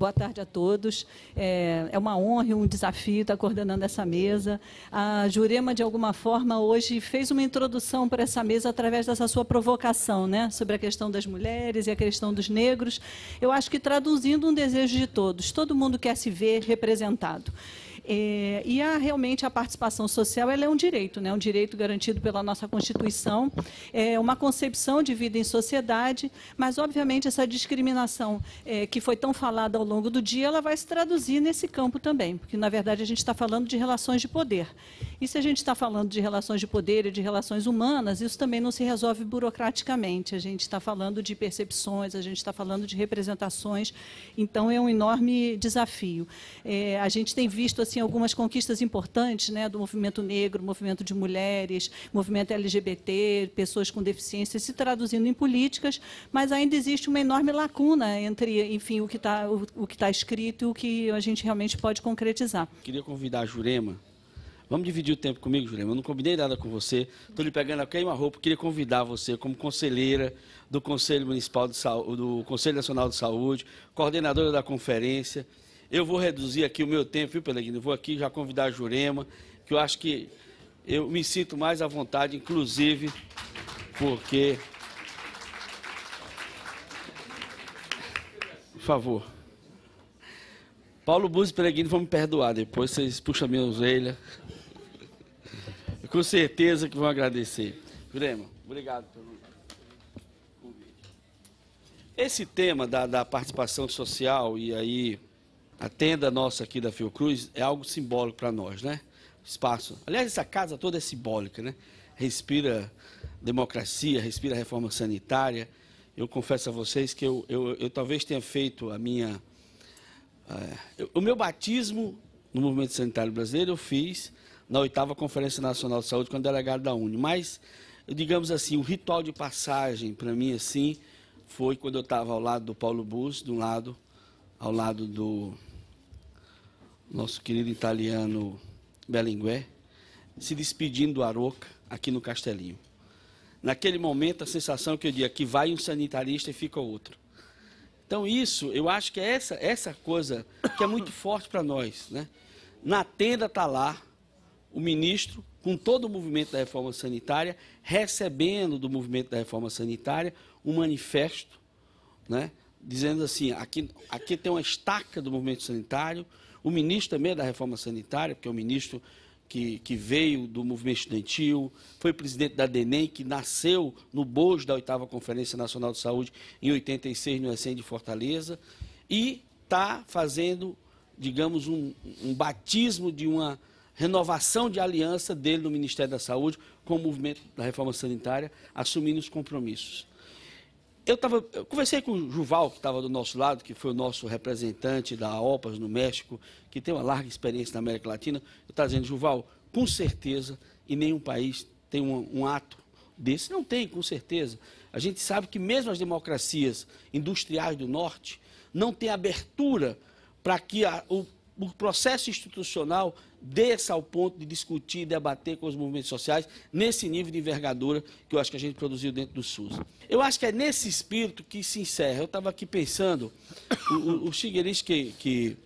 Boa tarde a todos. É, é uma honra e um desafio estar coordenando essa mesa. A Jurema, de alguma forma, hoje fez uma introdução para essa mesa através dessa sua provocação, né? Sobre a questão das mulheres e a questão dos negros. Eu acho que traduzindo um desejo de todos. Todo mundo quer se ver representado. É, e a, realmente a participação social é um direito, né? um direito garantido pela nossa Constituição, é uma concepção de vida em sociedade, mas, obviamente, essa discriminação é, que foi tão falada ao longo do dia, ela vai se traduzir nesse campo também, porque, na verdade, a gente está falando de relações de poder. E se a gente está falando de relações de poder e de relações humanas, isso também não se resolve burocraticamente. A gente está falando de percepções, a gente está falando de representações, então é um enorme desafio. É, a gente tem visto, assim algumas conquistas importantes né, do movimento negro, movimento de mulheres, movimento LGBT, pessoas com deficiência, se traduzindo em políticas, mas ainda existe uma enorme lacuna entre, enfim, o que está o, o que tá escrito e o que a gente realmente pode concretizar. Queria convidar a Jurema Vamos dividir o tempo comigo, Jurema. Eu não combinei nada com você. Estou lhe pegando a queima-roupa. Queria convidar você como conselheira do Conselho Municipal de Saúde, do Conselho Nacional de Saúde, coordenadora da conferência. Eu vou reduzir aqui o meu tempo, viu, Pelegrino? Eu vou aqui já convidar a Jurema, que eu acho que eu me sinto mais à vontade, inclusive, porque. Por favor. Paulo Buzzi e Peregrino vão me perdoar depois, vocês puxam minha orelha. Com certeza que vão agradecer. Jurema, obrigado pelo convite. Esse tema da, da participação social e aí a tenda nossa aqui da Fiocruz é algo simbólico para nós, né? Espaço. Aliás, essa casa toda é simbólica, né? Respira democracia, respira reforma sanitária. Eu confesso a vocês que eu, eu, eu talvez tenha feito a minha. Uh, o meu batismo no movimento sanitário brasileiro eu fiz na oitava Conferência Nacional de Saúde, quando delegado da Uni. Mas, digamos assim, o ritual de passagem, para mim, assim, foi quando eu estava ao lado do Paulo Bus, de um lado, ao lado do nosso querido italiano Belinguer, se despedindo do Aroca aqui no Castelinho. Naquele momento, a sensação que eu digo é que vai um sanitarista e fica outro. Então, isso, eu acho que é essa, essa coisa que é muito forte para nós. Né? Na tenda está lá o ministro, com todo o movimento da reforma sanitária, recebendo do movimento da reforma sanitária um manifesto, né? dizendo assim, aqui, aqui tem uma estaca do movimento sanitário, o ministro também é da reforma sanitária, porque é o ministro que, que, veio do movimento estudantil, foi presidente da DENEM, que nasceu no bojo da 8 Conferência Nacional de Saúde em 86, no ESEM de Fortaleza, e está fazendo, digamos, um, um batismo de uma renovação de aliança dele no Ministério da Saúde com o movimento da reforma sanitária, assumindo os compromissos eu, tava, eu conversei com o Juval, que estava do nosso lado, que foi o nosso representante da OPAS no México, que tem uma larga experiência na América Latina. Eu estava dizendo, Juval, com certeza, em nenhum país tem um, um ato desse. Não tem, com certeza. A gente sabe que mesmo as democracias industriais do Norte não têm abertura para que a, o o processo institucional desça ao ponto de discutir, debater com os movimentos sociais nesse nível de envergadura que eu acho que a gente produziu dentro do SUS. Eu acho que é nesse espírito que se encerra. Eu estava aqui pensando, o, o, que, que,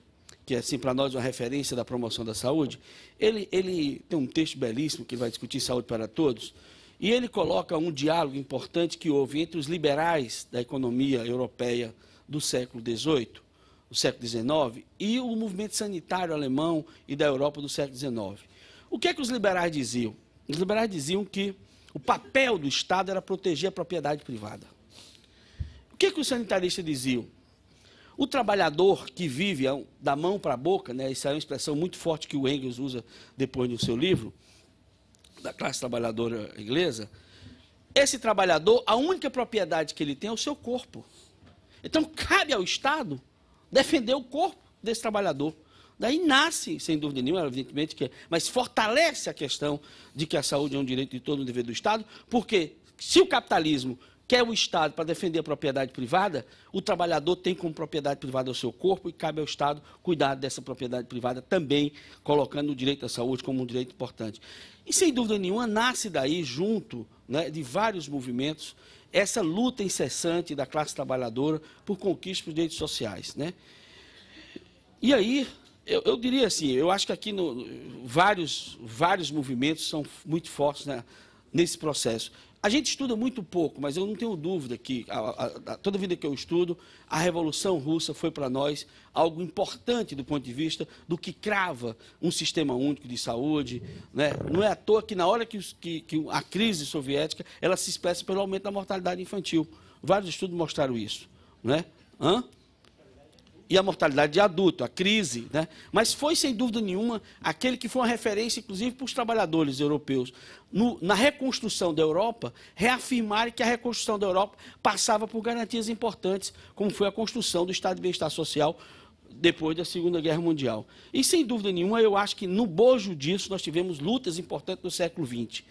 que é assim para nós uma referência da promoção da saúde, ele, ele tem um texto belíssimo que vai discutir saúde para todos, e ele coloca um diálogo importante que houve entre os liberais da economia europeia do século XVIII do século XIX e o movimento sanitário alemão e da Europa do século XIX. O que é que os liberais diziam? Os liberais diziam que o papel do Estado era proteger a propriedade privada. O que, é que os sanitaristas diziam? O trabalhador que vive é da mão para a boca, né, isso é uma expressão muito forte que o Engels usa depois no seu livro, da classe trabalhadora inglesa, esse trabalhador, a única propriedade que ele tem é o seu corpo. Então, cabe ao Estado defender o corpo desse trabalhador. Daí nasce, sem dúvida nenhuma, evidentemente que é, mas fortalece a questão de que a saúde é um direito de todo um dever do Estado, porque se o capitalismo quer o Estado para defender a propriedade privada, o trabalhador tem como propriedade privada o seu corpo e cabe ao Estado cuidar dessa propriedade privada também, colocando o direito à saúde como um direito importante. E, sem dúvida nenhuma, nasce daí, junto né, de vários movimentos essa luta incessante da classe trabalhadora por conquista dos direitos sociais. Né? E aí, eu, eu, diria assim, eu acho que aqui no, vários, vários movimentos são muito fortes né, nesse processo. A gente estuda muito pouco, mas eu não tenho dúvida que, a, a, a, toda vida que eu estudo, a Revolução Russa foi para nós algo importante do ponto de vista do que crava um sistema único de saúde. Né? Não é à toa que, na hora que, que, que a crise soviética, ela se expressa pelo aumento da mortalidade infantil. Vários estudos mostraram isso. Né? Hã? e a mortalidade de adulto, a crise, né? mas foi sem dúvida nenhuma aquele que foi uma referência, inclusive, para os trabalhadores europeus no, na reconstrução da Europa, reafirmarem que a reconstrução da Europa passava por garantias importantes, como foi a construção do Estado de Bem-Estar Social depois da Segunda Guerra Mundial. E sem dúvida nenhuma, eu acho que no bojo disso nós tivemos lutas importantes no século XX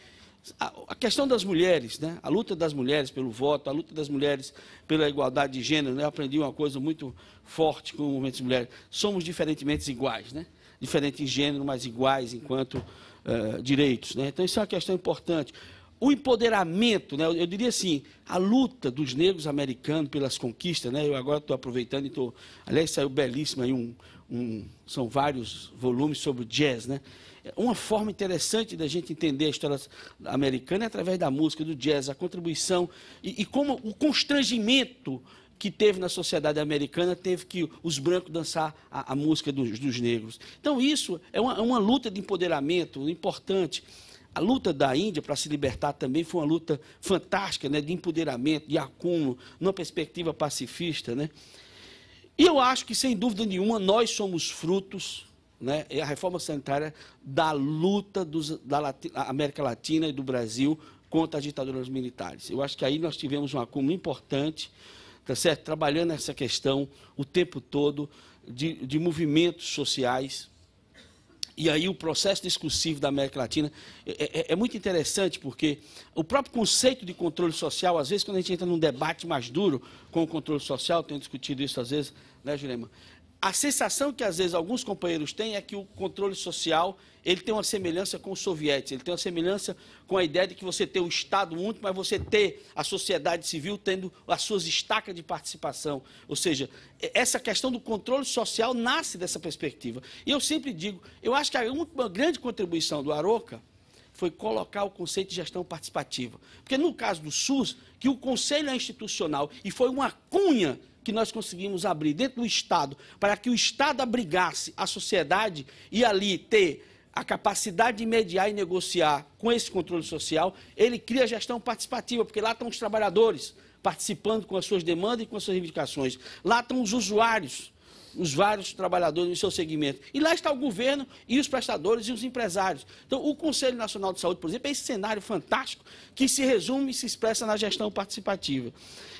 a questão das mulheres, né? a luta das mulheres pelo voto, a luta das mulheres pela igualdade de gênero, né? eu aprendi uma coisa muito forte com o movimento das mulheres. Somos diferentemente iguais, né? diferente em gênero, mas iguais enquanto uh, direitos. Né? Então, isso é uma questão importante. O empoderamento, né? eu, eu diria assim, a luta dos negros americanos pelas conquistas, né? eu agora estou aproveitando e estou. Aliás, saiu belíssimo aí um, um, são vários volumes sobre jazz, né? Uma forma interessante da gente entender a história americana é através da música, do jazz, a contribuição e, e como o constrangimento que teve na sociedade americana, teve que os brancos dançar a, a música dos, dos, negros. Então, isso é uma, é uma luta de empoderamento importante. A luta da Índia para se libertar também foi uma luta fantástica, né, de empoderamento, de acúmulo, numa perspectiva pacifista. Né? E eu acho que, sem dúvida nenhuma, nós somos frutos né, é a reforma sanitária da luta dos, da Latina, América Latina e do Brasil contra as ditaduras militares. Eu acho que aí nós tivemos um acúmulo importante, tá certo? trabalhando essa questão o tempo todo de, de movimentos sociais. E aí o processo discursivo da América Latina é, é, é, muito interessante, porque o próprio conceito de controle social, às vezes quando a gente entra num debate mais duro com o controle social, tenho discutido isso às vezes, né, Jurema? a sensação que às vezes alguns companheiros têm é que o controle social ele tem uma semelhança com o soviético, ele tem uma semelhança com a ideia de que você ter o Estado único, mas você ter a sociedade civil tendo as suas estacas de participação. Ou seja, essa questão do controle social nasce dessa perspectiva. E eu sempre digo, eu acho que a grande contribuição do Aroca foi colocar o conceito de gestão participativa. Porque no caso do SUS, que o conselho é institucional e foi uma cunha que nós conseguimos abrir dentro do Estado, para que o Estado abrigasse a sociedade e ali ter a capacidade de mediar e negociar com esse controle social, ele cria a gestão participativa, porque lá estão os trabalhadores participando com as suas demandas e com as suas reivindicações. Lá estão os usuários os vários trabalhadores no seu segmento. E lá está o governo e os prestadores e os empresários. Então, o Conselho Nacional de Saúde, por exemplo, é esse cenário fantástico que se resume e se expressa na gestão participativa.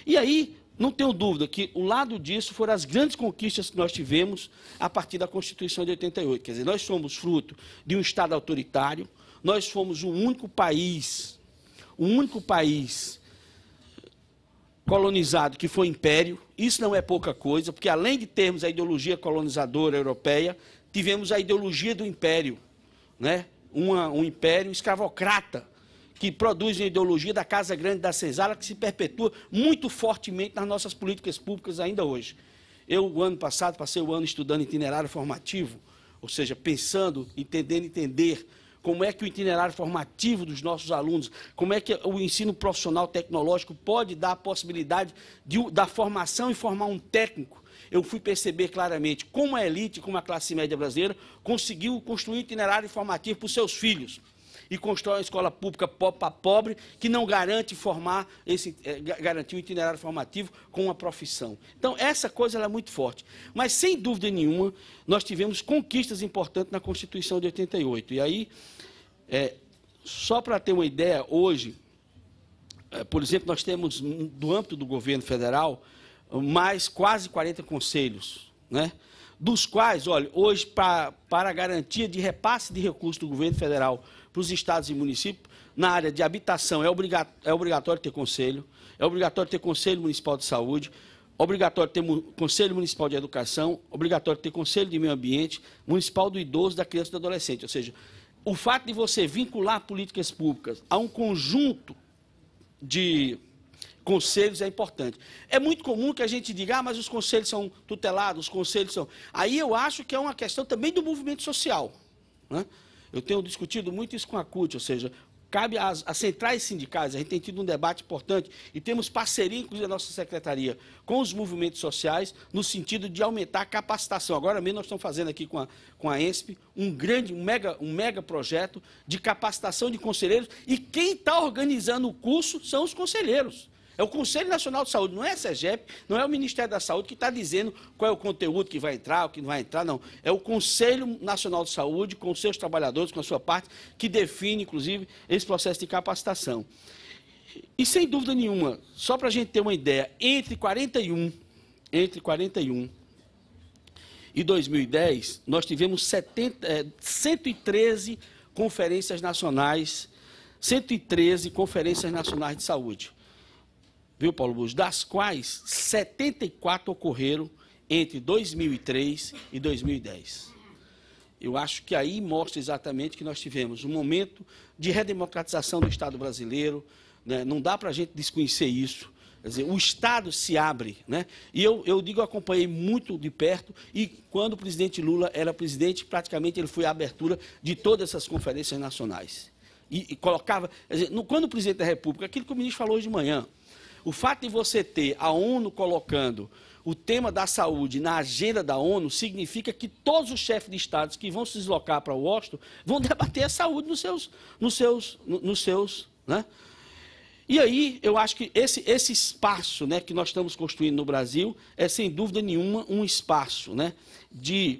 E aí, não tenho dúvida que o lado disso foram as grandes conquistas que nós tivemos a partir da Constituição de 88. Quer dizer, nós somos fruto de um Estado autoritário, nós fomos o único país, o único país colonizado que foi império, isso não é pouca coisa, porque além de termos a ideologia colonizadora europeia, tivemos a ideologia do império, né? Uma, um império escravocrata, que produz a ideologia da Casa Grande da Senzala, que se perpetua muito fortemente nas nossas políticas públicas ainda hoje. Eu, o ano passado, passei o ano estudando itinerário formativo, ou seja, pensando, entendendo, entender como é que o itinerário formativo dos nossos alunos, como é que o ensino profissional tecnológico pode dar a possibilidade de, da formação e formar um técnico. Eu fui perceber claramente como a elite, como a classe média brasileira, conseguiu construir itinerário formativo para os seus filhos e constrói uma escola pública para pobre que não garante formar esse, é, garantir o um itinerário formativo com uma profissão. Então, essa coisa é muito forte. Mas, sem dúvida nenhuma, nós tivemos conquistas importantes na Constituição de 88. E aí, é, só para ter uma ideia, hoje, é, por exemplo, nós temos, do âmbito do governo federal, mais quase 40 conselhos, né? dos quais, olha, hoje, para a garantia de repasse de recursos do governo federal para os estados e municípios, na área de habitação, é obrigatório, é obrigatório ter conselho, é obrigatório ter Conselho Municipal de Saúde, obrigatório ter Conselho Municipal de Educação, obrigatório ter Conselho de Meio Ambiente, Municipal do Idoso, da Criança e do Adolescente. Ou seja, o fato de você vincular políticas públicas a um conjunto de conselhos é importante. É muito comum que a gente diga, ah, mas os conselhos são tutelados, os conselhos são. Aí eu acho que é uma questão também do movimento social. Né? Eu tenho discutido muito isso com a CUT, ou seja, cabe às, às, centrais sindicais, a gente tem tido um debate importante e temos parceria, inclusive a nossa secretaria, com os movimentos sociais, no sentido de aumentar a capacitação. Agora mesmo nós estamos fazendo aqui com a, com a ENSP um grande, um mega, um mega projeto de capacitação de conselheiros e quem está organizando o curso são os conselheiros. É o Conselho Nacional de Saúde, não é a SEGEP, não é o Ministério da Saúde que está dizendo qual é o conteúdo que vai entrar, o que não vai entrar, não. É o Conselho Nacional de Saúde, com seus trabalhadores, com a sua parte, que define, inclusive, esse processo de capacitação. E sem dúvida nenhuma, só para a gente ter uma ideia, entre 41, entre 41 e 2010, nós tivemos 70, é, 113 conferências nacionais, 113 conferências nacionais de saúde viu, Paulo Bus, das quais 74 ocorreram entre 2003 e 2010. Eu acho que aí mostra exatamente que nós tivemos um momento de redemocratização do Estado brasileiro, né? não dá para a gente desconhecer isso. Quer dizer, o Estado se abre. Né? E eu, eu digo, eu acompanhei muito de perto, e quando o presidente Lula era presidente, praticamente ele foi a abertura de todas essas conferências nacionais. E, e colocava. Dizer, no, quando o presidente da República, aquilo que o ministro falou hoje de manhã, o fato de você ter a ONU colocando o tema da saúde na agenda da ONU significa que todos os chefes de estados que vão se deslocar para Washington vão debater a saúde nos seus, nos seus, nos seus, né? E aí, eu acho que esse, esse espaço né, que nós estamos construindo no Brasil é, sem dúvida nenhuma, um espaço né, de,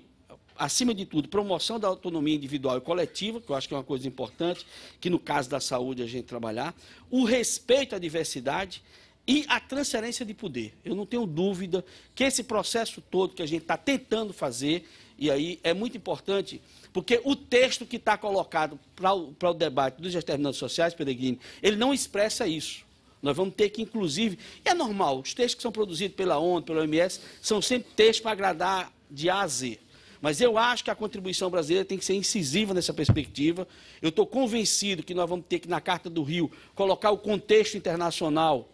acima de tudo, promoção da autonomia individual e coletiva, que eu acho que é uma coisa importante, que no caso da saúde a gente trabalhar, o respeito à diversidade, e a transferência de poder. Eu não tenho dúvida que esse processo todo que a gente está tentando fazer, e aí é muito importante, porque o texto que está colocado para o, o debate dos determinantes sociais, Peregrino, ele não expressa isso. Nós vamos ter que, inclusive, e é normal, os textos que são produzidos pela ONU, pela OMS, são sempre textos para agradar de A a Z. Mas eu acho que a contribuição brasileira tem que ser incisiva nessa perspectiva. Eu estou convencido que nós vamos ter que, na Carta do Rio, colocar o contexto internacional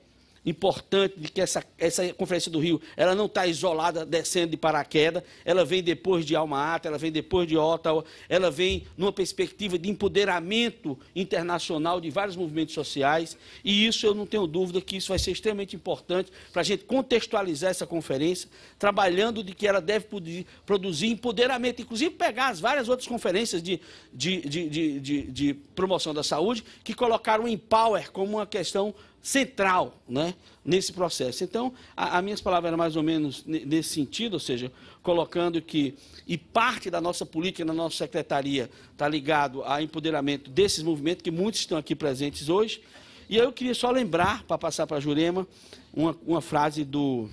importante de que essa, essa Conferência do Rio ela não está isolada, descendo de paraquedas, ela vem depois de Alma Ata, ela vem depois de Ottawa, ela vem numa perspectiva de empoderamento internacional de vários movimentos sociais, e isso eu não tenho dúvida que isso vai ser extremamente importante para a gente contextualizar essa conferência, trabalhando de que ela deve poder produzir empoderamento, inclusive pegar as várias outras conferências de, de, de, de, de promoção da saúde que colocaram empower como uma questão central né, nesse processo. Então, as minhas palavras eram mais ou menos nesse sentido, ou seja, colocando que, e parte da nossa política, da nossa secretaria, está ligado ao empoderamento desses movimentos, que muitos estão aqui presentes hoje. E eu queria só lembrar, para passar para a Jurema, uma, uma frase do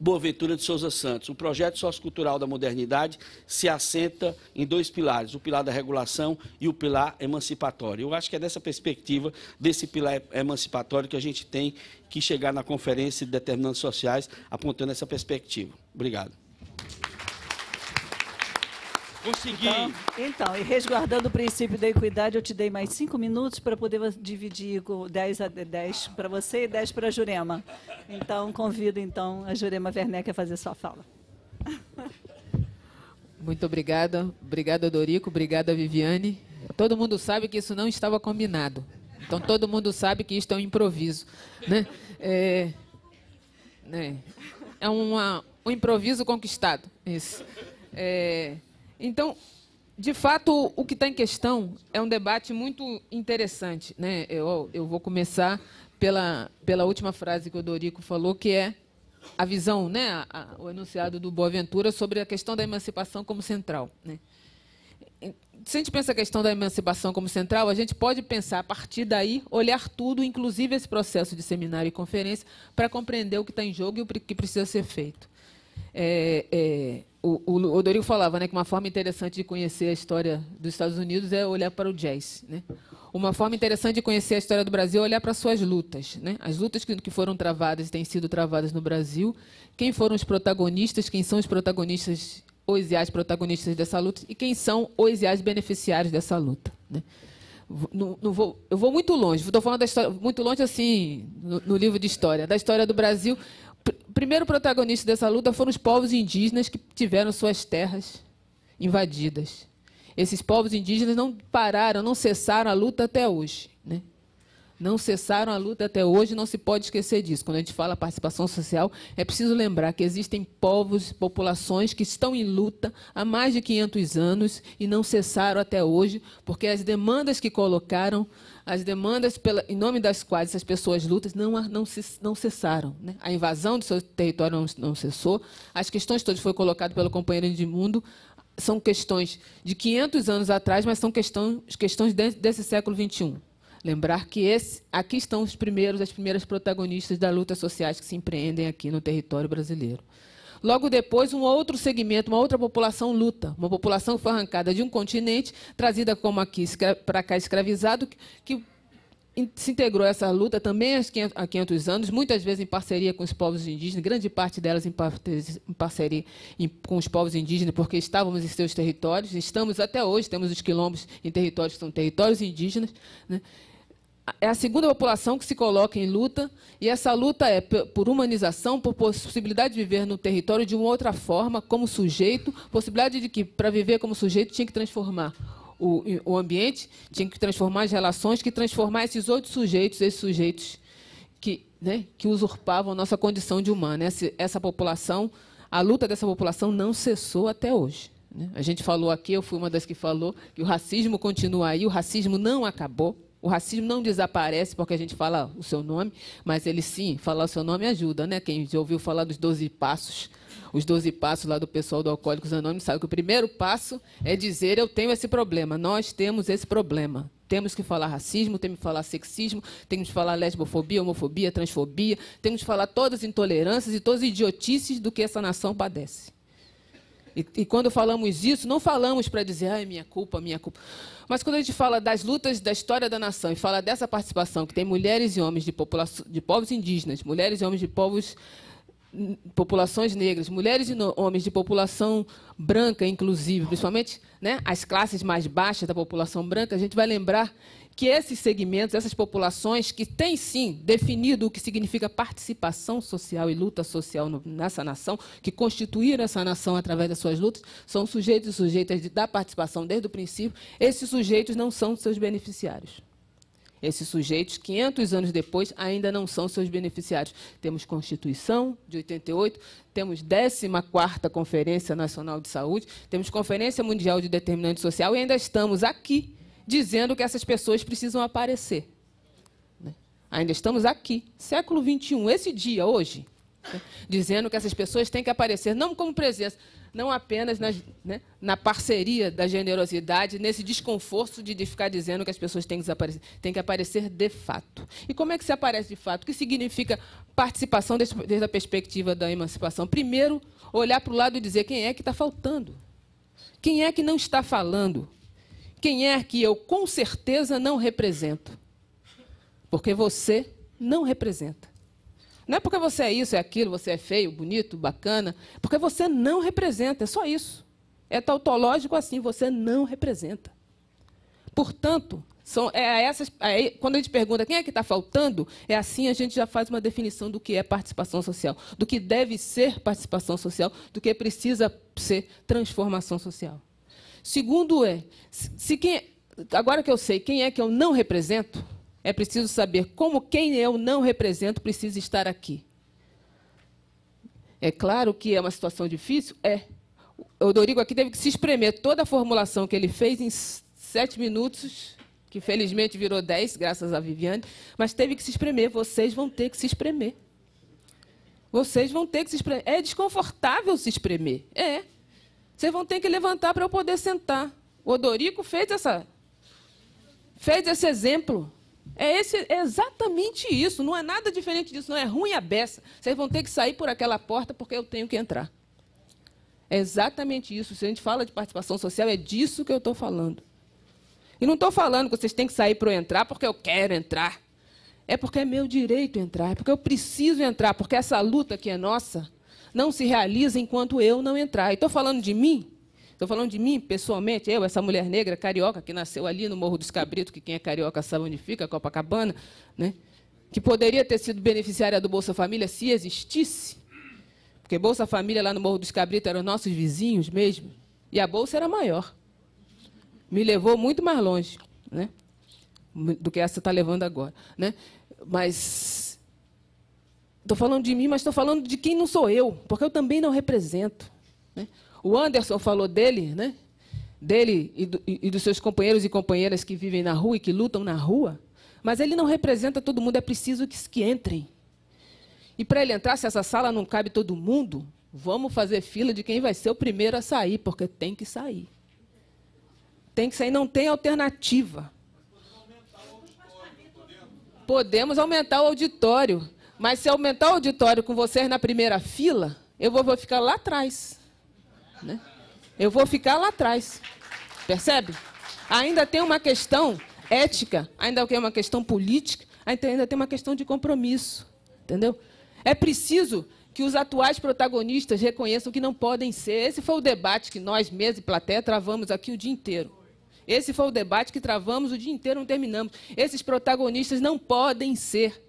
Boaventura de Souza Santos. O projeto sociocultural da modernidade se assenta em dois pilares, o pilar da regulação e o pilar emancipatório. Eu acho que é dessa perspectiva, desse pilar emancipatório, que a gente tem que chegar na conferência de determinantes sociais apontando essa perspectiva. Obrigado. Consegui. Então, então, e resguardando o princípio da equidade, eu te dei mais cinco minutos para poder dividir 10 a 10 para você e 10 para a Jurema. Então, convido então a Jurema Werneck a fazer sua fala. Muito obrigada. Obrigada, Dorico. Obrigada, Viviane. Todo mundo sabe que isso não estava combinado. Então, todo mundo sabe que isto é um improviso. Né? É, né? é uma, um improviso conquistado. Isso. É, então, de fato, o que está em questão é um debate muito interessante. Né? Eu, eu vou começar pela, pela última frase que o Dorico falou, que é a visão, né, a, o enunciado do Boaventura sobre a questão da emancipação como central. Né? Se a gente pensa a questão da emancipação como central, a gente pode pensar, a partir daí, olhar tudo, inclusive esse processo de seminário e conferência, para compreender o que está em jogo e o que precisa ser feito. É, é, o, o, falava né, que uma forma interessante de conhecer a história dos Estados Unidos é olhar para o jazz. Né? Uma forma interessante de conhecer a história do Brasil é olhar para suas lutas. Né? As lutas que, que foram travadas e têm sido travadas no Brasil, quem foram os protagonistas, quem são os protagonistas, os e as protagonistas dessa luta e quem são os e as beneficiários dessa luta. Né? Não, não vou, eu vou muito longe, estou falando da história, muito longe assim, no, no livro de história, da história do Brasil, o primeiro protagonista dessa luta foram os povos indígenas que tiveram suas terras invadidas. Esses povos indígenas não pararam, não cessaram a luta até hoje. Né? não cessaram a luta até hoje, não se pode esquecer disso. Quando a gente fala participação social, é preciso lembrar que existem povos, populações que estão em luta há mais de 500 anos e não cessaram até hoje, porque as demandas que colocaram, as demandas pela, em nome das quais essas pessoas lutam, não, não, não cessaram. Né? A invasão do seu território não, não cessou, as questões todas foram colocadas pelo companheiro de mundo, são questões de 500 anos atrás, mas são questões, questões desse século XXI. Lembrar que esse, aqui estão os primeiros, as primeiras protagonistas das lutas sociais que se empreendem aqui no território brasileiro. Logo depois, um outro segmento, uma outra população luta. Uma população que foi arrancada de um continente, trazida como aqui para cá escravizado, que se integrou a essa luta também há 500 anos, muitas vezes em parceria com os povos indígenas, grande parte delas em parceria com os povos indígenas, porque estávamos em seus territórios, estamos até hoje, temos os quilombos em territórios que são territórios indígenas. Né? é a segunda população que se coloca em luta, e essa luta é por humanização, por possibilidade de viver no território de uma outra forma, como sujeito, possibilidade de que, para viver como sujeito, tinha que transformar o, o ambiente, tinha que transformar as relações, que transformar esses outros sujeitos, esses sujeitos que, né, que usurpavam a nossa condição de humano. Essa, essa população, a luta dessa população não cessou até hoje. Né. A gente falou aqui, eu fui uma das que falou, que o racismo continua aí, o racismo não acabou. O racismo não desaparece porque a gente fala o seu nome, mas ele sim, falar o seu nome ajuda, né? Quem já ouviu falar dos 12 passos, os 12 passos lá do pessoal do Alcoólicos Anônimos sabe que o primeiro passo é dizer eu tenho esse problema, nós temos esse problema. Temos que falar racismo, temos que falar sexismo, temos que falar lesbofobia, homofobia, transfobia, temos que falar todas as intolerâncias e todas as idiotices do que essa nação padece. E, e quando falamos isso, não falamos para dizer, ai, minha culpa, minha culpa. Mas quando a gente fala das lutas da história da nação e fala dessa participação que tem mulheres e homens de, de povos indígenas, mulheres e homens de povos populações negras, mulheres e homens de população branca, inclusive, principalmente né, as classes mais baixas da população branca, a gente vai lembrar que esses segmentos, essas populações que têm sim definido o que significa participação social e luta social nessa nação, que constituíram essa nação através das suas lutas, são sujeitos e sujeitas da participação desde o princípio, esses sujeitos não são seus beneficiários. Esses sujeitos, 500 anos depois, ainda não são seus beneficiários. Temos Constituição de 88, temos 14 Conferência Nacional de Saúde, temos Conferência Mundial de Determinante Social e ainda estamos aqui dizendo que essas pessoas precisam aparecer. Né? Ainda estamos aqui, século XXI, esse dia, hoje, dizendo que essas pessoas têm que aparecer não como presença, não apenas nas, né, na parceria da generosidade, nesse desconforto de ficar dizendo que as pessoas têm que desaparecer, tem que aparecer de fato. E como é que se aparece de fato? O que significa participação desde, desde a perspectiva da emancipação? Primeiro, olhar para o lado e dizer quem é que está faltando, quem é que não está falando, quem é que eu com certeza não represento, porque você não representa. Não é porque você é isso, é aquilo, você é feio, bonito, bacana, porque você não representa, é só isso. É tautológico assim, você não representa. Portanto, são, é essas, é, quando a gente pergunta quem é que está faltando, é assim a gente já faz uma definição do que é participação social, do que deve ser participação social, do que precisa ser transformação social. Segundo é, se quem, agora que eu sei quem é que eu não represento, é preciso saber como quem eu não represento precisa estar aqui. É claro que é uma situação difícil? É. O Dorigo aqui teve que se espremer toda a formulação que ele fez em sete minutos, que felizmente virou dez, graças a Viviane, mas teve que se espremer. Vocês vão ter que se espremer. Vocês vão ter que se espremer. É desconfortável se espremer. É. Vocês vão ter que levantar para eu poder sentar. O Odorico fez essa. Fez esse exemplo. É, esse, é exatamente isso. Não é nada diferente disso, não. É ruim a beça. Vocês vão ter que sair por aquela porta porque eu tenho que entrar. É exatamente isso. Se a gente fala de participação social, é disso que eu estou falando. E não estou falando que vocês têm que sair para eu entrar porque eu quero entrar. É porque é meu direito entrar, é porque eu preciso entrar, porque essa luta que é nossa não se realiza enquanto eu não entrar. E estou falando de mim, Estou falando de mim, pessoalmente, eu, essa mulher negra, carioca, que nasceu ali no Morro dos Cabritos, que quem é carioca sabe onde fica, Copacabana, né? que poderia ter sido beneficiária do Bolsa Família se existisse. Porque Bolsa Família lá no Morro dos Cabritos eram nossos vizinhos mesmo. E a bolsa era maior. Me levou muito mais longe né? do que essa está levando agora. Né? Mas. Estou falando de mim, mas estou falando de quem não sou eu, porque eu também não represento. Né? O Anderson falou dele, né? Dele e, do, e dos seus companheiros e companheiras que vivem na rua e que lutam na rua. Mas ele não representa todo mundo, é preciso que, que entrem. E para ele entrar, se essa sala não cabe todo mundo, vamos fazer fila de quem vai ser o primeiro a sair, porque tem que sair. Tem que sair, não tem alternativa. Podemos aumentar o auditório, mas se aumentar o auditório com vocês na primeira fila, eu vou, vou ficar lá atrás. Né? Eu vou ficar lá atrás. Percebe? Ainda tem uma questão ética, ainda tem uma questão política, ainda tem uma questão de compromisso. Entendeu? É preciso que os atuais protagonistas reconheçam que não podem ser. Esse foi o debate que nós, mesa e plateia, travamos aqui o dia inteiro. Esse foi o debate que travamos o dia inteiro, não terminamos. Esses protagonistas não podem ser.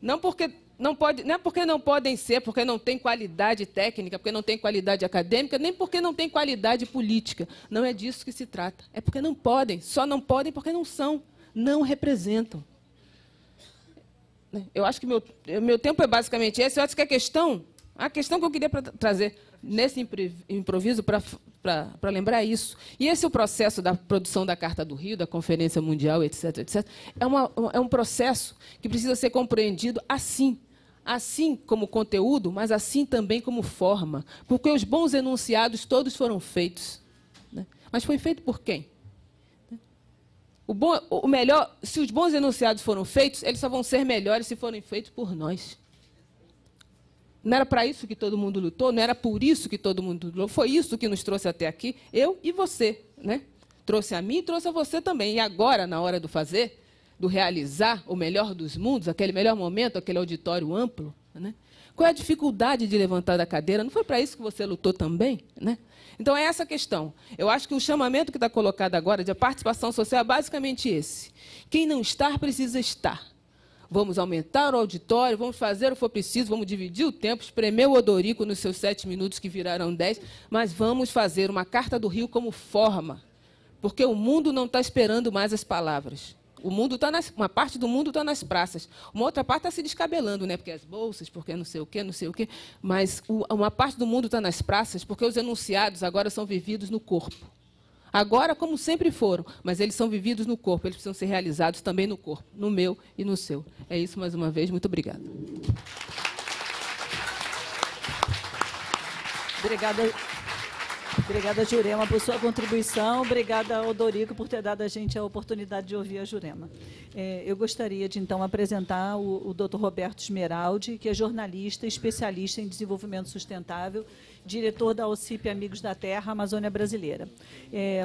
Não porque não pode, não é porque não podem ser, porque não tem qualidade técnica, porque não tem qualidade acadêmica, nem porque não tem qualidade política. Não é disso que se trata. É porque não podem, só não podem porque não são, não representam. Eu acho que meu, meu tempo é basicamente esse. Eu acho que a questão, a questão que eu queria pra, trazer nesse improviso para lembrar é isso. E esse é o processo da produção da Carta do Rio, da Conferência Mundial, etc, etc. É, uma, é um processo que precisa ser compreendido assim, assim como conteúdo, mas assim também como forma, porque os bons enunciados todos foram feitos. Né? Mas foi feito por quem? O, bom, o melhor, se os bons enunciados foram feitos, eles só vão ser melhores se forem feitos por nós. Não era para isso que todo mundo lutou, não era por isso que todo mundo lutou, foi isso que nos trouxe até aqui, eu e você, né? Trouxe a mim e trouxe a você também. E agora, na hora do fazer, do realizar o melhor dos mundos, aquele melhor momento, aquele auditório amplo? Né? Qual é a dificuldade de levantar da cadeira? Não foi para isso que você lutou também? Né? Então, é essa a questão. Eu acho que o chamamento que está colocado agora de participação social é basicamente esse. Quem não está, precisa estar. Vamos aumentar o auditório, vamos fazer o que for preciso, vamos dividir o tempo, espremer o odorico nos seus sete minutos que virarão dez, mas vamos fazer uma Carta do Rio como forma, porque o mundo não está esperando mais as palavras. O mundo tá nas, uma parte do mundo está nas praças, uma outra parte está se descabelando, né? Porque as bolsas, porque não sei o quê, não sei o quê. Mas o, uma parte do mundo está nas praças porque os enunciados agora são vividos no corpo. Agora, como sempre foram, mas eles são vividos no corpo, eles precisam ser realizados também no corpo, no meu e no seu. É isso mais uma vez, muito obrigada. Obrigada. Obrigada, Jurema, por sua contribuição. Obrigada, Odorico, por ter dado a gente a oportunidade de ouvir a Jurema. É, eu gostaria de, então, apresentar o, o Dr. Roberto Esmeraldi, que é jornalista, especialista em desenvolvimento sustentável diretor da OCIP Amigos da Terra Amazônia Brasileira. É,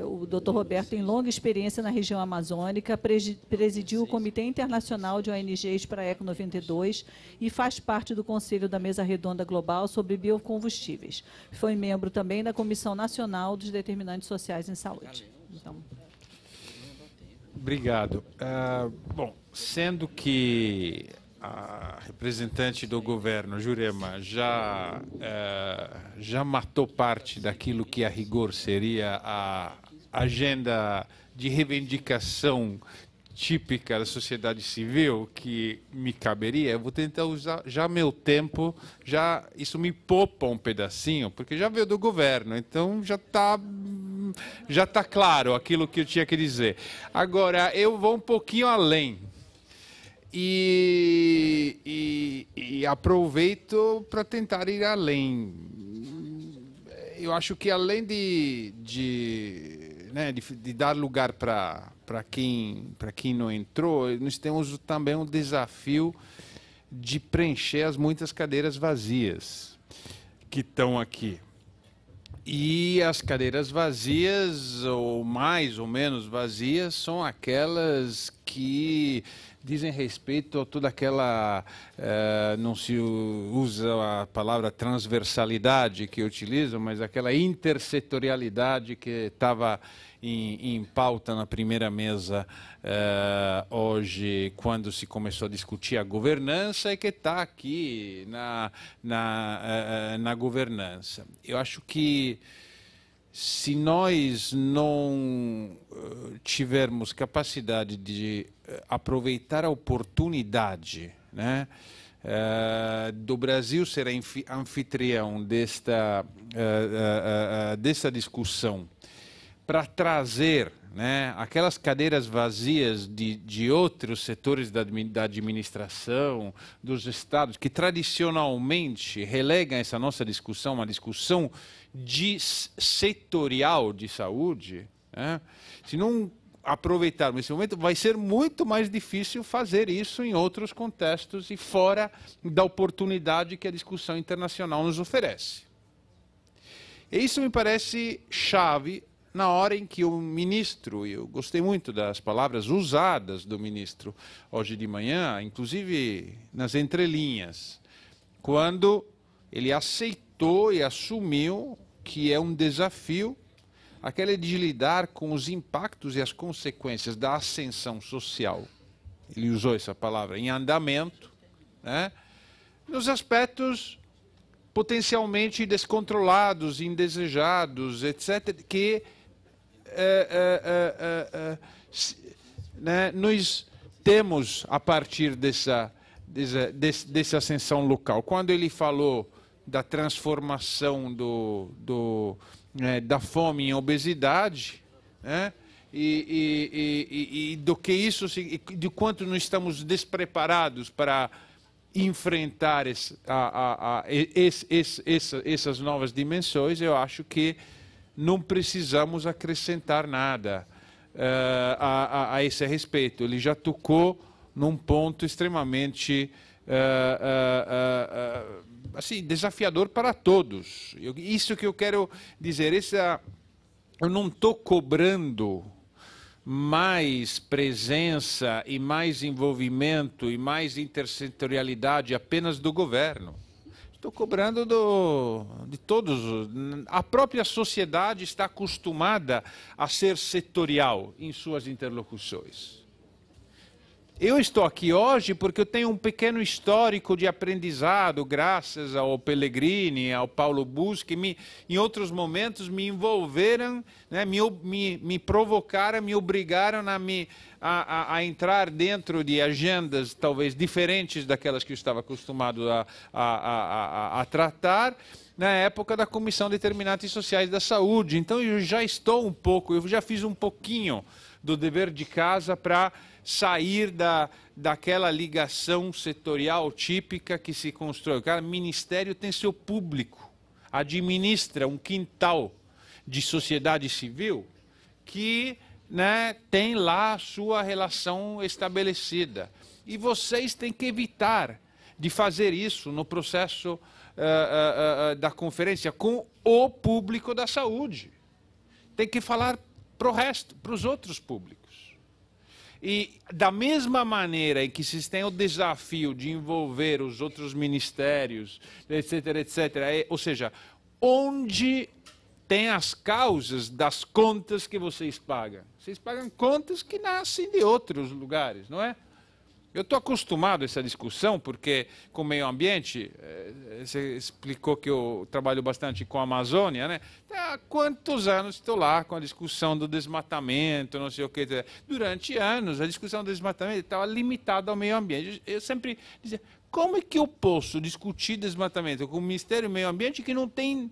é, o Dr. Roberto tem longa experiência na região amazônica, presidiu o Comitê Internacional de ONGs para a ECO 92 e faz parte do Conselho da Mesa Redonda Global sobre Biocombustíveis. Foi membro também da Comissão Nacional dos Determinantes Sociais em Saúde. Então... Obrigado. Uh, bom, sendo que a representante do governo, Jurema, já, eh, já matou parte daquilo que a rigor seria a agenda de reivindicação típica da sociedade civil que me caberia, eu vou tentar usar já meu tempo, já isso me poupa um pedacinho, porque já veio do governo, então já está já tá claro aquilo que eu tinha que dizer. Agora, eu vou um pouquinho além e, e, e aproveito para tentar ir além. Eu acho que além de, de, né, de, de dar lugar para quem, quem não entrou, nós temos também um desafio de preencher as muitas cadeiras vazias que estão aqui. E as cadeiras vazias, ou mais ou menos vazias, são aquelas que dizem respeito a toda aquela, eh, não se usa a palavra transversalidade que utilizo, mas aquela intersetorialidade que estava em, em, pauta na primeira mesa eh, hoje, quando se começou a discutir a governança, e é que está aqui na, na, eh, eh, na governança. Eu acho que se nós não eh, tivermos capacidade de eh, aproveitar a oportunidade né, eh, do Brasil ser anfitrião desta, desta discussão para trazer né, aquelas cadeiras vazias de, de outros setores da, da, administração, dos estados, que tradicionalmente relegam essa nossa discussão, uma discussão de setorial de saúde, né? se não aproveitarmos esse momento, vai ser muito mais difícil fazer isso em outros contextos e fora da oportunidade que a discussão internacional nos oferece. E isso me parece chave na hora em que o ministro, e eu gostei muito das palavras usadas do ministro hoje de manhã, inclusive nas entrelinhas, quando ele aceitou e assumiu que é um desafio, aquele de lidar com os impactos e as consequências da ascensão social. Ele usou essa palavra, em andamento, né? nos aspectos potencialmente descontrolados, indesejados, etc., que é, é, é, se, né, nos temos a partir dessa, dessa, dessa ascensão local. Quando ele falou da transformação do, do né, da fome em obesidade, né? E, e, e, e, do que isso, assim, de quanto não estamos despreparados para enfrentar esse, a, a, a, esse, essa, essas novas dimensões, eu acho que não precisamos acrescentar nada uh, a, esse respeito. Ele já tocou num ponto extremamente uh, uh, assim, desafiador para todos. Eu, isso que eu quero dizer. Essa, eu não estou cobrando mais presença e mais envolvimento e mais intersetorialidade apenas do governo. Estou cobrando do, de todos. A própria sociedade está acostumada a ser setorial em suas interlocuções. Eu estou aqui hoje porque eu tenho um pequeno histórico de aprendizado, graças ao Pellegrini, ao Paulo Bus, que me, em outros momentos me envolveram, né, me, me, me, provocaram, me obrigaram a, me, a, a, a, entrar dentro de agendas talvez diferentes daquelas que eu estava acostumado a, a tratar na época da Comissão de Determinantes Sociais da Saúde. Então eu já estou um pouco, eu já fiz um pouquinho do dever de casa para sair da, daquela ligação setorial típica que se constrói. cara, ministério tem seu público, administra um quintal de sociedade civil que né, tem lá a sua relação estabelecida. E vocês têm que evitar de fazer isso no processo uh, uh, uh, da conferência com o público da saúde. Tem que falar para o resto, para os outros públicos. E da mesma maneira em que se tem o desafio de envolver os outros ministérios, etc, etc, é, ou seja, onde tem as causas das contas que vocês pagam? Vocês pagam contas que nascem de outros lugares, não é? Eu estou acostumado a essa discussão, porque com o meio ambiente, eh, você explicou que eu trabalho bastante com a Amazônia, né? Tá há quantos anos estou lá com a discussão do desmatamento, não sei o que tá? Durante anos, a discussão do desmatamento estava limitada ao meio ambiente. Eu sempre dizia, como é que eu posso discutir desmatamento com o Ministério do Meio Ambiente que não tem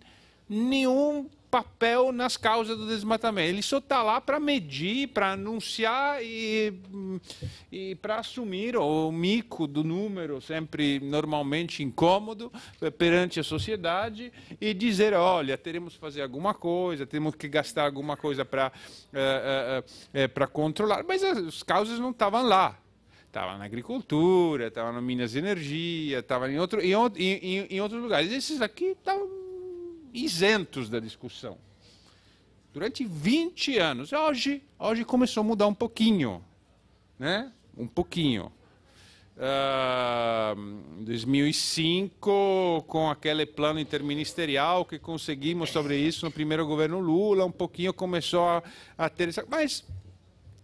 nenhum papel nas causas do desmatamento. Ele só está lá para medir, para anunciar e, e para assumir o mico do número, sempre normalmente incômodo, eh, perante a sociedade e dizer: olha, teremos que fazer alguma coisa, temos que gastar alguma coisa para é, eh, é, eh, é, para controlar. Mas as causas não estavam lá. Estavam na agricultura, estavam na Minas de Energia, estavam em, outro, em, em, em outros lugares. Esses aqui estavam isentos da discussão. Durante 20 anos. Hoje, hoje começou a mudar um pouquinho. Né? Um pouquinho. Uh, ah, 2005, com aquele plano interministerial que conseguimos sobre isso no primeiro governo Lula, um pouquinho começou a, a ter. Mas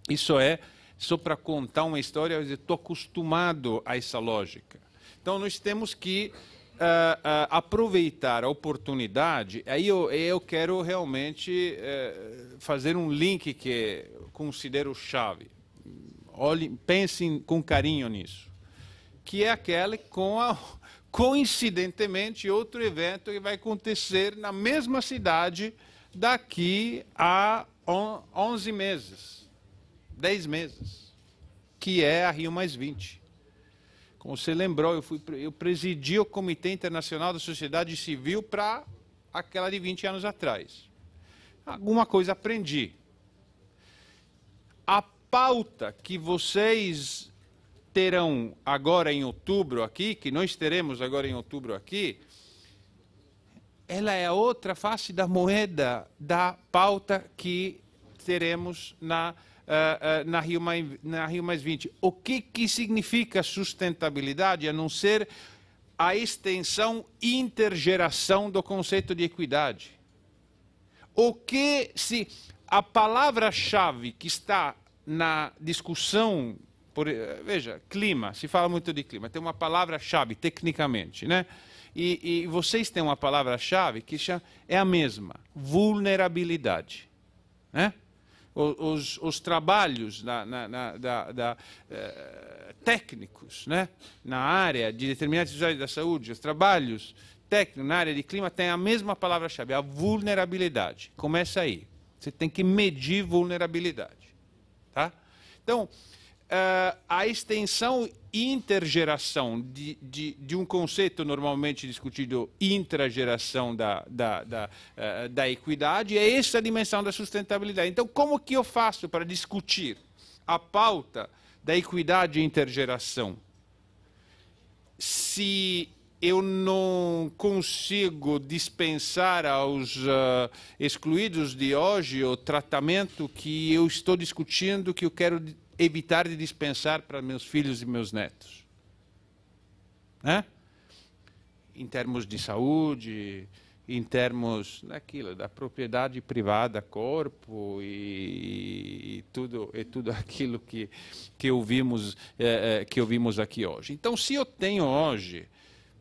isso é só para contar uma história, eu estou acostumado a essa lógica. Então, nós temos que uh, aproveitar a oportunidade, aí eu, eu quero realmente uh, fazer um link que considero chave. Olhe, pensem com carinho nisso. Que é aquele com a, coincidentemente, outro evento que vai acontecer na mesma cidade daqui a on, 11 meses, 10 meses, que é a Rio Mais 20 como você lembrou, eu, fui, eu presidi o Comitê Internacional da Sociedade Civil para aquela de 20 anos atrás. Alguma coisa aprendi. A pauta que vocês terão agora em outubro aqui, que nós teremos agora em outubro aqui, ela é a outra face da moeda da pauta que teremos na eh, eh, na, Rio, na Rio Mais 20. O que, que significa sustentabilidade a não ser a extensão intergeração do conceito de equidade? O que se a palavra-chave que está na discussão por, eh, veja, clima, se fala muito de clima, tem uma palavra-chave, tecnicamente, né? E, e, vocês têm uma palavra-chave que chama, é a mesma, vulnerabilidade. Né? os, os trabalhos na, na, da, da, eh, técnicos né? na área de determinados usuários da saúde, os trabalhos técnicos na área de clima têm a mesma palavra-chave, a vulnerabilidade. Começa aí. Você tem que medir vulnerabilidade. Tá? Então, uh, a extensão intergeração de, de, de, um conceito normalmente discutido intrageração da, da, da, uh, da equidade é essa dimensão da sustentabilidade. Então, como que eu faço para discutir a pauta da equidade intergeração se eu não consigo dispensar aos uh, excluídos de hoje o tratamento que eu estou discutindo, que eu quero evitar de dispensar para meus filhos e meus netos? Né? Em termos de saúde, em termos daquilo, da propriedade privada, corpo e, e tudo, e tudo aquilo que, que, ouvimos, é, é, que ouvimos aqui hoje. Então, se eu tenho hoje,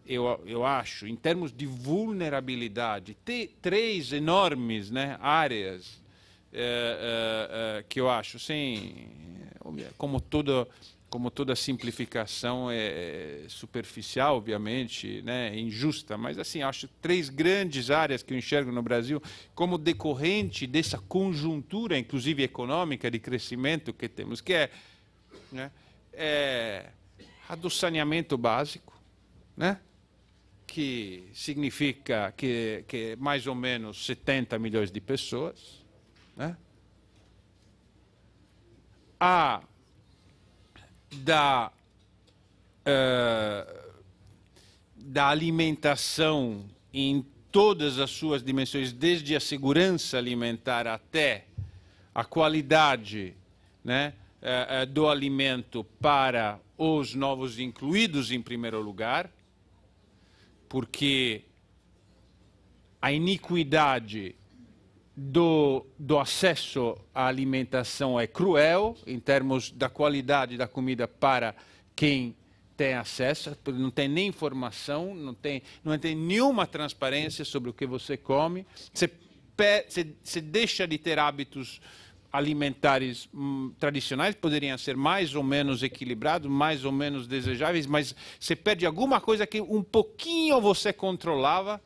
eu, eu acho, em termos de vulnerabilidade, ter três enormes né, áreas é, é, é, que eu acho, sim, como toda como toda simplificação é, é superficial, obviamente, né, é injusta, mas assim, acho três grandes áreas que eu enxergo no Brasil como decorrente dessa conjuntura, inclusive econômica, de crescimento que temos, que é, né, é a do saneamento básico, né, que significa que, que mais ou menos 70 milhões de pessoas, né? a da, uh, da alimentação em todas as suas dimensões, desde a segurança alimentar até a qualidade né, uh, uh, do alimento para os novos incluídos em primeiro lugar, porque a iniquidade do, do acesso à alimentação é cruel, em termos da qualidade da comida para quem tem acesso, não tem nem informação, não tem, não tem nenhuma transparência sobre o que você come. Você, você, você deixa de ter hábitos alimentares hum, tradicionais, poderiam ser mais ou menos equilibrados, mais ou menos desejáveis, mas você perde alguma coisa que um pouquinho você controlava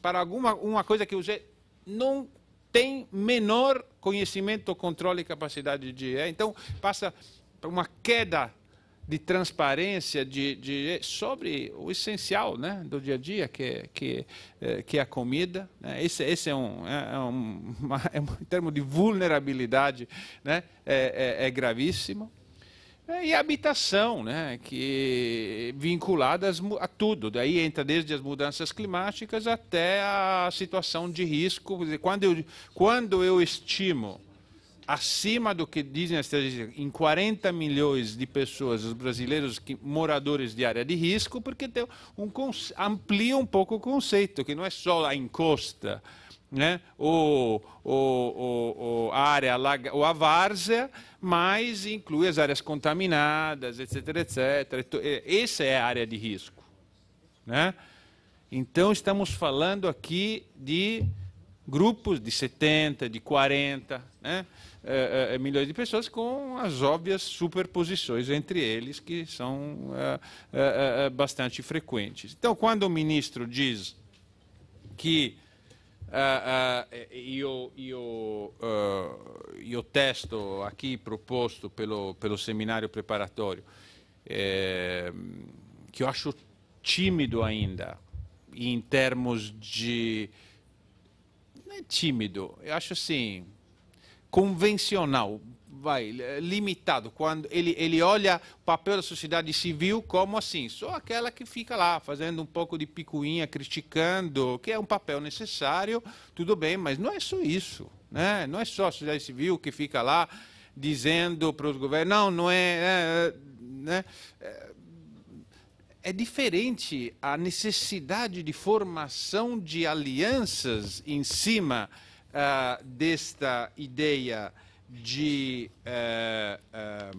para alguma uma coisa que você não tem menor conhecimento, controle e capacidade de. É? Então, passa para uma queda de transparência de, de, é, sobre o essencial né, do dia a dia, que, é, que, é, que é a comida. Né? Esse, esse é, um, é, um, é um termo de vulnerabilidade, né? é, é, é gravíssimo. É, e habitação, né, que vinculadas a tudo. Daí entra desde as mudanças climáticas até a situação de risco. Quando eu, quando eu estimo acima do que dizem as estatísticas, em 40 milhões de pessoas, os brasileiros que, moradores de área de risco, porque tem um, amplia um pouco o conceito, que não é só a encosta, né? o, o, o, a área, ou a várzea, mas inclui as áreas contaminadas, etc, etc. Então, é, essa é a área de risco. Né? Então, estamos falando aqui de grupos de 70, de 40 né? É, é, é, milhões de pessoas com as óbvias superposições entre eles, que são é, é bastante frequentes. Então, quando o ministro diz que io, io, io, testo a chi proposto per lo, preparatório seminario eh, preparatorio que eu acho tímido ainda, em termos de. Não é tímido, eu acho assim. convencional vai, eh, limitado. Quando ele, ele olha o papel da sociedade civil como assim, só aquela que fica lá fazendo um pouco de picuinha, criticando, que é um papel necessário, tudo bem, mas não é só isso. Né? Não é só a sociedade civil que fica lá dizendo para os governos, não, não é, é, é né? É, é diferente a necessidade de formação de alianças em cima uh, desta ideia de, é, é,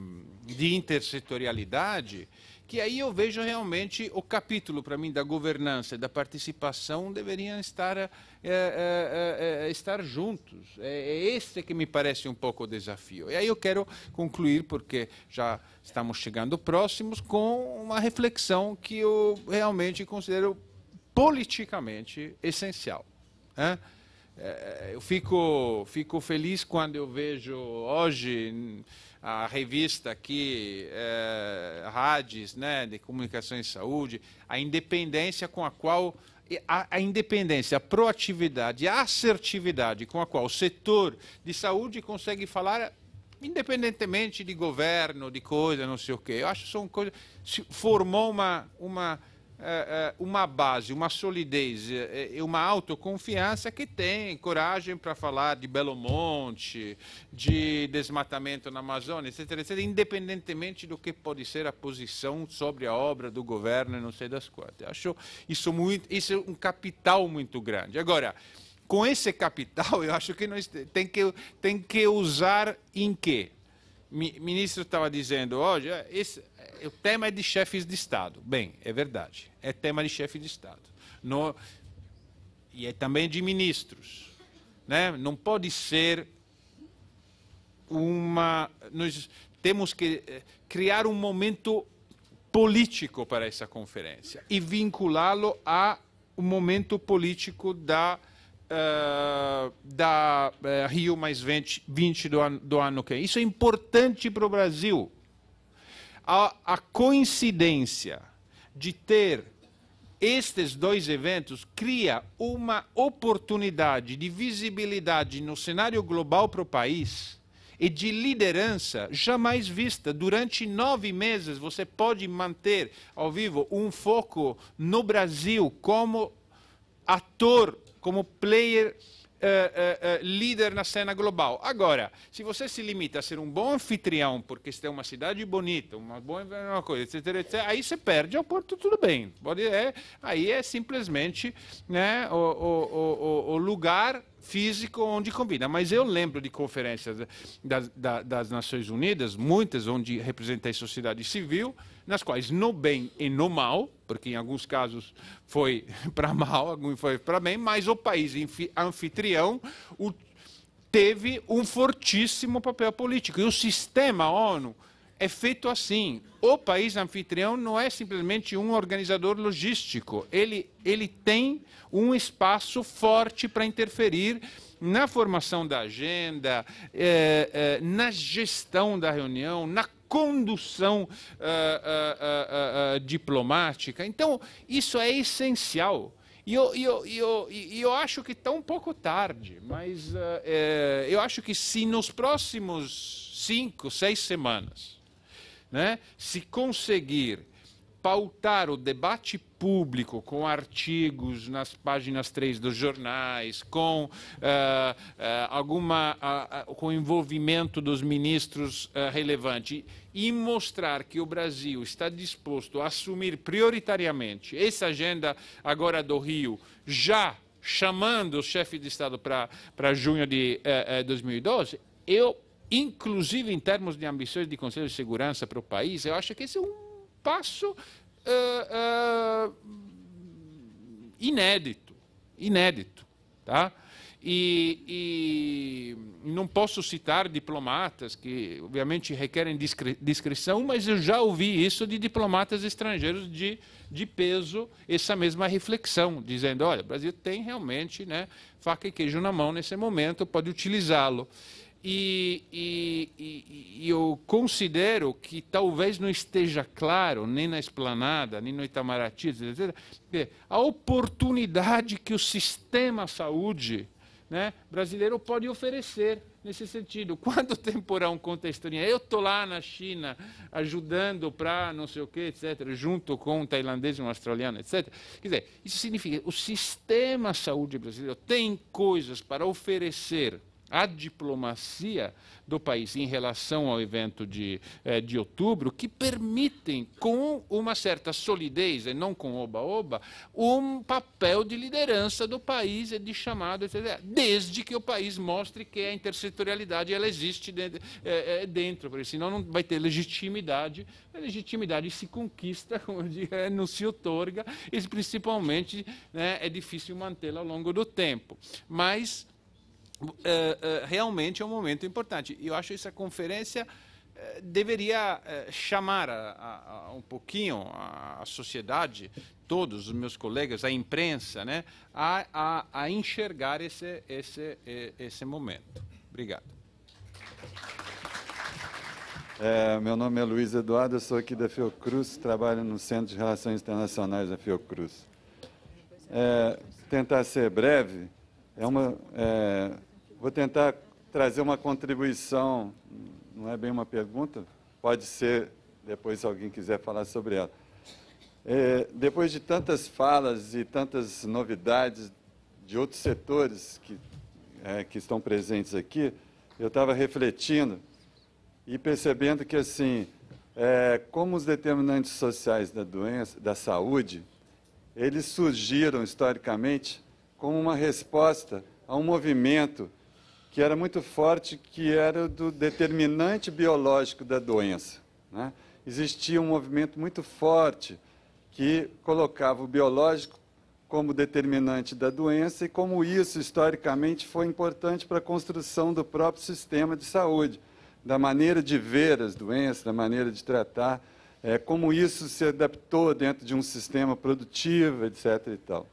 de intersetorialidade, que aí eu vejo realmente o capítulo, para mim, da governança e da participação deveriam estar, é, estar juntos. É, esse que me parece um pouco o desafio. E aí eu quero concluir, porque já estamos chegando próximos, com uma reflexão que eu realmente considero politicamente essencial. Né? É, é, eu fico, fico feliz quando eu vejo hoje a revista aqui, é, né, de Comunicações e Saúde, a independência com a qual, a, a independência, a proatividade, a assertividade com a qual o setor de saúde consegue falar independentemente de governo, de coisa, não sei o quê. Eu acho que são coisas... Formou uma... uma é, é, uma base, uma solidez e é, uma autoconfiança que tem coragem para falar de Belo Monte, de desmatamento na Amazônia, etc, etc, independentemente do que pode ser a posição sobre a obra do governo e não sei das quantas. Acho isso muito, isso é um capital muito grande. Agora, com esse capital, eu acho que nós tem que tem que usar em quê? O ministro estava dizendo hoje, esse é, o tema é de chefes de Estado. Bem, é verdade. É tema de chefe de Estado. No, e é também de ministros. Né? Não pode ser uma. Nós temos que eh, criar um momento político para essa conferência e vinculá-lo a um momento político da. Uh, da uh, Rio mais 20, 20 do, ano, do ano que vem. Isso é importante para o Brasil a, a coincidência de ter estes dois eventos cria uma oportunidade de visibilidade no cenário global para o país e de liderança jamais vista. Durante nove meses, você pode manter ao vivo um foco no Brasil como ator, como player uh, uh, líder na cena global. Agora, se você se limita a ser um bom anfitrião, porque você tem uma cidade bonita, uma boa uma coisa, etc, etc, aí você perde o porto, tudo bem. Pode, é, aí é simplesmente né, o, o, o, o lugar físico onde combina. Mas eu lembro de conferências das, das, das Nações Unidas, muitas onde representei sociedade civil, nas quais no bem e no mal, porque em alguns casos foi para mal, alguns foi para bem, mas o país anfitrião teve um fortíssimo papel político. E o sistema ONU é feito assim. O país anfitrião não é simplesmente um organizador logístico. Ele, ele tem um espaço forte para interferir na formação da agenda, é, é, na gestão da reunião, na condução é, diplomática. Então, isso é essencial. E eu, eu, eu, eu acho que está um pouco tarde, mas é, eu acho que se nos próximos cinco, seis semanas, né, se conseguir pautar o debate público com artigos nas páginas 3 dos jornais, com uh, uh, alguma uh, com envolvimento dos ministros eh, relevante e mostrar que o Brasil está disposto a assumir prioritariamente essa agenda agora do Rio já chamando o chefe de Estado para junho de 2012, eu, inclusive em termos de ambições de Conselho de Segurança para o país, eu acho que esse é um passo eh, eh, inédito, inédito, tá? E, e, não posso citar diplomatas que, obviamente, requerem discrição, mas eu já ouvi isso de diplomatas estrangeiros de, de peso, essa mesma reflexão, dizendo: olha, o Brasil tem realmente né, faca e queijo na mão nesse momento, pode utilizá-lo. E, e, e, eu considero que talvez não esteja claro, nem na Esplanada, nem no Itamaraty, etc., a oportunidade que o sistema saúde né, brasileiro pode oferecer nesse sentido. Quando temporar um conta a historinha, eu estou lá na China ajudando para não sei o quê, etc., junto com um tailandês, um australiano, etc. Quer dizer, isso significa que o sistema saúde brasileiro tem coisas para oferecer a diplomacia do país em relação ao evento de, eh, de outubro, que permitem, com uma certa solidez, e não com oba-oba, um papel de liderança do país e de chamado, etc., desde que o país mostre que a intersetorialidade ela existe eh, eh, dentro, porque senão não vai ter legitimidade. A legitimidade se conquista, como diria, não se otorga, e principalmente né, é difícil mantê-la ao longo do tempo. Mas eh, eh, realmente é um momento importante. E eu acho que essa conferência eh, deveria chamar a, a, um pouquinho a, sociedade, todos os meus colegas, a imprensa, né, a, a, enxergar esse, esse, esse momento. Obrigado. É, meu nome é Luiz Eduardo, sou aqui da Fiocruz, trabalho no Centro de Relações Internacionais da Fiocruz. É, tentar ser breve, é uma, é, Vou tentar trazer uma contribuição, não é bem uma pergunta, pode ser, depois se alguém quiser falar sobre ela. É, depois de tantas falas e tantas novidades de outros setores que, é, que estão presentes aqui, eu estava refletindo e percebendo que, assim, é, como os determinantes sociais da doença, da saúde, eles surgiram historicamente como uma resposta a um movimento que era muito forte, que era do determinante biológico da doença. Né? Existia um movimento muito forte que colocava o biológico como determinante da doença e como isso, historicamente, foi importante para a construção do próprio sistema de saúde, da maneira de ver as doenças, da maneira de tratar, é, como isso se adaptou dentro de um sistema produtivo, etc. E tal.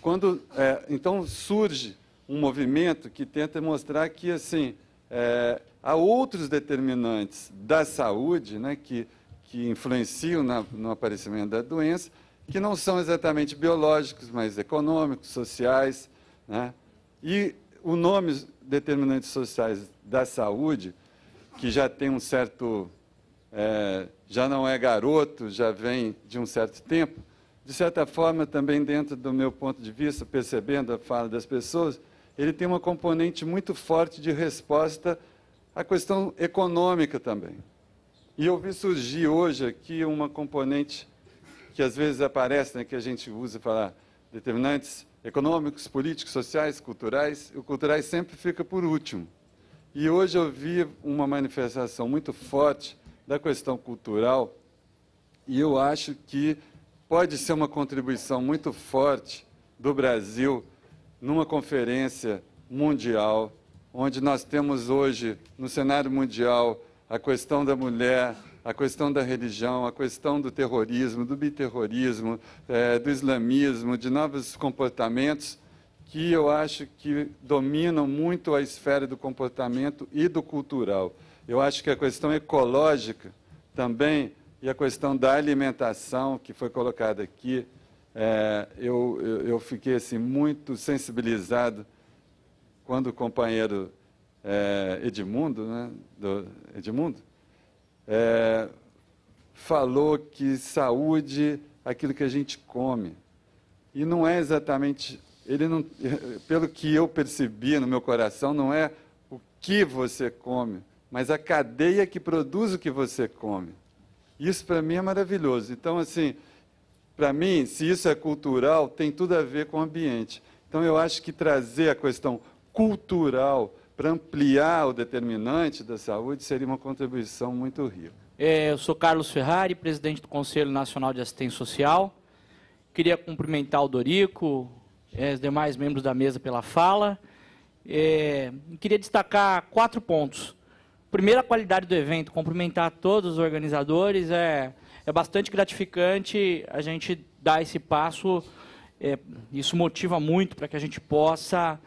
Quando, é, então surge um movimento que tenta mostrar que, assim, é, há outros determinantes da saúde né, que, que influenciam na, no aparecimento da doença, que não são exatamente biológicos, mas econômicos, sociais. Né? E o nome determinantes sociais da saúde, que já tem um certo. É, já não é garoto, já vem de um certo tempo, de certa forma, também dentro do meu ponto de vista, percebendo a fala das pessoas, ele tem uma componente muito forte de resposta à questão econômica também. E eu vi surgir hoje aqui uma componente que às vezes aparece, né, que a gente usa para determinantes econômicos, políticos, sociais, culturais, o culturais sempre fica por último. E hoje eu vi uma manifestação muito forte da questão cultural, e eu acho que pode ser uma contribuição muito forte do Brasil numa conferência mundial, onde nós temos hoje, no cenário mundial, a questão da mulher, a questão da religião, a questão do terrorismo, do biterrorismo, é, do islamismo, de novos comportamentos que eu acho que dominam muito a esfera do comportamento e do cultural. Eu acho que a questão ecológica também e a questão da alimentação que foi colocada aqui é, eu, eu fiquei assim, muito sensibilizado quando o companheiro é, Edmundo, né, do, Edmundo é, falou que saúde é aquilo que a gente come. E não é exatamente, ele não, pelo que eu percebi no meu coração, não é o que você come, mas a cadeia que produz o que você come. Isso para mim é maravilhoso. Então, assim, para mim, se isso é cultural, tem tudo a ver com o ambiente. Então, eu acho que trazer a questão cultural para ampliar o determinante da saúde seria uma contribuição muito rica. É, eu sou Carlos Ferrari, presidente do Conselho Nacional de Assistência Social. Queria cumprimentar o Dorico, e é, os demais membros da mesa pela fala. É, queria destacar quatro pontos. Primeiro, a qualidade do evento. Cumprimentar todos os organizadores. É, é bastante gratificante a gente dar esse passo. É, isso motiva muito para que a gente possa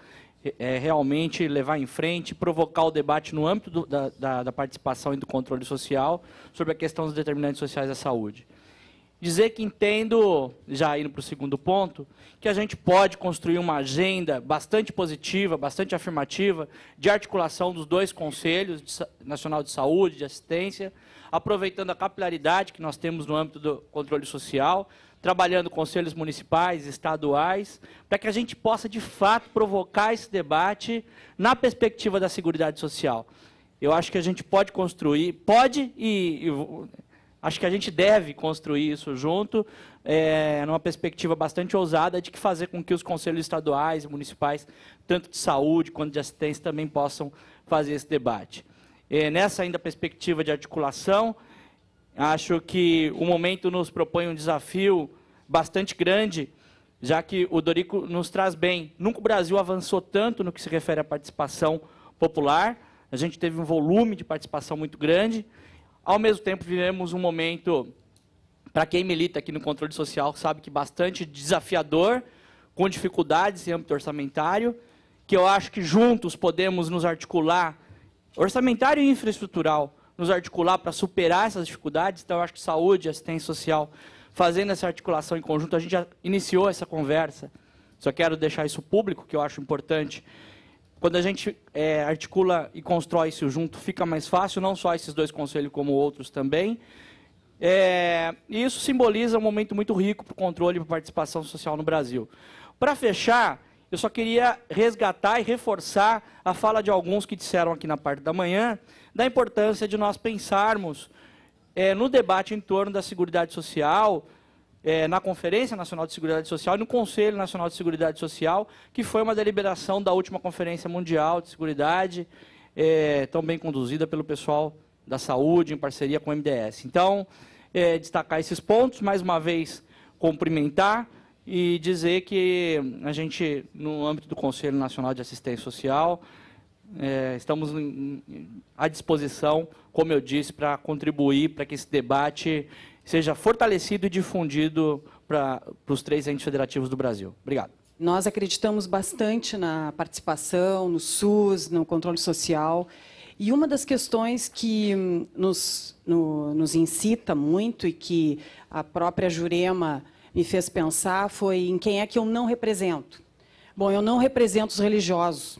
é, realmente levar em frente, provocar o debate no âmbito do, da, da, da participação e do controle social sobre a questão dos determinantes sociais da saúde. Dizer que entendo, já indo para o segundo ponto, que a gente pode construir uma agenda bastante positiva, bastante afirmativa, de articulação dos dois conselhos, Nacional de Saúde, de Assistência, aproveitando a capilaridade que nós temos no âmbito do controle social, trabalhando conselhos municipais, estaduais, para que a gente possa, de fato, provocar esse debate na perspectiva da Seguridade Social. Eu acho que a gente pode construir, pode e, e acho que a gente deve construir isso junto, é, numa perspectiva bastante ousada de que fazer com que os conselhos estaduais e municipais, tanto de saúde quanto de assistência, também possam fazer esse debate é, nessa ainda perspectiva de articulação. Acho que o momento nos propõe um desafio bastante grande, já que o Dorico nos traz bem. Nunca o Brasil avançou tanto no que se refere à participação popular. A gente teve um volume de participação muito grande. Ao mesmo tempo, vivemos um momento, para quem milita aqui no controle social, sabe que bastante desafiador, com dificuldades em âmbito orçamentário, que eu acho que juntos podemos nos articular orçamentário e infraestrutural, nos articular para superar essas dificuldades. Então, eu acho que saúde, assistência social, fazendo essa articulação em conjunto, a gente já iniciou essa conversa. Só quero deixar isso público, que eu acho importante. Quando a gente é, articula e constrói isso junto, fica mais fácil, não só esses dois conselhos, como outros também. É, e isso simboliza um momento muito rico para o controle e para a participação social no Brasil. Para fechar, eu só queria resgatar e reforçar a fala de alguns que disseram aqui na parte da manhã da importância de nós pensarmos é, no debate em torno da Seguridade Social, é, na Conferência Nacional de Seguridade Social e no Conselho Nacional de Seguridade Social, que foi uma deliberação da última Conferência Mundial de Seguridade, é, eh, também conduzida pelo pessoal da saúde, em parceria com o MDS. Então, destacar esses pontos, mais uma vez, cumprimentar e dizer que a gente, no âmbito do Conselho Nacional de Assistência Social, é, estamos em, à disposição, como eu disse, para contribuir para que esse debate seja fortalecido e difundido para os três entes federativos do Brasil. Obrigado. Nós acreditamos bastante na participação, no SUS, no controle social. E uma das questões que nos, no, nos incita muito e que a própria Jurema me fez pensar foi em quem é que eu não represento. Bom, eu não represento os religiosos.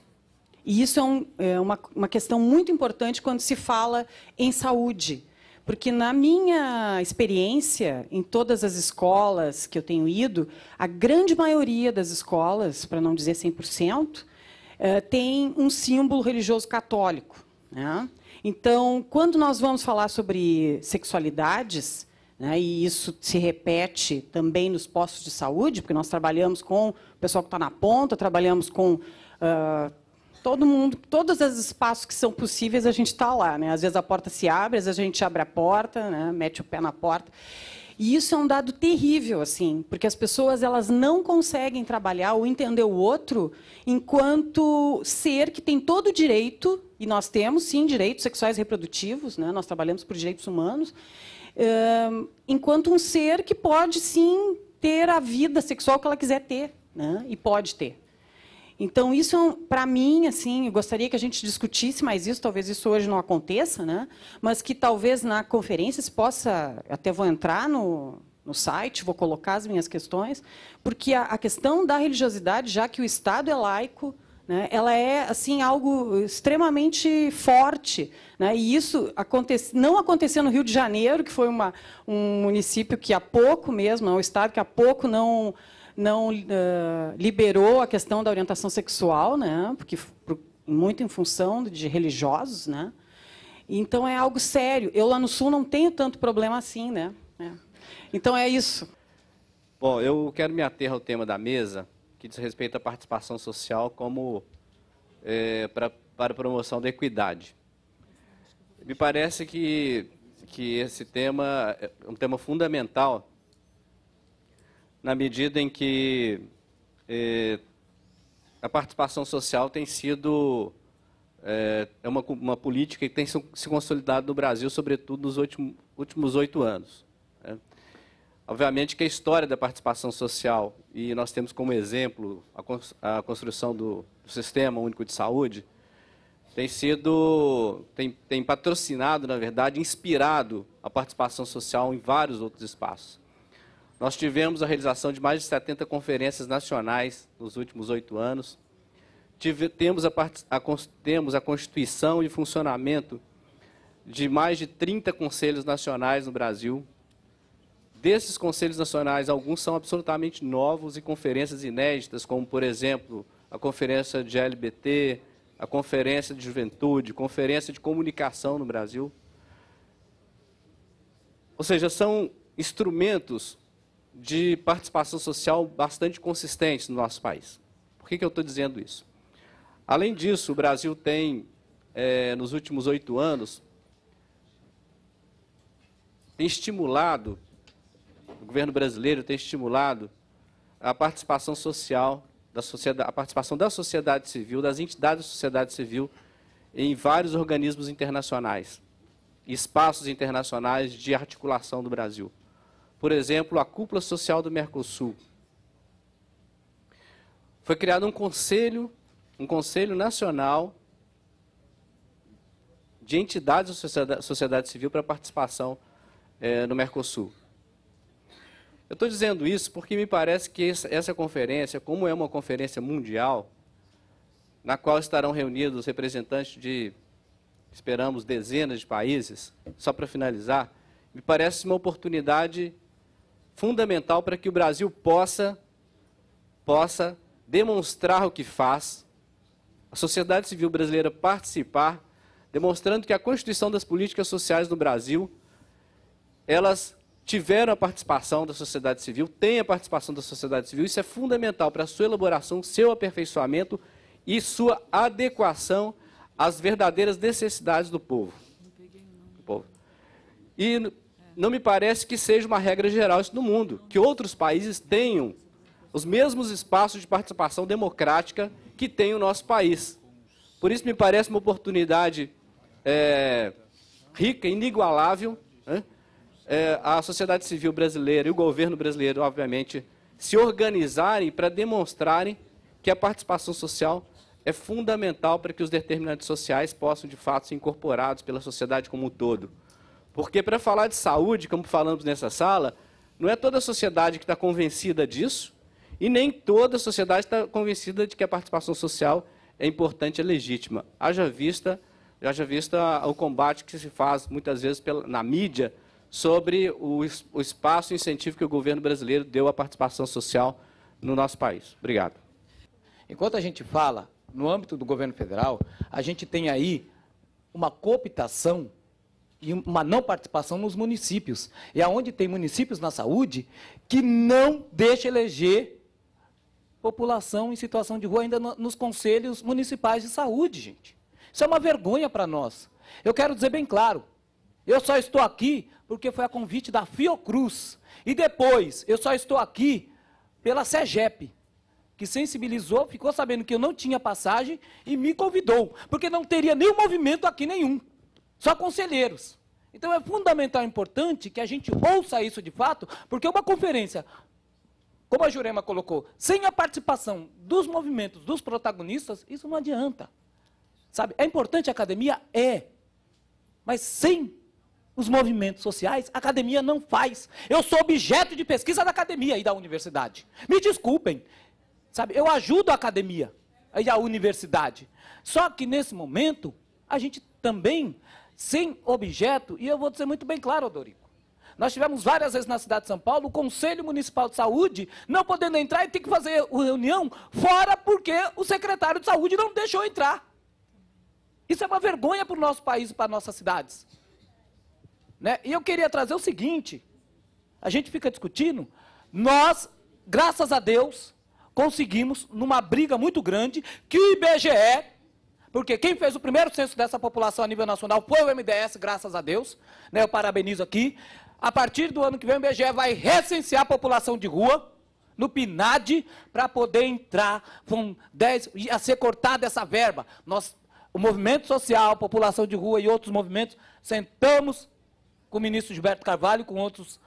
E isso é, um, é uma, uma questão muito importante quando se fala em saúde. Porque, na minha experiência, em todas as escolas que eu tenho ido, a grande maioria das escolas, para não dizer 100%, eh, tem um símbolo religioso católico. Né? Então, quando nós vamos falar sobre sexualidades, né? E isso se repete também nos postos de saúde, porque nós trabalhamos com o pessoal que está na ponta, trabalhamos com uh, todo mundo, todos os espaços que são possíveis a gente está lá. Né? Às vezes a porta se abre, às vezes a gente abre a porta, né? mete o pé na porta. E isso é um dado terrível, assim, porque as pessoas elas não conseguem trabalhar ou entender o outro enquanto ser que tem todo o direito, e nós temos, sim, direitos sexuais reprodutivos, né? nós trabalhamos por direitos humanos, enquanto um ser que pode sim ter a vida sexual que ela quiser ter, né? e pode ter. Então, isso, é para mim, assim, eu gostaria que a gente discutisse mais isso, talvez isso hoje não aconteça, né? mas que talvez na conferência se possa, até vou entrar no, no site, vou colocar as minhas questões, porque a, a questão da religiosidade, já que o Estado é laico, né? Ela é assim algo extremamente forte. Né? E isso acontece não aconteceu no Rio de Janeiro, que foi uma, um município que há pouco mesmo, é um estado que há pouco não não uh, liberou a questão da orientação sexual, né? Porque muito em função de religiosos, né? Então é algo sério. Eu lá no sul não tenho tanto problema assim, né? É. Então é isso. Bom, eu quero me ater ao tema da mesa, que diz respeito à participação social como é, pra, para promoção da equidade. Me parece que, que esse tema é um tema fundamental na medida em que é, a participação social tem sido é, é uma, uma política que tem se consolidado no Brasil, sobretudo nos últimos, últimos oito anos. Né? Obviamente que a história da participação social e nós temos como exemplo a construção do, Sistema Único de Saúde, tem sido, tem, tem patrocinado, na verdade, inspirado a participação social em vários outros espaços. Nós tivemos a realização de mais de 70 conferências nacionais nos últimos oito anos, Tive, temos, a, a, temos a constituição e funcionamento de mais de 30 conselhos nacionais no Brasil, Desses conselhos nacionais, alguns são absolutamente novos e conferências inéditas, como, por exemplo, a conferência de LBT, a conferência de juventude, conferência de comunicação no Brasil. Ou seja, são instrumentos de participação social bastante consistentes no nosso país. Por que, que eu estou dizendo isso? Além disso, o Brasil tem, é, nos últimos oito anos, tem estimulado o governo brasileiro tem estimulado a participação social, da sociedade, a participação da sociedade civil, das entidades da sociedade civil em vários organismos internacionais, espaços internacionais de articulação do Brasil. Por exemplo, a Cúpula Social do Mercosul. Foi criado um conselho, um conselho nacional de entidades da sociedade civil para participação eh, no Mercosul. Eu estou dizendo isso porque me parece que essa conferência, como é uma conferência mundial, na qual estarão reunidos representantes de, esperamos, dezenas de países, só para finalizar, me parece uma oportunidade fundamental para que o Brasil possa, possa demonstrar o que faz, a sociedade civil brasileira participar, demonstrando que a constituição das políticas sociais no Brasil, elas tiveram a participação da sociedade civil, têm a participação da sociedade civil. Isso é fundamental para a sua elaboração, seu aperfeiçoamento e sua adequação às verdadeiras necessidades do povo. Do povo. E não me parece que seja uma regra geral isso no mundo, que outros países tenham os mesmos espaços de participação democrática que tem o nosso país. Por isso me parece uma oportunidade é, rica, inigualável, né? é, a sociedade civil brasileira e o governo brasileiro, obviamente, se organizarem para demonstrarem que a participação social é fundamental para que os determinantes sociais possam, de fato, ser incorporados pela sociedade como um todo. Porque, para falar de saúde, como falamos nessa sala, não é toda a sociedade que está convencida disso, e nem toda a sociedade está convencida de que a participação social é importante e é legítima. Haja vista, haja vista o combate que se faz, muitas vezes, pela, na mídia, sobre o, o espaço e incentivo que o governo brasileiro deu à participação social no nosso país. Obrigado. Enquanto a gente fala no âmbito do governo federal, a gente tem aí uma cooptação e uma não participação nos municípios. E aonde tem municípios na saúde que não deixa eleger população em situação de rua ainda nos conselhos municipais de saúde, gente. Isso é uma vergonha para nós. Eu quero dizer bem claro, eu só estou aqui porque foi a convite da Fiocruz. E depois, eu só estou aqui pela SEGEP, que sensibilizou, ficou sabendo que eu não tinha passagem e me convidou, porque não teria nenhum movimento aqui nenhum, só conselheiros. Então é fundamental, importante que a gente ouça isso de fato, porque uma conferência, como a Jurema colocou, sem a participação dos movimentos, dos protagonistas, isso não adianta. Sabe? É importante a academia? É. Mas sem os movimentos sociais, a academia não faz. Eu sou objeto de pesquisa da academia e da universidade. Me desculpem, sabe? Eu ajudo a academia e a universidade. Só que nesse momento, a gente também, sem objeto, e eu vou dizer muito bem claro, Odorico, nós tivemos várias vezes na cidade de São Paulo o Conselho Municipal de Saúde não podendo entrar e tem que fazer reunião fora porque o secretário de saúde não deixou entrar. Isso é uma vergonha para o nosso país e para nossas cidades. Né? E eu queria trazer o seguinte: a gente fica discutindo, nós, graças a Deus, conseguimos, numa briga muito grande, que o IBGE, porque quem fez o primeiro censo dessa população a nível nacional foi o MDS, graças a Deus, né? eu parabenizo aqui. A partir do ano que vem, o IBGE vai recensear a população de rua no PNAD para poder entrar com 10 a ser cortada essa verba. Nós, o movimento social, a população de rua e outros movimentos sentamos com o ministro Gilberto Carvalho, com outros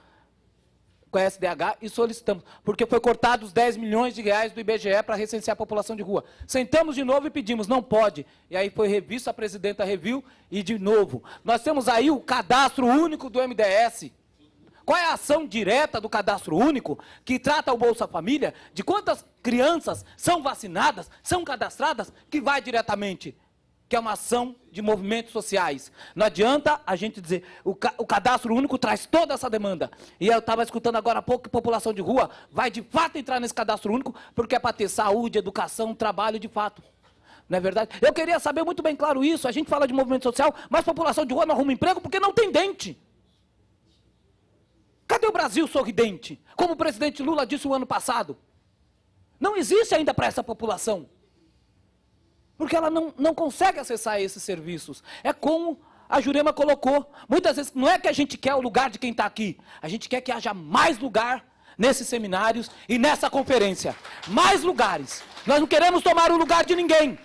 com a SDH e solicitamos, porque foi cortado os 10 milhões de reais do IBGE para recensear a população de rua. Sentamos de novo e pedimos, não pode. E aí foi revisto, a presidenta reviu e de novo. Nós temos aí o cadastro único do MDS. Qual é a ação direta do cadastro único que trata o Bolsa Família? De quantas crianças são vacinadas, são cadastradas, que vai diretamente que é uma ação de movimentos sociais. Não adianta a gente dizer, o, ca, o cadastro único traz toda essa demanda. E eu estava escutando agora há pouco que população de rua vai de fato entrar nesse cadastro único, porque é para ter saúde, educação, trabalho de fato. Não é verdade? Eu queria saber muito bem claro isso. A gente fala de movimento social, mas população de rua não arruma emprego porque não tem dente. Cadê o Brasil sorridente? Como o presidente Lula disse o ano passado. Não existe ainda para essa população. Porque ela não, não consegue acessar esses serviços. É como a Jurema colocou. Muitas vezes não é que a gente quer o lugar de quem está aqui. A gente quer que haja mais lugar nesses seminários e nessa conferência. Mais lugares. Nós não queremos tomar o lugar de ninguém.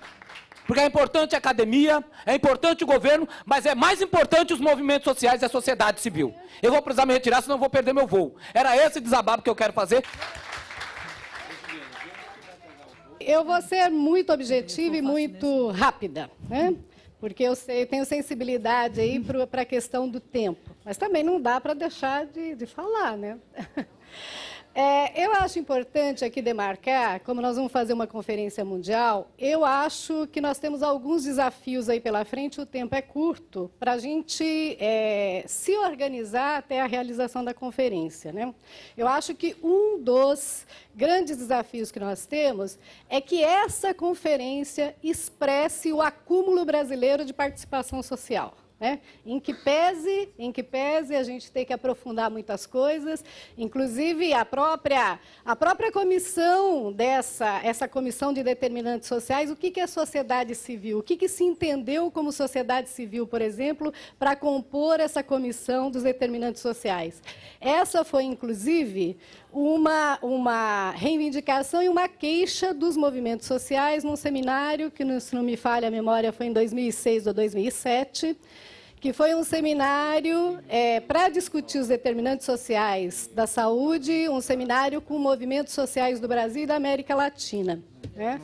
Porque é importante a academia, é importante o governo, mas é mais importante os movimentos sociais e a sociedade civil. Eu vou precisar me retirar, senão vou perder meu voo. Era esse desabafo que eu quero fazer. Eu vou ser muito objetiva e muito rápida, né? porque eu sei, tenho sensibilidade aí para a questão do tempo. Mas também não dá para deixar de, de falar, né? É, eu acho importante aqui demarcar, como nós vamos fazer uma conferência mundial, eu acho que nós temos alguns desafios aí pela frente, o tempo é curto, para a gente é, se organizar até a realização da conferência. Né? Eu acho que um dos grandes desafios que nós temos é que essa conferência expresse o acúmulo brasileiro de participação social. Né? Em que pese, em que pese a gente tem que aprofundar muitas coisas, inclusive a própria a própria comissão dessa essa comissão de determinantes sociais, o que, que é sociedade civil, o que, que se entendeu como sociedade civil, por exemplo, para compor essa comissão dos determinantes sociais. Essa foi inclusive uma uma reivindicação e uma queixa dos movimentos sociais num seminário que, se não me falha a memória, foi em 2006 ou 2007 que foi um seminário é, para discutir os determinantes sociais da saúde, um seminário com movimentos sociais do Brasil e da América Latina. Né?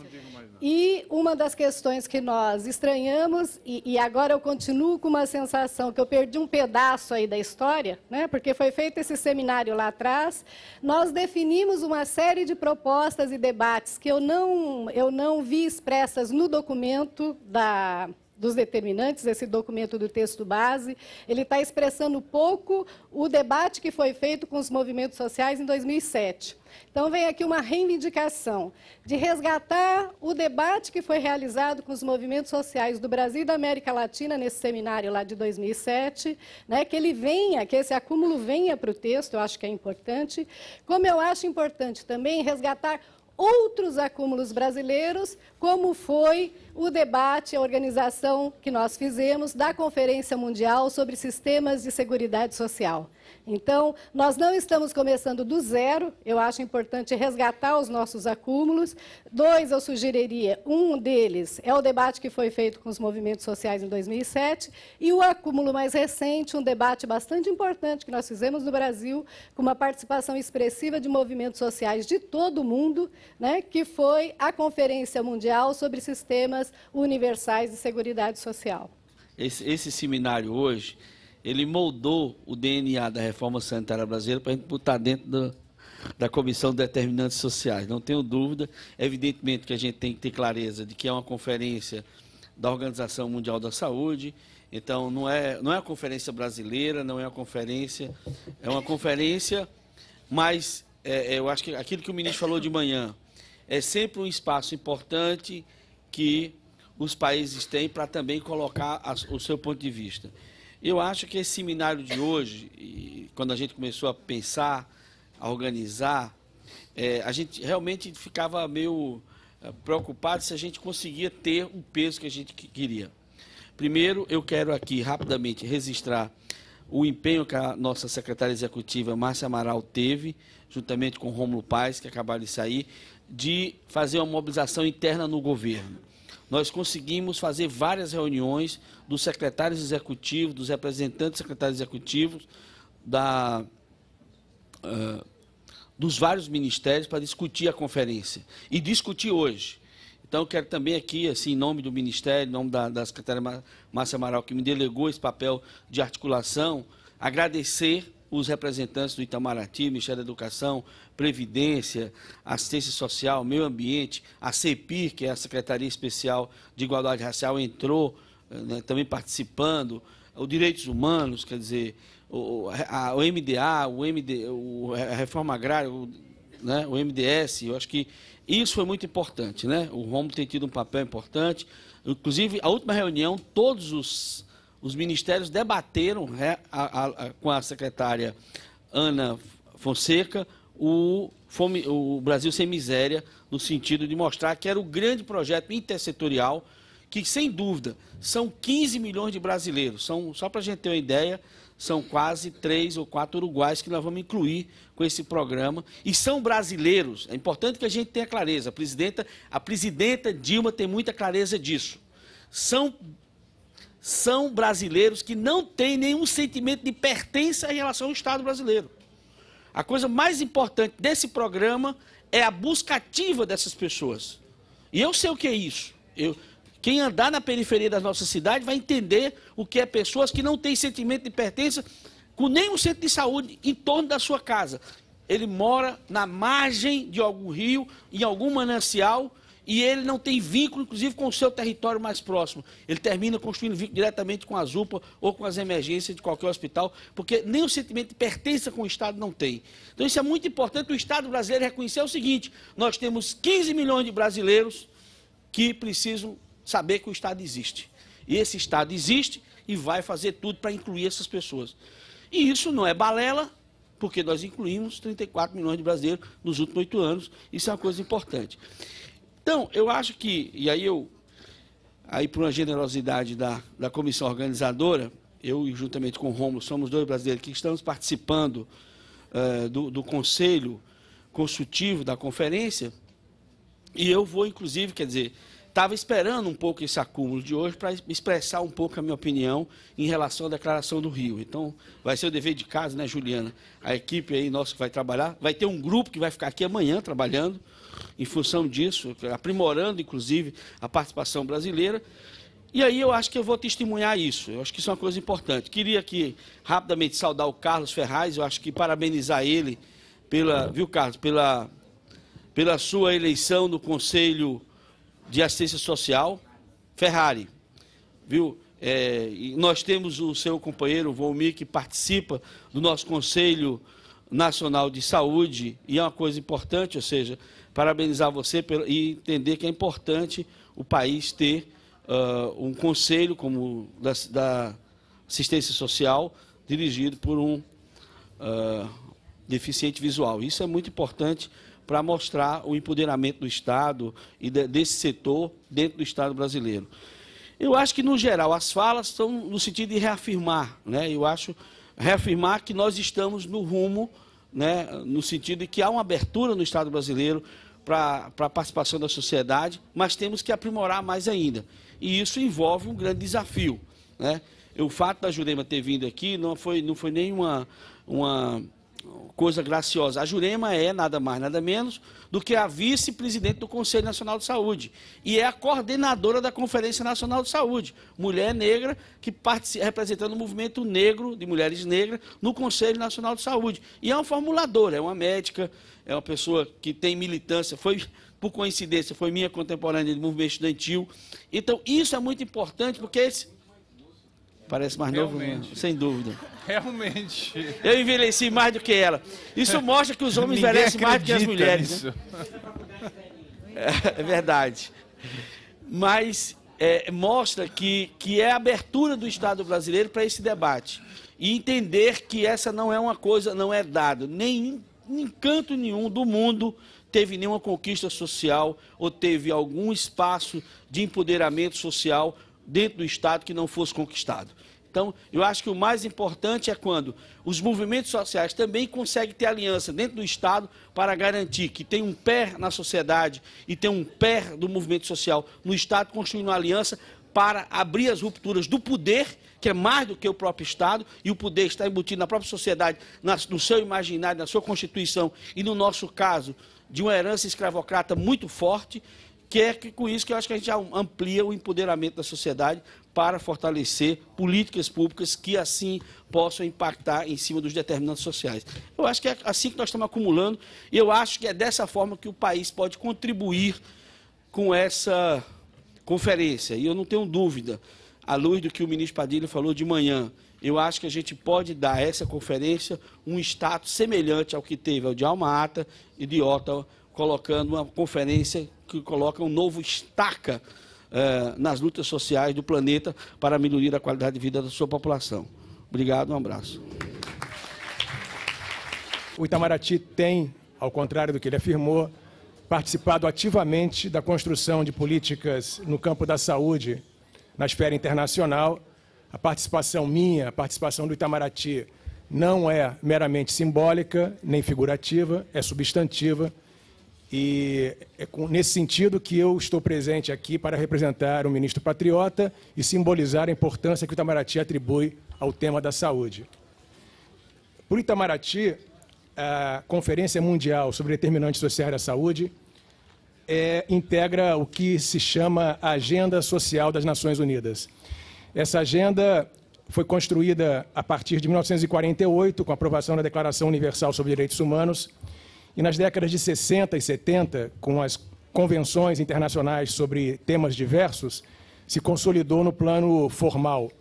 E uma das questões que nós estranhamos, e, e, agora eu continuo com uma sensação que eu perdi um pedaço aí da história, né? porque foi feito esse seminário lá atrás, nós definimos uma série de propostas e debates que eu não, eu não vi expressas no documento da, dos determinantes, esse documento do texto base, ele está expressando um pouco o debate que foi feito com os movimentos sociais em 2007. Então, vem aqui uma reivindicação de resgatar o debate que foi realizado com os movimentos sociais do Brasil e da América Latina nesse seminário lá de 2007, né, que ele venha, que esse acúmulo venha para o texto, eu acho que é importante. Como eu acho importante também resgatar outros acúmulos brasileiros, como foi o debate, a organização que nós fizemos da Conferência Mundial sobre Sistemas de Seguridade Social. Então, nós não estamos começando do zero, eu acho importante resgatar os nossos acúmulos. Dois, eu sugeriria, um deles é o debate que foi feito com os movimentos sociais em 2007, e o acúmulo mais recente, um debate bastante importante que nós fizemos no Brasil, com uma participação expressiva de movimentos sociais de todo o mundo, né, que foi a Conferência Mundial sobre Sistemas Universais de Seguridade Social. esse, esse seminário hoje ele moldou o DNA da reforma sanitária brasileira para a gente botar dentro do, da Comissão de Determinantes Sociais. Não tenho dúvida, evidentemente que a gente tem que ter clareza de que é uma conferência da Organização Mundial da Saúde, então não é, não é uma conferência brasileira, não é uma conferência, é uma conferência, mas é, é eu acho que aquilo que o ministro falou de manhã, é sempre um espaço importante que os países têm para também colocar a, o seu ponto de vista. Eu acho que esse seminário de hoje, quando a gente começou a pensar, a organizar, é, a gente realmente ficava meio é, preocupado se a gente conseguia ter o peso que a gente queria. Primeiro, eu quero aqui rapidamente registrar o empenho que a nossa secretária executiva, Márcia Amaral, teve, juntamente com Rômulo Paes, que acabaram de sair, de fazer uma mobilização interna no governo nós conseguimos fazer várias reuniões dos secretários executivos, dos representantes secretários executivos, da, uh, dos vários ministérios para discutir a conferência. E discutir hoje. Então, eu quero também aqui, assim, em nome do Ministério, em nome da, da secretária Márcia Amaral, que me delegou esse papel de articulação, agradecer os representantes do Itamaraty, Ministério da Educação, Previdência, Assistência Social, Meio Ambiente, a CEPIR, que é a Secretaria Especial de Igualdade Racial, entrou eh, né, também participando, os Direitos Humanos, quer dizer, o, a, o MDA, o MD, o, a Reforma Agrária, o, né, o MDS, eu acho que isso foi muito importante. Né? O Romulo tem tido um papel importante. Inclusive, a última reunião, todos os os ministérios debateram né, a, a, a, com a secretária Ana Fonseca o, fome, o Brasil Sem Miséria, no sentido de mostrar que era o grande projeto intersetorial, que sem dúvida são 15 milhões de brasileiros. São, só para a gente ter uma ideia, são quase três ou quatro uruguais que nós vamos incluir com esse programa. E são brasileiros. É importante que a gente tenha clareza. A presidenta, a presidenta Dilma tem muita clareza disso. São são brasileiros que não têm nenhum sentimento de pertença em relação ao Estado brasileiro. A coisa mais importante desse programa é a busca ativa dessas pessoas. E eu sei o que é isso. Eu, quem andar na periferia das nossas cidades vai entender o que é pessoas que não têm sentimento de pertença com nenhum centro de saúde em torno da sua casa. Ele mora na margem de algum rio, em algum manancial, e ele não tem vínculo, inclusive, com o seu território mais próximo. Ele termina construindo vínculo diretamente com as UPA ou com as emergências de qualquer hospital, porque nem o sentimento de pertença com o Estado não tem. Então, isso é muito importante o Estado brasileiro reconhecer o seguinte: nós temos 15 milhões de brasileiros que precisam saber que o Estado existe. E esse Estado existe e vai fazer tudo para incluir essas pessoas. E isso não é balela, porque nós incluímos 34 milhões de brasileiros nos últimos oito anos. Isso é uma coisa importante. Então, eu acho que, e aí eu, aí por uma generosidade da, da comissão organizadora, eu e juntamente com o Romulo, somos dois brasileiros que estamos participando uh, do, do conselho consultivo da conferência, e eu vou, inclusive, quer dizer, estava esperando um pouco esse acúmulo de hoje para expressar um pouco a minha opinião em relação à declaração do Rio. Então, vai ser o dever de casa, né, Juliana? A equipe aí nossa que vai trabalhar. Vai ter um grupo que vai ficar aqui amanhã trabalhando em função disso, aprimorando inclusive a participação brasileira. E aí eu acho que eu vou testemunhar isso. Eu acho que isso é uma coisa importante. Queria aqui rapidamente saudar o Carlos Ferraz, eu acho que parabenizar ele pela, viu, Carlos, pela, pela sua eleição no Conselho de Assistência Social Ferrari. Viu? É, nós temos o seu companheiro, o Volmir, que participa do nosso Conselho Nacional de Saúde, e é uma coisa importante, ou seja, parabenizar você pelo, e entender que é importante o país ter uh, um conselho como da, da, assistência social dirigido por um uh, deficiente visual. Isso é muito importante para mostrar o empoderamento do Estado e de, desse setor dentro do Estado brasileiro. Eu acho que, no geral, as falas estão no sentido de reafirmar, né? eu acho, reafirmar que nós estamos no rumo, né? no sentido de que há uma abertura no Estado brasileiro para a participação da sociedade, mas temos que aprimorar mais ainda. E isso envolve um grande desafio. Né? O fato da Jurema ter vindo aqui não foi, não foi nenhuma uma coisa graciosa. A Jurema é nada mais, nada menos do que a vice-presidente do Conselho Nacional de Saúde e é a coordenadora da Conferência Nacional de Saúde, mulher negra que participa representando o movimento negro de mulheres negras no Conselho Nacional de Saúde. E é uma formuladora, é uma médica, é uma pessoa que tem militância, foi, por coincidência, foi minha contemporânea de movimento estudantil. Então, isso é muito importante, porque esse... Parece mais né? Realmente. novo, sem dúvida. Realmente. Eu envelheci mais do que ela. Isso mostra que os homens Ninguém envelhecem mais do que as mulheres. Né? É, é verdade. Mas é, mostra que, que é a abertura do Estado brasileiro para esse debate. E entender que essa não é uma coisa, não é dado. Nenhum em canto nenhum do mundo teve nenhuma conquista social ou teve algum espaço de empoderamento social dentro do Estado que não fosse conquistado. Então, eu acho que o mais importante é quando os movimentos sociais também conseguem ter aliança dentro do Estado para garantir que tem um pé na sociedade e tem um pé do movimento social no Estado, construindo uma aliança para abrir as rupturas do poder que é mais do que o próprio Estado, e o poder está embutido na própria sociedade, no seu imaginário, na sua Constituição, e no nosso caso, de uma herança escravocrata muito forte, que é que, com isso que eu acho que a gente amplia o empoderamento da sociedade para fortalecer políticas públicas que assim possam impactar em cima dos determinantes sociais. Eu acho que é assim que nós estamos acumulando, e eu acho que é dessa forma que o país pode contribuir com essa conferência. E eu não tenho dúvida à luz do que o ministro Padilha falou de manhã, eu acho que a gente pode dar a essa conferência um status semelhante ao que teve ao de Alma e de Ottawa, colocando uma conferência que coloca um novo estaca eh, nas lutas sociais do planeta para melhorar a qualidade de vida da sua população. Obrigado, um abraço. O Itamaraty tem, ao contrário do que ele afirmou, participado ativamente da construção de políticas no campo da saúde na esfera internacional. A participação minha, a participação do Itamaraty, não é meramente simbólica nem figurativa, é substantiva. E é nesse sentido que eu estou presente aqui para representar o ministro patriota e simbolizar a importância que o Itamaraty atribui ao tema da saúde. Por Itamaraty, a Conferência Mundial sobre Determinantes Sociais da Saúde é, integra o que se chama a Agenda Social das Nações Unidas. Essa agenda foi construída a partir de 1948, com a aprovação da Declaração Universal sobre Direitos Humanos, e nas décadas de 60 e 70, com as convenções internacionais sobre temas diversos, se consolidou no plano formal.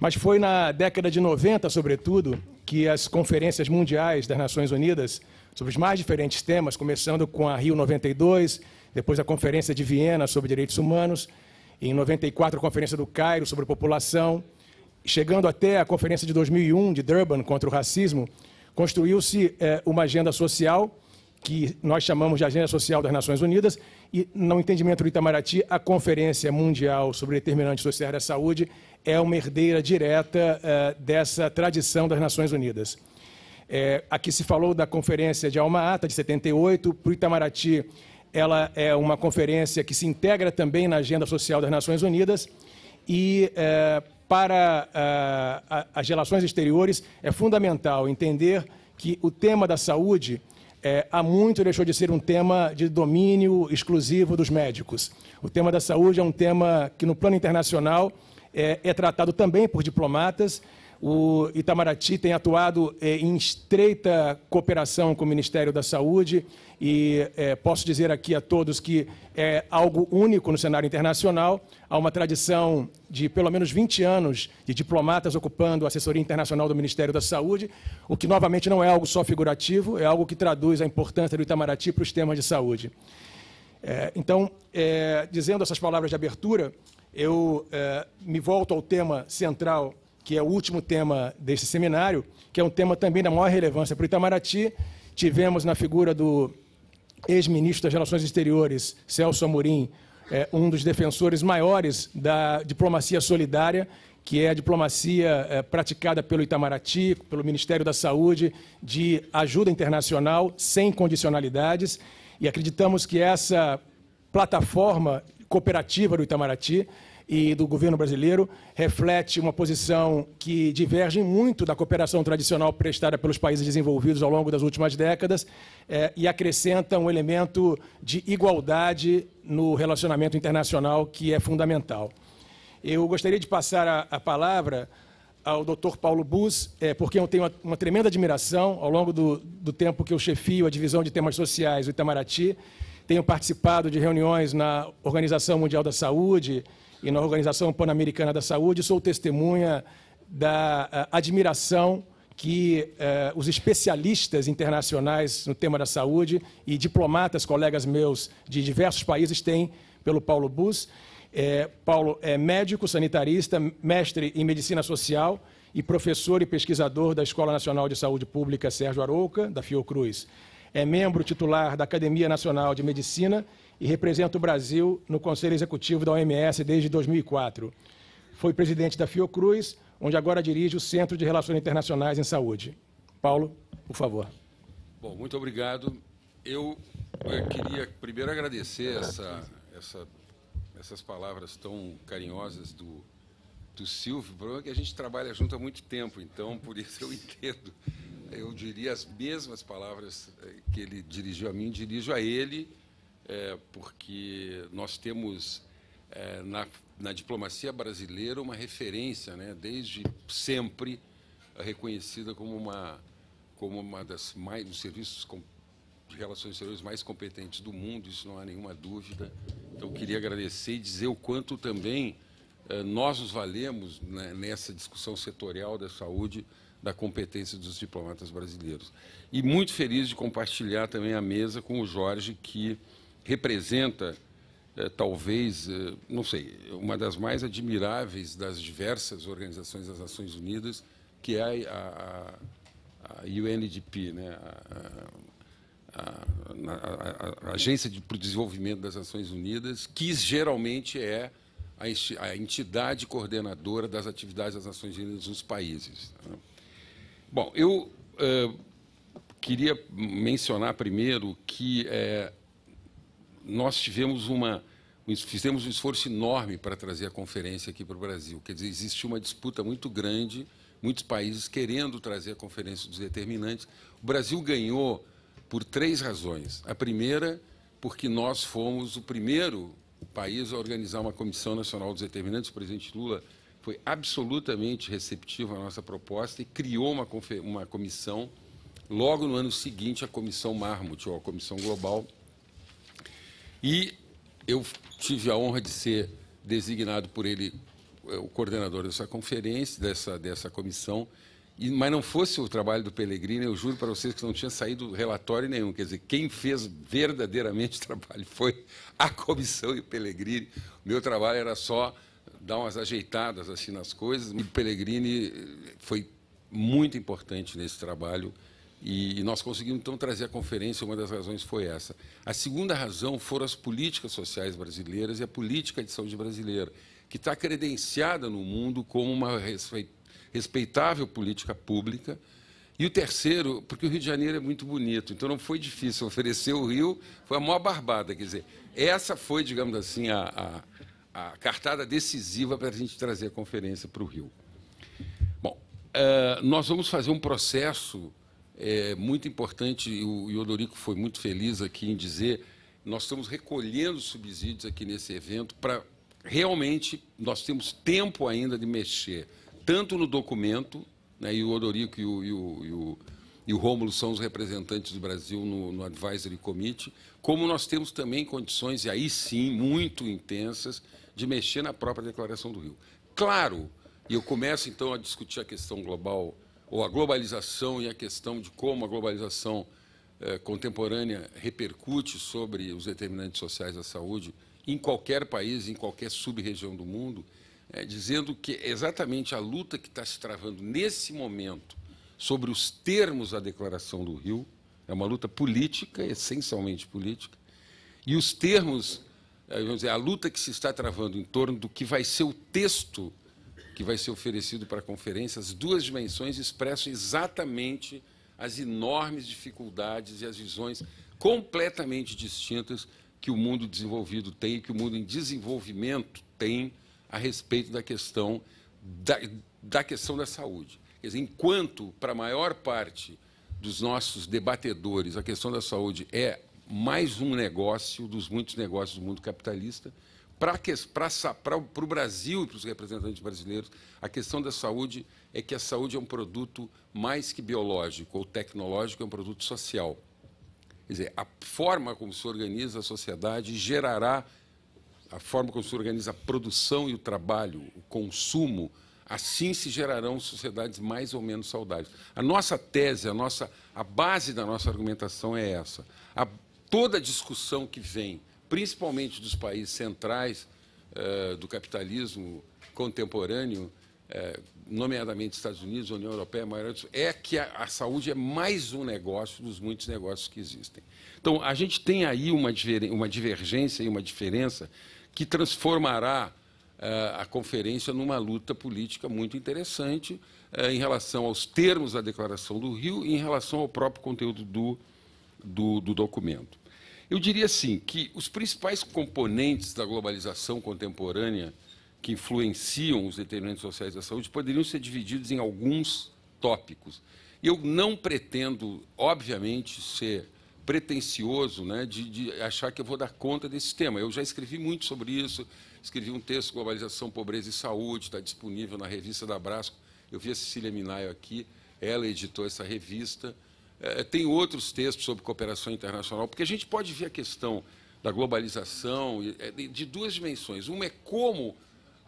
Mas foi na década de 90, sobretudo, que as conferências mundiais das Nações Unidas sobre os mais diferentes temas, começando com a Rio 92, depois a Conferência de Viena sobre Direitos Humanos, em 94 a Conferência do Cairo sobre População, chegando até a Conferência de 2001 de Durban contra o Racismo, construiu-se eh, uma agenda social que nós chamamos de Agenda Social das Nações Unidas, e, no entendimento do Itamaraty, a Conferência Mundial sobre Determinantes Sociais da Saúde é uma herdeira direta eh, dessa tradição das Nações Unidas. Eh, aqui se falou da Conferência de Alma Ata, de 78, para o Itamaraty ela é uma conferência que se integra também na agenda social das Nações Unidas e é, para eh, as relações exteriores é fundamental entender que o tema da saúde é, há muito deixou de ser um tema de domínio exclusivo dos médicos. O tema da saúde é um tema que no plano internacional é, é tratado também por diplomatas o Itamaraty tem atuado eh, em estreita cooperação com o Ministério da Saúde e eh, posso dizer aqui a todos que é algo único no cenário internacional. Há uma tradição de pelo menos 20 anos de diplomatas ocupando a assessoria internacional do Ministério da Saúde, o que novamente não é algo só figurativo, é algo que traduz a importância do Itamaraty para os temas de saúde. Eh, então, eh, dizendo essas palavras de abertura, eu eh, me volto ao tema central que é o último tema deste seminário, que é um tema também da maior relevância para o Itamaraty. Tivemos na figura do ex-ministro das Relações Exteriores, Celso Amorim, é, um dos defensores maiores da diplomacia solidária, que é a diplomacia é, praticada pelo Itamaraty, pelo Ministério da Saúde, de ajuda internacional sem condicionalidades. E acreditamos que essa plataforma cooperativa do Itamaraty e do governo brasileiro, reflete uma posição que diverge muito da cooperação tradicional prestada pelos países desenvolvidos ao longo das últimas décadas é, e acrescenta um elemento de igualdade no relacionamento internacional que é fundamental. Eu gostaria de passar a, a palavra ao Dr. Paulo Bus, é, eu tenho uma, uma, tremenda admiração ao longo do, do, tempo que eu chefio a divisão de temas sociais do Itamaraty. Tenho participado de reuniões na Organização Mundial da Saúde, e na Organização Pan-Americana da Saúde, sou testemunha da eh, admiração que eh, os especialistas internacionais no tema da saúde e diplomatas, colegas meus de diversos países, têm pelo Paulo Bus. É, Paulo é médico, sanitarista, mestre em medicina social e professor e pesquisador da Escola Nacional de Saúde Pública Sérgio Arouca, da Fiocruz. É membro titular da Academia Nacional de Medicina e representa o Brasil no Conselho Executivo da OMS desde 2004. Foi presidente da Fiocruz, onde agora dirige o Centro de Relações Internacionais em Saúde. Paulo, por favor. Bom, muito obrigado. Eu, eu queria primeiro agradecer essa, essa, essas palavras tão carinhosas do, do Silvio. O problema é que a gente trabalha junto há muito tempo, então por isso eu entendo. Eu diria as mesmas palavras eh, que ele dirigiu a mim, dirijo a ele é, porque nós temos é, na, na, diplomacia brasileira uma referência, né, desde sempre é, reconhecida como uma, como uma das mais, dos serviços com, de relações exteriores mais competentes do mundo, isso não há nenhuma dúvida. Então, queria agradecer e dizer o quanto também é, nós nos valemos né, nessa discussão setorial da saúde da competência dos diplomatas brasileiros. E muito feliz de compartilhar também a mesa com o Jorge, que representa, é, talvez, é, não sei, uma das mais admiráveis das diversas organizações das Nações Unidas, que é a, a, a UNDP, né? A, a, Agência de, para o Desenvolvimento das Nações Unidas, que geralmente é a entidade coordenadora das atividades das Nações Unidas nos países. Né? Bom, eu uh, queria mencionar primeiro que é, nós tivemos uma fizemos um esforço enorme para trazer a conferência aqui para o Brasil. Quer dizer, existiu uma disputa muito grande, muitos países querendo trazer a conferência dos determinantes. O Brasil ganhou por três razões. A primeira, porque nós fomos o primeiro país a organizar uma Comissão Nacional dos Determinantes. O presidente Lula foi absolutamente receptivo à nossa proposta e criou uma, uma comissão. Logo no ano seguinte, a Comissão Marmot, ou a Comissão Global, e eu tive a honra de ser designado por ele é, o coordenador dessa conferência, dessa, dessa comissão, e, mas não fosse o trabalho do Pellegrini, eu juro para vocês que não tinha saído relatório nenhum. Quer dizer, quem fez verdadeiramente o trabalho foi a comissão e o Pellegrini. O meu trabalho era só dar umas ajeitadas assim nas coisas. E o Pellegrini eh, foi muito importante nesse trabalho. E, nós conseguimos então trazer a conferência, uma das razões foi essa. A segunda razão foram as políticas sociais brasileiras e a política de saúde brasileira, que está credenciada no mundo como uma respeitável política pública. E o terceiro, porque o Rio de Janeiro é muito bonito, então não foi difícil oferecer o Rio, foi a maior barbada. Quer dizer, essa foi, digamos assim, a, a, a cartada decisiva para a gente trazer a conferência para o Rio. Bom, uh, nós vamos fazer um processo é muito importante, e o Odorico foi muito feliz aqui em dizer, nós estamos recolhendo subsídios aqui nesse evento para realmente nós temos tempo ainda de mexer, tanto no documento, né, e o Odorico e o, e o, e o, e o Rômulo são os representantes do Brasil no, no Advisory Committee, como nós temos também condições, e aí sim, muito intensas, de mexer na própria Declaração do Rio. Claro, e eu começo então a discutir a questão global ou a globalização e a questão de como a globalização eh, contemporânea repercute sobre os determinantes sociais da saúde em qualquer país, em qualquer sub-região do mundo, eh, dizendo que é exatamente a luta que está se travando nesse momento sobre os termos da Declaração do Rio é uma luta política, essencialmente política, e os termos, eh, vamos dizer, a luta que se está travando em torno do que vai ser o texto que vai ser oferecido para conferências, duas dimensões expressam exatamente as enormes dificuldades e as visões completamente distintas que o mundo desenvolvido tem e que o mundo em desenvolvimento tem a respeito da questão da, da questão da saúde. Quer dizer, enquanto para a maior parte dos nossos debatedores a questão da saúde é mais um negócio dos muitos negócios do mundo capitalista, para o Brasil, para os representantes brasileiros, a questão da saúde é que a saúde é um produto mais que biológico ou tecnológico, é um produto social. Quer dizer, a forma como se organiza a sociedade gerará a forma como se organiza a produção e o trabalho, o consumo, assim se gerarão sociedades mais ou menos saudáveis. A nossa tese, a nossa a base da nossa argumentação é essa. A, toda discussão que vem principalmente dos países centrais eh, do capitalismo contemporâneo, eh, nomeadamente Estados Unidos, União Europeia, é que a, saúde é mais um negócio dos muitos negócios que existem. Então, a gente tem aí uma, divergência e uma diferença que transformará eh, a conferência numa luta política muito interessante em relação aos termos da Declaração do Rio e em relação ao próprio conteúdo do, do, do documento. Eu diria assim que os principais componentes da globalização contemporânea que influenciam os determinantes sociais da saúde poderiam ser divididos em alguns tópicos. Eu não pretendo, obviamente, ser pretencioso né, de, de, achar que eu vou dar conta desse tema. Eu já escrevi muito sobre isso, escrevi um texto, Globalização, Pobreza e Saúde, está disponível na revista da Brasco. Eu vi a Cecília Minaio aqui, ela editou essa revista. É, tem outros textos sobre cooperação internacional, porque a gente pode ver a questão da globalização é, de duas dimensões. Uma é como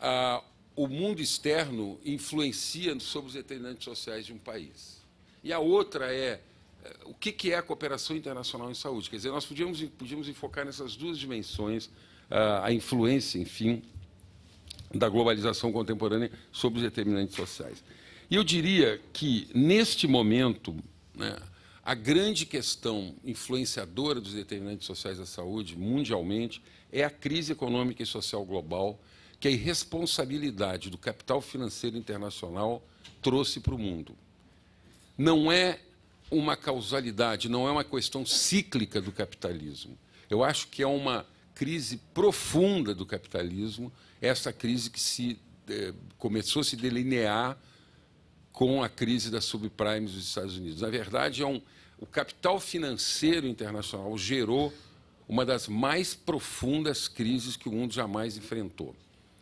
ah, o mundo externo influencia sobre os determinantes sociais de um país. E a outra é, é o que, que é a cooperação internacional em saúde. Quer dizer, nós podíamos, podíamos enfocar nessas duas dimensões ah, a influência, enfim, da globalização contemporânea sobre os determinantes sociais. E eu diria que, neste momento, né, a grande questão influenciadora dos determinantes sociais da saúde, mundialmente, é a crise econômica e social global que a irresponsabilidade do capital financeiro internacional trouxe para o mundo. Não é uma causalidade, não é uma questão cíclica do capitalismo. Eu acho que é uma crise profunda do capitalismo, essa crise que se, eh, começou a se delinear com a crise da subprimes dos Estados Unidos. Na verdade, é um, o capital financeiro internacional gerou uma das mais profundas crises que o mundo jamais enfrentou.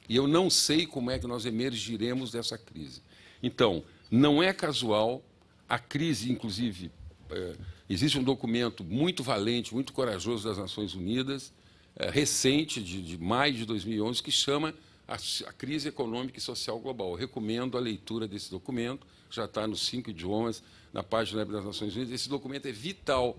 E eu não sei como é que nós emergiremos dessa crise. Então, não é casual, a crise, inclusive, é, existe um documento muito valente, muito corajoso das Nações Unidas, é, recente, de, de maio de 2011, que chama a, a crise econômica e social global. Eu recomendo a leitura desse documento, já está nos cinco idiomas, na página das Nações Unidas. Esse documento é vital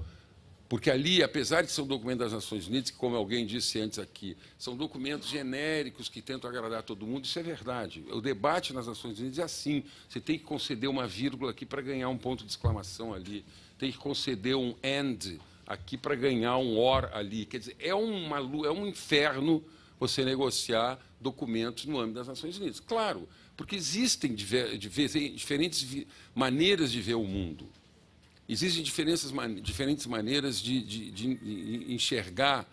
porque ali, apesar de ser um documento das Nações Unidas, que, como alguém disse antes aqui, são documentos genéricos que tentam agradar todo mundo, isso é verdade. O debate nas Nações Unidas é assim: você tem que conceder uma vírgula aqui para ganhar um ponto de exclamação ali, tem que conceder um end aqui para ganhar um or ali. Quer dizer, é, uma, é um inferno você negociar documentos no âmbito das Nações Unidas. Claro, porque existem diferentes maneiras de ver o mundo. Existem diferentes, diferentes maneiras de, de, de, enxergar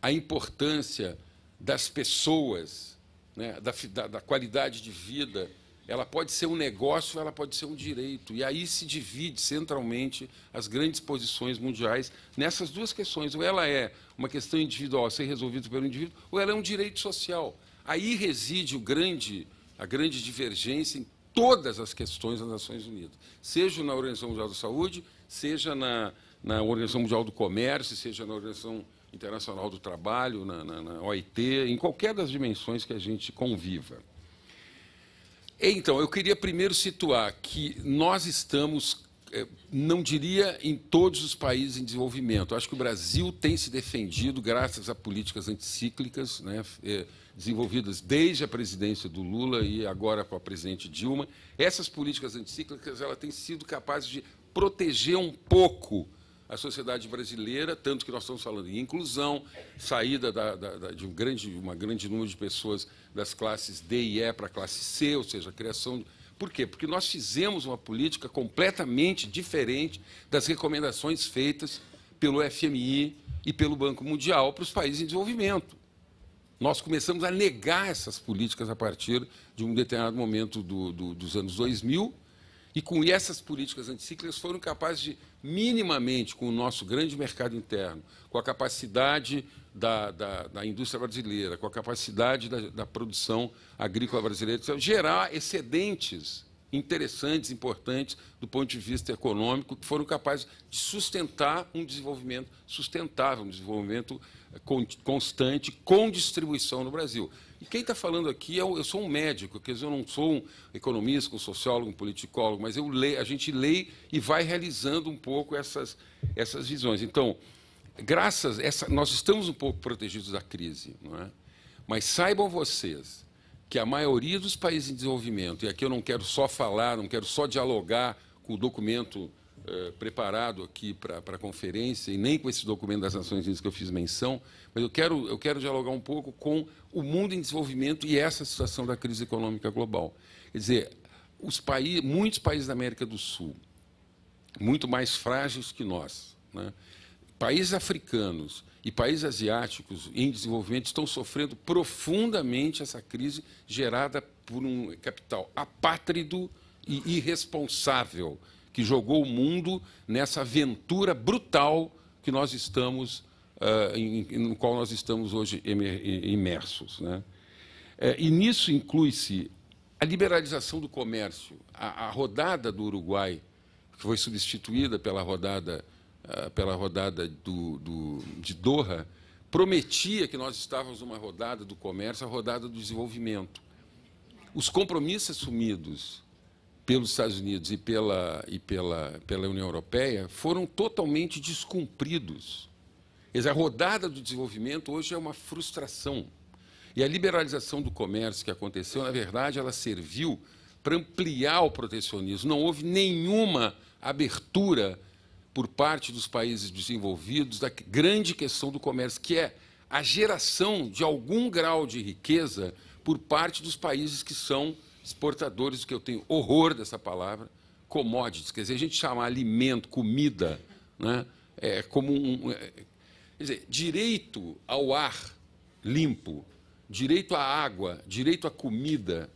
a importância das pessoas, né, da, da, da qualidade de vida ela pode ser um negócio, ela pode ser um direito. E aí se divide centralmente as grandes posições mundiais nessas duas questões. Ou ela é uma questão individual a ser resolvida pelo indivíduo, ou ela é um direito social. Aí reside o grande, a grande divergência em todas as questões das Nações Unidas, seja na Organização Mundial da Saúde, seja na, na Organização Mundial do Comércio, seja na Organização Internacional do Trabalho, na, na, na OIT, em qualquer das dimensões que a gente conviva. Então, eu queria primeiro situar que nós estamos eh, não diria em todos os países em desenvolvimento. Acho que o Brasil tem se defendido graças a políticas anticíclicas, né, eh, desenvolvidas desde a presidência do Lula e agora com a presidente Dilma. Essas políticas anticíclicas ela tem sido capazes de proteger um pouco a sociedade brasileira, tanto que nós estamos falando em inclusão, saída da, da, de um grande, uma grande número de pessoas das classes D e E para a classe C, ou seja, a criação de por quê? Porque nós fizemos uma política completamente diferente das recomendações feitas pelo FMI e pelo Banco Mundial para os países em desenvolvimento. Nós começamos a negar essas políticas a partir de um determinado momento do, do, dos anos 2000 e com essas políticas anticíclicas foram capazes de, minimamente, com o nosso grande mercado interno, com a capacidade da, da, da indústria brasileira, com a capacidade da, da produção agrícola brasileira, gerar excedentes interessantes, importantes do ponto de vista econômico, que foram capazes de sustentar um desenvolvimento sustentável, um desenvolvimento eh, constante, com distribuição no Brasil. E quem está falando aqui, é, eu sou um médico, quer dizer, eu não sou um economista, um sociólogo, um politicólogo, mas eu leio, a gente lê e vai realizando um pouco essas, essas visões. Então, graças essa, nós estamos um pouco protegidos da crise, não é? Mas saibam vocês que a maioria dos países em desenvolvimento, e aqui eu não quero só falar, não quero só dialogar com o documento eh, preparado aqui para a conferência, e nem com esse documento das Nações Unidas que eu fiz menção, mas eu quero, eu quero dialogar um pouco com o mundo em desenvolvimento e essa situação da crise econômica global. Quer dizer, os países muitos países da América do Sul, muito mais frágeis que nós, né? países africanos e países asiáticos em desenvolvimento estão sofrendo profundamente essa crise gerada por um capital apátrido e irresponsável que jogou o mundo nessa aventura brutal que nós estamos, uh, em, no qual nós estamos hoje imersos. Né? É, e nisso inclui-se a liberalização do comércio, a, a, rodada do Uruguai, que foi substituída pela rodada, uh, pela rodada do, do, de Doha, prometia que nós estávamos numa rodada do comércio, a rodada do desenvolvimento. Os compromissos assumidos pelos Estados Unidos e pela, e pela, pela União Europeia foram totalmente descumpridos. Quer dizer, a rodada do desenvolvimento hoje é uma frustração. E a liberalização do comércio que aconteceu, na verdade, ela serviu para ampliar o protecionismo. Não houve nenhuma abertura por parte dos países desenvolvidos da grande questão do comércio, que é a geração de algum grau de riqueza por parte dos países que são exportadores, que eu tenho horror dessa palavra, commodities, quer dizer, a gente chama alimento, comida, né, é como um. É, quer dizer, direito ao ar limpo, direito à água, direito à comida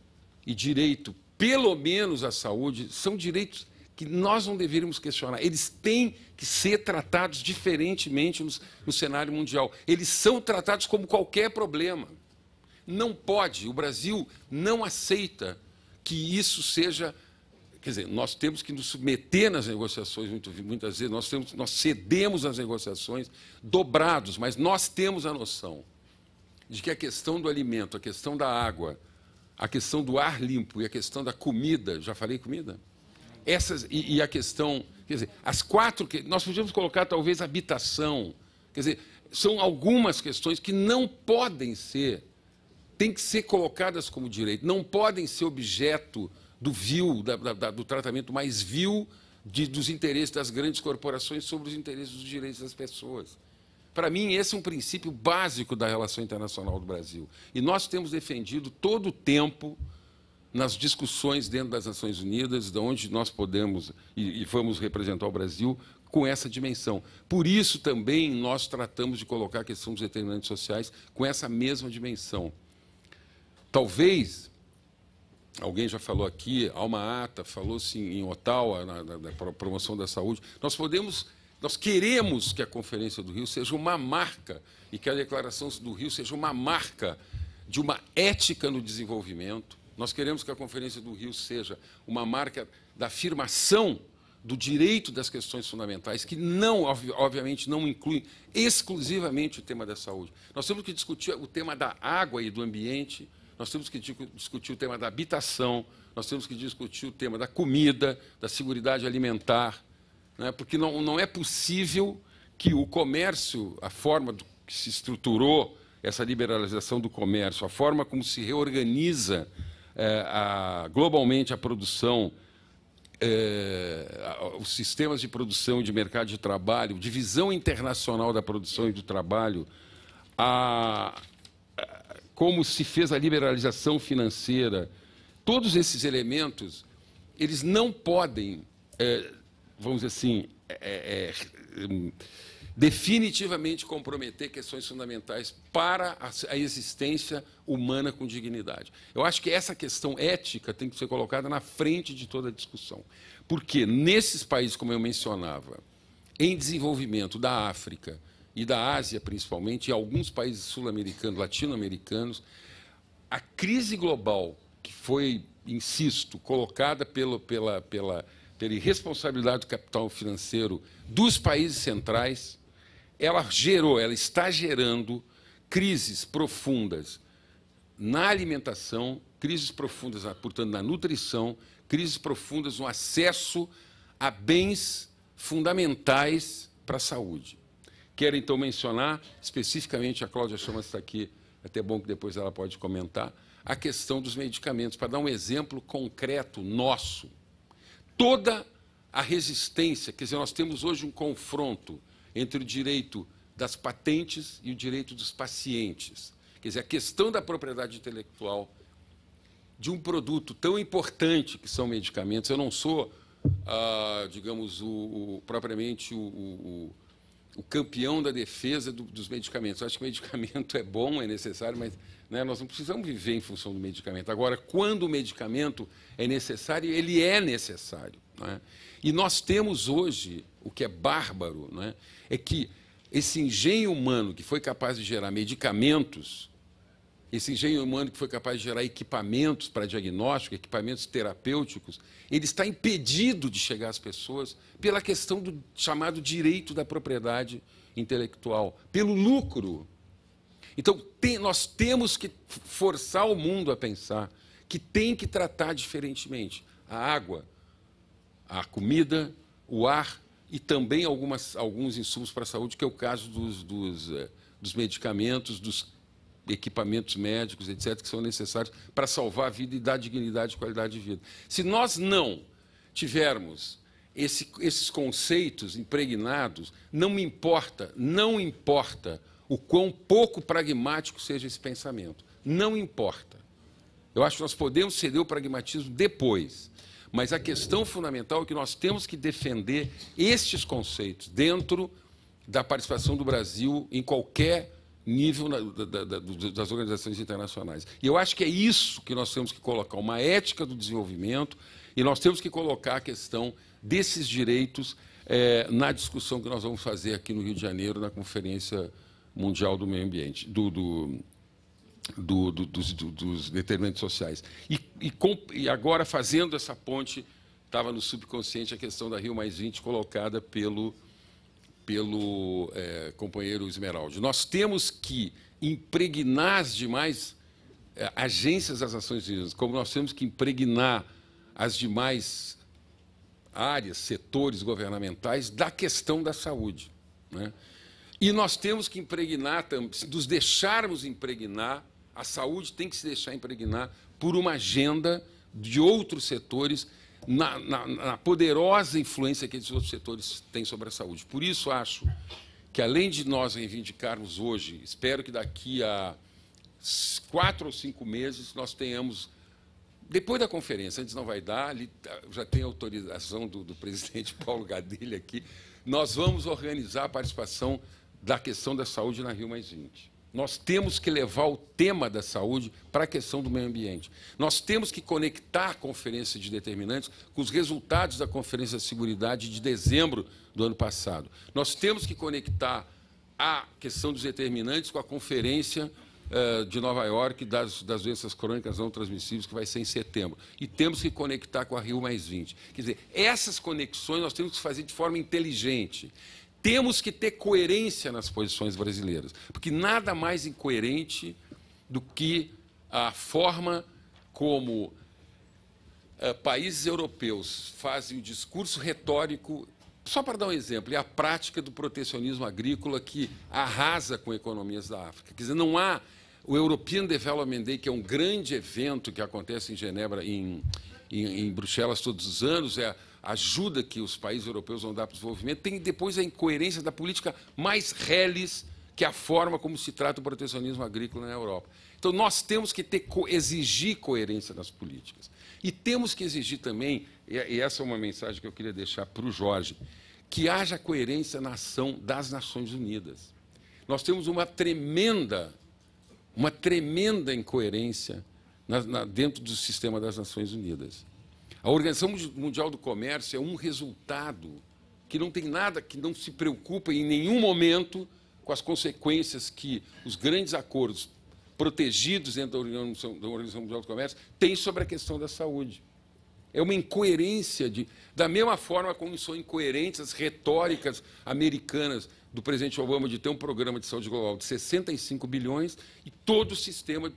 e direito, pelo menos, à saúde, são direitos que nós não deveríamos questionar. Eles têm que ser tratados diferentemente no, no, cenário mundial. Eles são tratados como qualquer problema. Não pode, o Brasil não aceita que isso seja. Quer dizer, nós temos que nos submeter nas negociações, muito, muitas vezes, nós, temos, nós cedemos às negociações dobrados, mas nós temos a noção de que a questão do alimento, a questão da água, a questão do ar limpo e a questão da comida, já falei comida? Essas, e, e a questão, quer dizer, as quatro, que nós podíamos colocar talvez habitação, quer dizer, são algumas questões que não podem ser têm que ser colocadas como direito, não podem ser objeto do vil, da, da, do tratamento mais vil de, dos interesses das grandes corporações sobre os interesses dos direitos das pessoas. Para mim, esse é um princípio básico da relação internacional do Brasil. E nós temos defendido todo o tempo nas discussões dentro das Nações Unidas, de onde nós podemos e, e vamos representar o Brasil com essa dimensão. Por isso também nós tratamos de colocar a questão dos determinantes sociais com essa mesma dimensão. Talvez, alguém já falou aqui, Alma Ata, falou-se assim, em Ottawa, na, na, na, promoção da saúde, nós podemos, nós queremos que a Conferência do Rio seja uma marca e que a Declaração do Rio seja uma marca de uma ética no desenvolvimento. Nós queremos que a Conferência do Rio seja uma marca da afirmação do direito das questões fundamentais, que não, obviamente, não inclui exclusivamente o tema da saúde. Nós temos que discutir o tema da água e do ambiente, nós temos que discutir o tema da habitação, nós temos que discutir o tema da comida, da segurança alimentar, né? porque não, não é possível que o comércio, a forma que se estruturou essa liberalização do comércio, a forma como se reorganiza é, a, globalmente a produção, é, os sistemas de produção e de mercado de trabalho, divisão internacional da produção e do trabalho, a, como se fez a liberalização financeira, todos esses elementos, eles não podem, é, vamos dizer assim, é, é, é hum, definitivamente comprometer questões fundamentais para a, existência humana com dignidade. Eu acho que essa questão ética tem que ser colocada na frente de toda a discussão. Porque nesses países, como eu mencionava, em desenvolvimento da África, e da Ásia, principalmente, e alguns países sul-americanos, latino-americanos, a crise global que foi, insisto, colocada pelo, pela, pela, pela irresponsabilidade do capital financeiro dos países centrais, ela gerou, ela está gerando crises profundas na alimentação, crises profundas, portanto, na nutrição, crises profundas no acesso a bens fundamentais para a saúde quero então mencionar, especificamente a Cláudia Chama está aqui, é até bom que depois ela pode comentar, a questão dos medicamentos, para dar um exemplo concreto nosso. Toda a resistência, quer dizer, nós temos hoje um confronto entre o direito das patentes e o direito dos pacientes. Quer dizer, a questão da propriedade intelectual de um produto tão importante que são medicamentos. Eu não sou, ah, digamos, o, o, propriamente o, o campeão da defesa do, dos medicamentos. Eu acho que o medicamento é bom, é necessário, mas né, nós não precisamos viver em função do medicamento. Agora, quando o medicamento é necessário, ele é necessário. Né? E nós temos hoje, o que é bárbaro, né, é que esse engenho humano que foi capaz de gerar medicamentos esse engenho humano que foi capaz de gerar equipamentos para diagnóstico, equipamentos terapêuticos, ele está impedido de chegar às pessoas pela questão do chamado direito da propriedade intelectual, pelo lucro. Então, tem, nós temos que forçar o mundo a pensar que tem que tratar diferentemente a água, a comida, o ar e também algumas, alguns insumos para a saúde, que é o caso dos, dos, eh, dos medicamentos, dos equipamentos médicos, etc., que são necessários para salvar a vida e dar dignidade e qualidade de vida. Se nós não tivermos esse, esses conceitos impregnados, não me importa, não importa o quão pouco pragmático seja esse pensamento. Não importa. Eu acho que nós podemos ceder o pragmatismo depois. Mas a questão fundamental é que nós temos que defender estes conceitos dentro da participação do Brasil em qualquer nível da, da, das organizações internacionais. E eu acho que é isso que nós temos que colocar, uma ética do desenvolvimento, e nós temos que colocar a questão desses direitos é, na discussão que nós vamos fazer aqui no Rio de Janeiro, na Conferência Mundial do Meio Ambiente, do, do, do, dos, dos, determinantes sociais. E, e, com, e agora, fazendo essa ponte, estava no subconsciente a questão da Rio Mais 20 colocada pelo pelo é, companheiro Esmeralda. Nós temos que impregnar as demais é, agências das Nações Unidas, como nós temos que impregnar as demais áreas, setores governamentais da questão da saúde. Né? E nós temos que impregnar, se nos deixarmos impregnar, a saúde tem que se deixar impregnar por uma agenda de outros setores na, na, na poderosa influência que esses outros setores têm sobre a saúde. Por isso, acho que, além de nós reivindicarmos hoje, espero que daqui a quatro ou cinco meses nós tenhamos depois da conferência, antes não vai dar, já tem autorização do, do, presidente Paulo Gadelha aqui, nós vamos organizar a participação da questão da saúde na Rio Mais 20. Nós temos que levar o tema da saúde para a questão do meio ambiente. Nós temos que conectar a conferência de determinantes com os resultados da conferência de seguridade de dezembro do ano passado. Nós temos que conectar a questão dos determinantes com a conferência eh, de Nova York das, das doenças crônicas não transmissíveis, que vai ser em setembro. E temos que conectar com a Rio Mais 20. Quer dizer, essas conexões nós temos que fazer de forma inteligente. Temos que ter coerência nas posições brasileiras, porque nada mais incoerente do que a forma como uh, países europeus fazem o discurso retórico. Só para dar um exemplo, é a prática do protecionismo agrícola que arrasa com economias da África. Quer dizer, não há o European Development Day, que é um grande evento que acontece em Genebra, em, em, em Bruxelas todos os anos, é ajuda que os países europeus vão dar para o desenvolvimento, tem depois a incoerência da política mais reles, que é a forma como se trata o protecionismo agrícola na Europa. Então, nós temos que ter, exigir coerência nas políticas. E temos que exigir também, e essa é uma mensagem que eu queria deixar para o Jorge, que haja coerência na ação das Nações Unidas. Nós temos uma tremenda, uma tremenda incoerência na, na, dentro do sistema das Nações Unidas. A Organização Mundial do Comércio é um resultado que não tem nada, que não se preocupa em nenhum momento com as consequências que os grandes acordos protegidos dentro da Organização, da Organização Mundial do Comércio têm sobre a questão da saúde. É uma incoerência de, da mesma forma como são incoerentes as retóricas americanas do presidente Obama de ter um programa de saúde global de 65 bilhões e todo o sistema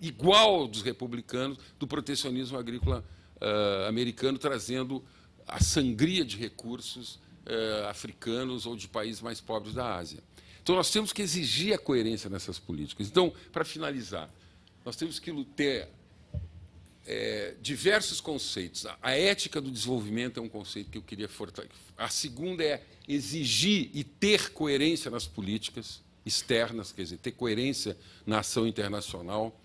igual dos republicanos do protecionismo agrícola americano uh, americano trazendo a sangria de recursos uh, africanos ou de países mais pobres da Ásia. Então, nós temos que exigir a coerência nessas políticas. Então, para finalizar, nós temos que ter é, eh, diversos conceitos. A, a, ética do desenvolvimento é um conceito que eu queria fortalecer. A segunda é exigir e ter coerência nas políticas externas, quer dizer, ter coerência na ação internacional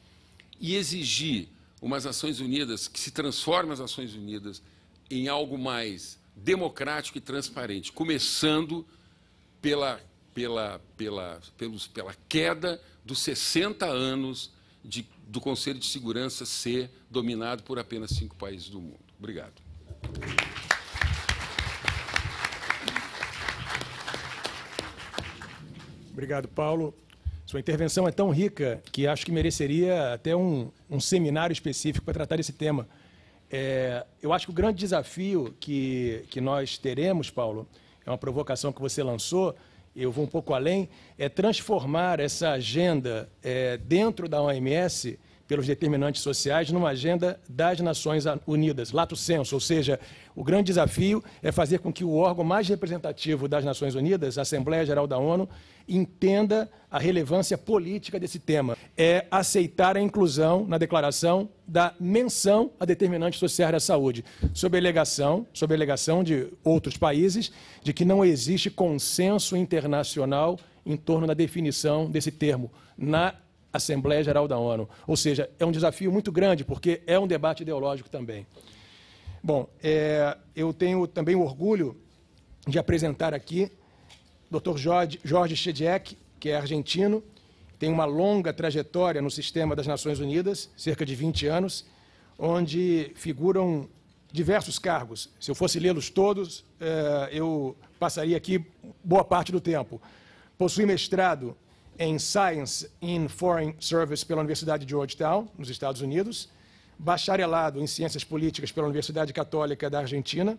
e exigir umas Nações Unidas que se transforma as Nações Unidas em algo mais democrático e transparente, começando pela, pela, pela, pelos, pela queda dos 60 anos de, do Conselho de Segurança ser dominado por apenas cinco países do mundo. Obrigado. Obrigado, Paulo. Sua intervenção é tão rica que acho que mereceria até um, um seminário específico para tratar esse tema. É, eu acho que o grande desafio que, que nós teremos, Paulo, é uma provocação que você lançou, eu vou um pouco além, é transformar essa agenda é, dentro da OMS pelos determinantes sociais numa agenda das Nações Unidas, lato senso, ou seja, o grande desafio é fazer com que o órgão mais representativo das Nações Unidas, a Assembleia Geral da ONU, entenda a relevância política desse tema. É aceitar a inclusão na declaração da menção a determinantes sociais da saúde, sob a alegação, sob alegação de outros países de que não existe consenso internacional em torno da definição desse termo na Assembleia Geral da ONU. Ou seja, é um desafio muito grande, porque é um debate ideológico também. Bom, é, eu tenho também o orgulho de apresentar aqui o Dr. Jorge, Jorge que é argentino, tem uma longa trajetória no sistema das Nações Unidas, cerca de 20 anos, onde figuram diversos cargos. Se eu fosse lê-los todos, é, eu passaria aqui boa parte do tempo. Possui mestrado em Science in Foreign Service pela Universidade de Georgetown, nos Estados Unidos, bacharelado em Ciências Políticas pela Universidade Católica da Argentina.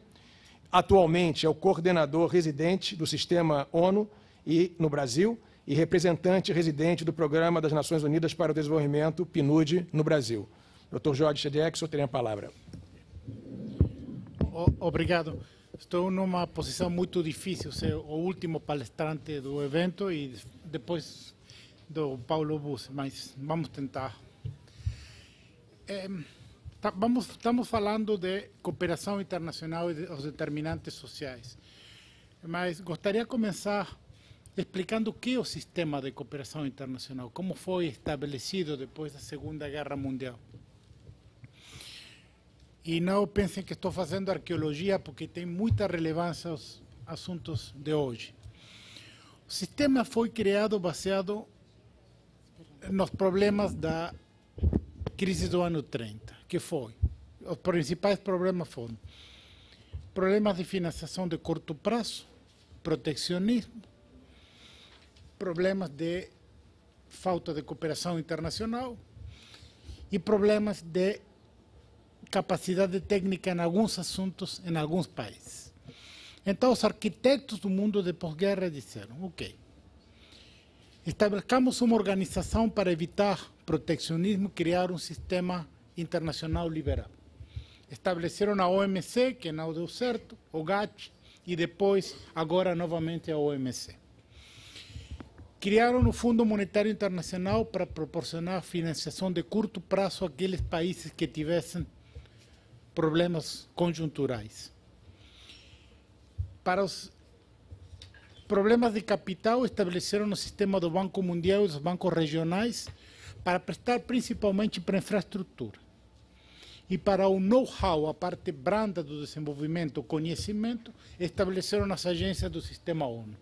Atualmente é o coordenador residente do sistema ONU e no Brasil e representante residente do Programa das Nações Unidas para o Desenvolvimento, PNUD, no Brasil. Dr. Jorge Xedex, o senhor tem a palavra. Obrigado. Estou numa posição muito difícil, ser o último palestrante do evento e depois do Paulo Bus, mas vamos tentar. É, tá, vamos, estamos falando de cooperação internacional e de, os determinantes sociais, mas gostaria de começar explicando o que é o sistema de cooperação internacional, como foi estabelecido depois da Segunda Guerra Mundial. E não pensem que estou fazendo arqueologia, porque tem muita relevância aos assuntos de hoje. O sistema foi criado baseado nos problemas da crise do ano 30, que foi, os principais problemas foram problemas de financiação de curto prazo, protecionismo, problemas de falta de cooperação internacional e problemas de capacidade técnica em alguns assuntos em alguns países. Então, os arquitetos do mundo de pós-guerra disseram: ok, estabelecamos uma organização para evitar protecionismo e criar um sistema internacional liberal. Estabeleceram a OMC, que não deu certo, o GATT, e depois, agora novamente, a OMC. Criaram o Fundo Monetário Internacional para proporcionar financiação de curto prazo àqueles países que tivessem problemas conjunturais. Para os problemas de capital, estabeleceram o sistema do Banco Mundial e dos bancos regionais para prestar principalmente para infraestrutura. E para o know-how, a parte branda do desenvolvimento, o conhecimento, estabeleceram as agências do sistema ONU.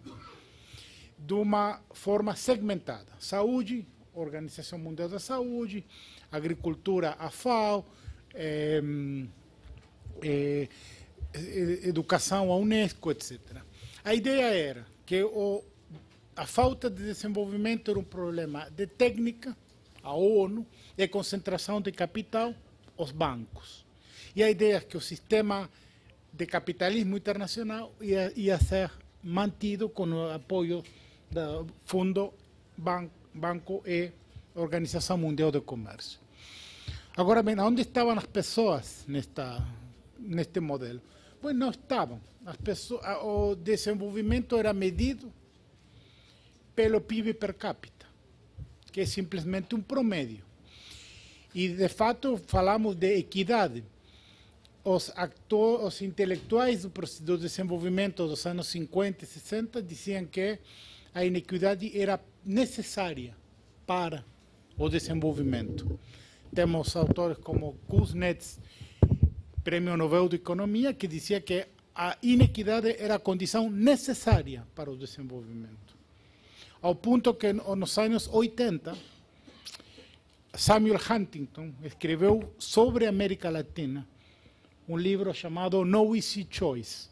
De uma forma segmentada: saúde, Organização Mundial da Saúde, agricultura, a FAO, eh, eh, educação, a Unesco, etc. A ideia era que o, a falta de desenvolvimento era um problema de técnica, a ONU, de concentração de capital, os bancos. E a ideia é que o sistema de capitalismo internacional ia, ia ser mantido com o apoio do Fundo Ban Banco e Organização Mundial do Comércio. Agora, bem, onde estavam as pessoas nesta neste modelo? Pois não estavam. Pessoas, o desenvolvimento era medido pelo PIB per capita, que é simplesmente um promédio. E, de fato, falamos de equidade. Os, actor, os intelectuais do, do desenvolvimento dos anos 50 e 60 diziam que a inequidade era necessária para o desenvolvimento. Temos autores como Kuznets Prêmio Nobel de Economia, que dizia que a inequidade era a condição necessária para o desenvolvimento. Ao ponto que nos anos 80, Samuel Huntington escreveu sobre a América Latina um livro chamado No Easy Choice,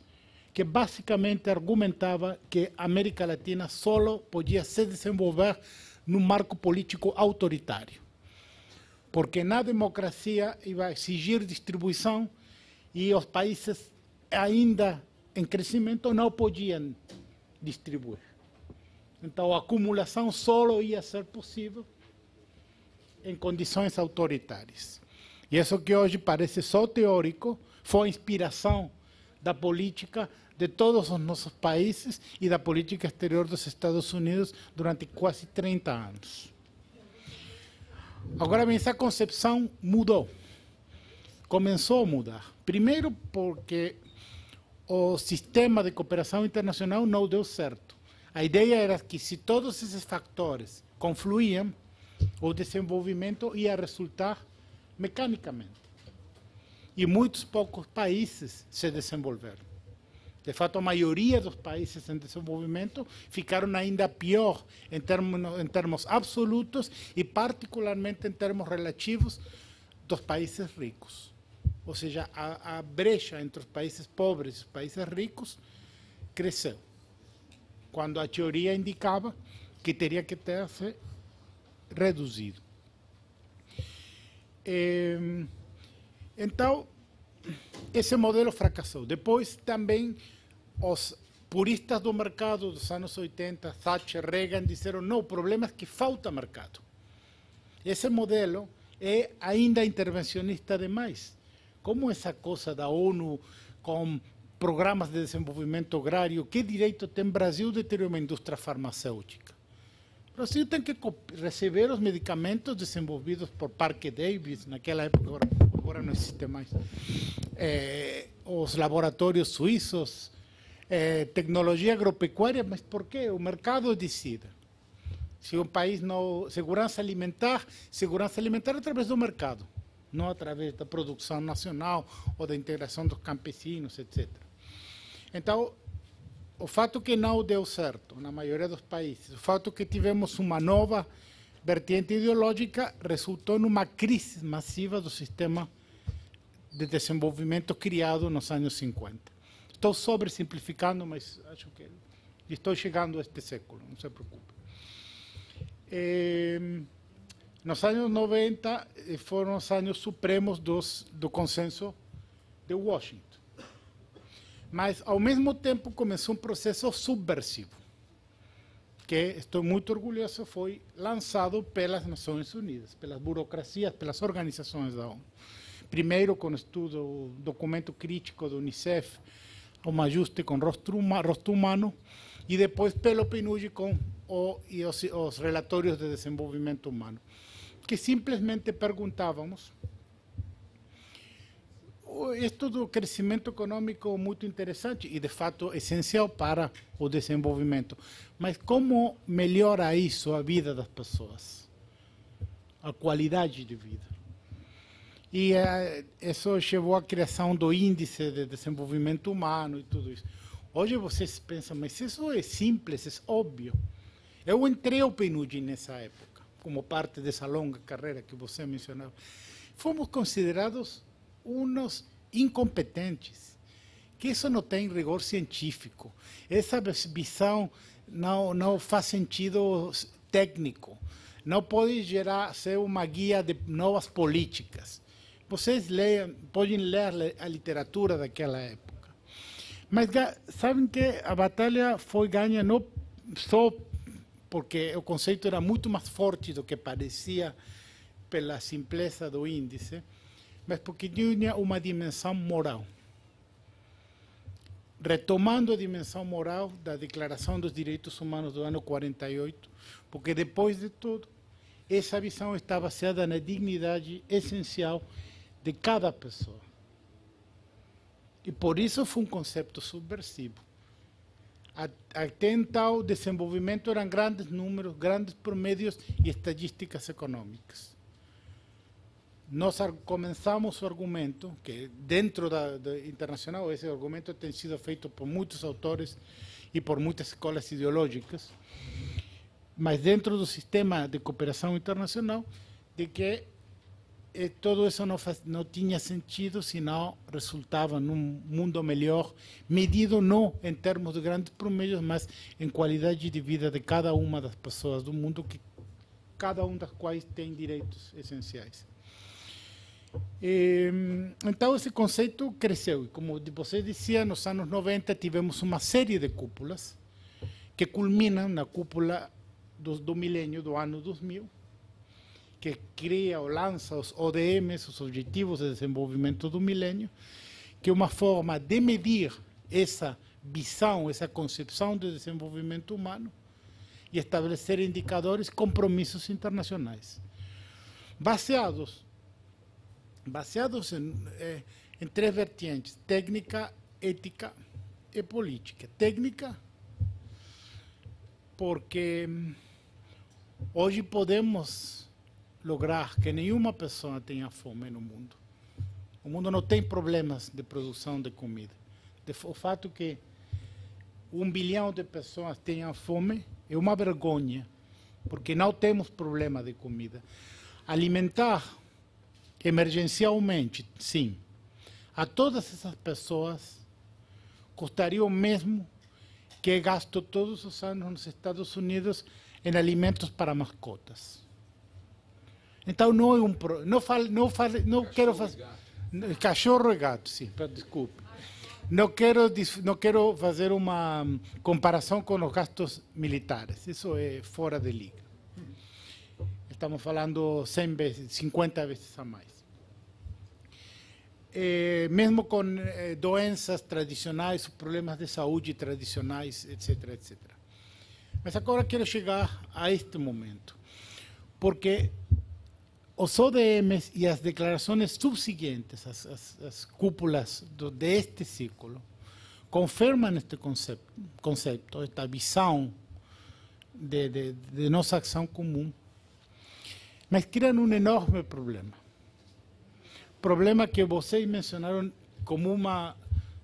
que basicamente argumentava que a América Latina só podia se desenvolver num marco político autoritário. Porque na democracia ia exigir distribuição e os países ainda em crescimento não podiam distribuir. Então, a acumulação só ia ser possível em condições autoritárias. E isso que hoje parece só teórico foi a inspiração da política de todos os nossos países e da política exterior dos Estados Unidos durante quase 30 anos. Agora, essa concepção mudou começou a mudar. Primeiro porque o sistema de cooperação internacional não deu certo. A ideia era que se todos esses fatores confluíam, o desenvolvimento ia resultar mecanicamente. E muitos poucos países se desenvolveram. De fato, a maioria dos países em desenvolvimento ficaram ainda pior em termos, em termos absolutos e, particularmente, em termos relativos dos países ricos. Ou seja, a, a brecha entre os países pobres e os países ricos cresceu. Quando a teoria indicava que teria que ter se reduzido. É, então, esse modelo fracassou. Depois também os puristas do mercado dos anos 80, Thatcher, Reagan, disseram: não, o problema é que falta mercado. Esse modelo é ainda intervencionista demais. Como essa coisa da ONU com programas de desenvolvimento agrário, que direito tem Brasil de ter uma indústria farmacêutica? O Brasil tem que receber os medicamentos desenvolvidos por Parque Davis, naquela época, agora não existe mais, é, os laboratórios suíços, é, tecnologia agropecuária, mas por quê? O mercado decide. Se um país não. Segurança alimentar, segurança alimentar através do mercado não através da produção nacional ou da integração dos campesinos, etc. Então, o fato que não deu certo na maioria dos países, o fato que tivemos uma nova vertente ideológica resultou numa crise massiva do sistema de desenvolvimento criado nos anos 50. Estou sobresimplificando, mas acho que estou chegando a este século, não se preocupe. Eh, nos anos 90 foram os anos supremos dos, do consenso de Washington. Mas, ao mesmo tempo, começou um processo subversivo, que estou muito orgulhoso, foi lançado pelas Nações Unidas, pelas burocracias, pelas organizações da ONU. Primeiro, com o estudo, documento crítico do Unicef, um ajuste com rosto, rosto humano, e depois pelo PNUD com o, e os, os relatórios de desenvolvimento humano que simplesmente perguntávamos. Isto do crescimento econômico muito interessante e, de fato, essencial para o desenvolvimento. Mas como melhora isso a vida das pessoas? A qualidade de vida. E eh, isso levou à criação do Índice de Desenvolvimento Humano e tudo isso. Hoje vocês pensam, mas isso é simples, é óbvio. Eu entrei ao PNUD nessa época como parte dessa longa carreira que você mencionava, fomos considerados uns incompetentes, que isso não tem rigor científico. Essa visão não, não faz sentido técnico, não pode gerar, ser uma guia de novas políticas. Vocês leiam, podem ler a literatura daquela época. Mas sabem que a batalha foi ganha não só porque o conceito era muito mais forte do que parecia pela simpleza do índice, mas porque tinha uma dimensão moral. Retomando a dimensão moral da Declaração dos Direitos Humanos do ano 48, porque depois de tudo, essa visão está baseada na dignidade essencial de cada pessoa. E por isso foi um conceito subversivo atenta ao desenvolvimento eram grandes números, grandes promédios e estatísticas econômicas. Nós começamos o argumento, que dentro da, da, internacional, esse argumento tem sido feito por muitos autores e por muitas escolas ideológicas, mas dentro do sistema de cooperação internacional, de que eh, todo isso não, faz, não tinha sentido se não resultava num mundo melhor, medido não em termos de grandes promedios, mas em qualidade de vida de cada uma das pessoas do mundo, que cada uma das quais tem direitos essenciais. Eh, então, esse conceito cresceu. E como você dizia, nos anos 90 tivemos uma série de cúpulas que culminam na cúpula do, do milênio, do ano 2000, que cria ou lança os ODMs, os Objetivos de Desenvolvimento do Milênio, que é uma forma de medir essa visão, essa concepção de desenvolvimento humano e estabelecer indicadores, compromissos internacionais, baseados baseados em, eh, em três vertentes: técnica, ética e política. Técnica, porque hum, hoje podemos lograr que nenhuma pessoa tenha fome no mundo. O mundo não tem problemas de produção de comida. o fato que um bilhão de pessoas tenham fome é uma vergonha, porque não temos problema de comida. Alimentar emergencialmente, sim, a todas essas pessoas custaria o mesmo que gasto todos os anos nos Estados Unidos em alimentos para mascotas. Então não é um não fal, não fal, não cachorro quero fazer cachorro e gato, sim, desculpe. Não quero não quero fazer uma hum, comparação com os gastos militares. Isso é fora de liga. Estamos falando 100 vezes, 50 vezes a mais. É, mesmo com é, doenças tradicionais, problemas de saúde tradicionais, etc, etc. Mas agora quero chegar a este momento, porque os ODMs e as declarações subsiguientes, as, as, as cúpulas do, deste ciclo, confirmam este conceito, conceito esta visão de, de, de nossa ação comum, mas criam um enorme problema. Problema que vocês mencionaram como uma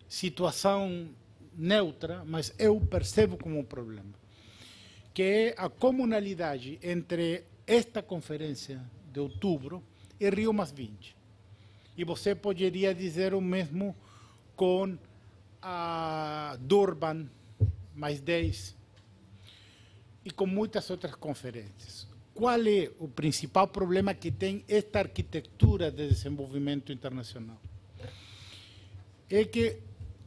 situação neutra, mas eu percebo como um problema, que é a comunalidade entre esta conferência de outubro e Rio mais 20. E você poderia dizer o mesmo com a Durban mais 10 e com muitas outras conferências. Qual é o principal problema que tem esta arquitetura de desenvolvimento internacional? É que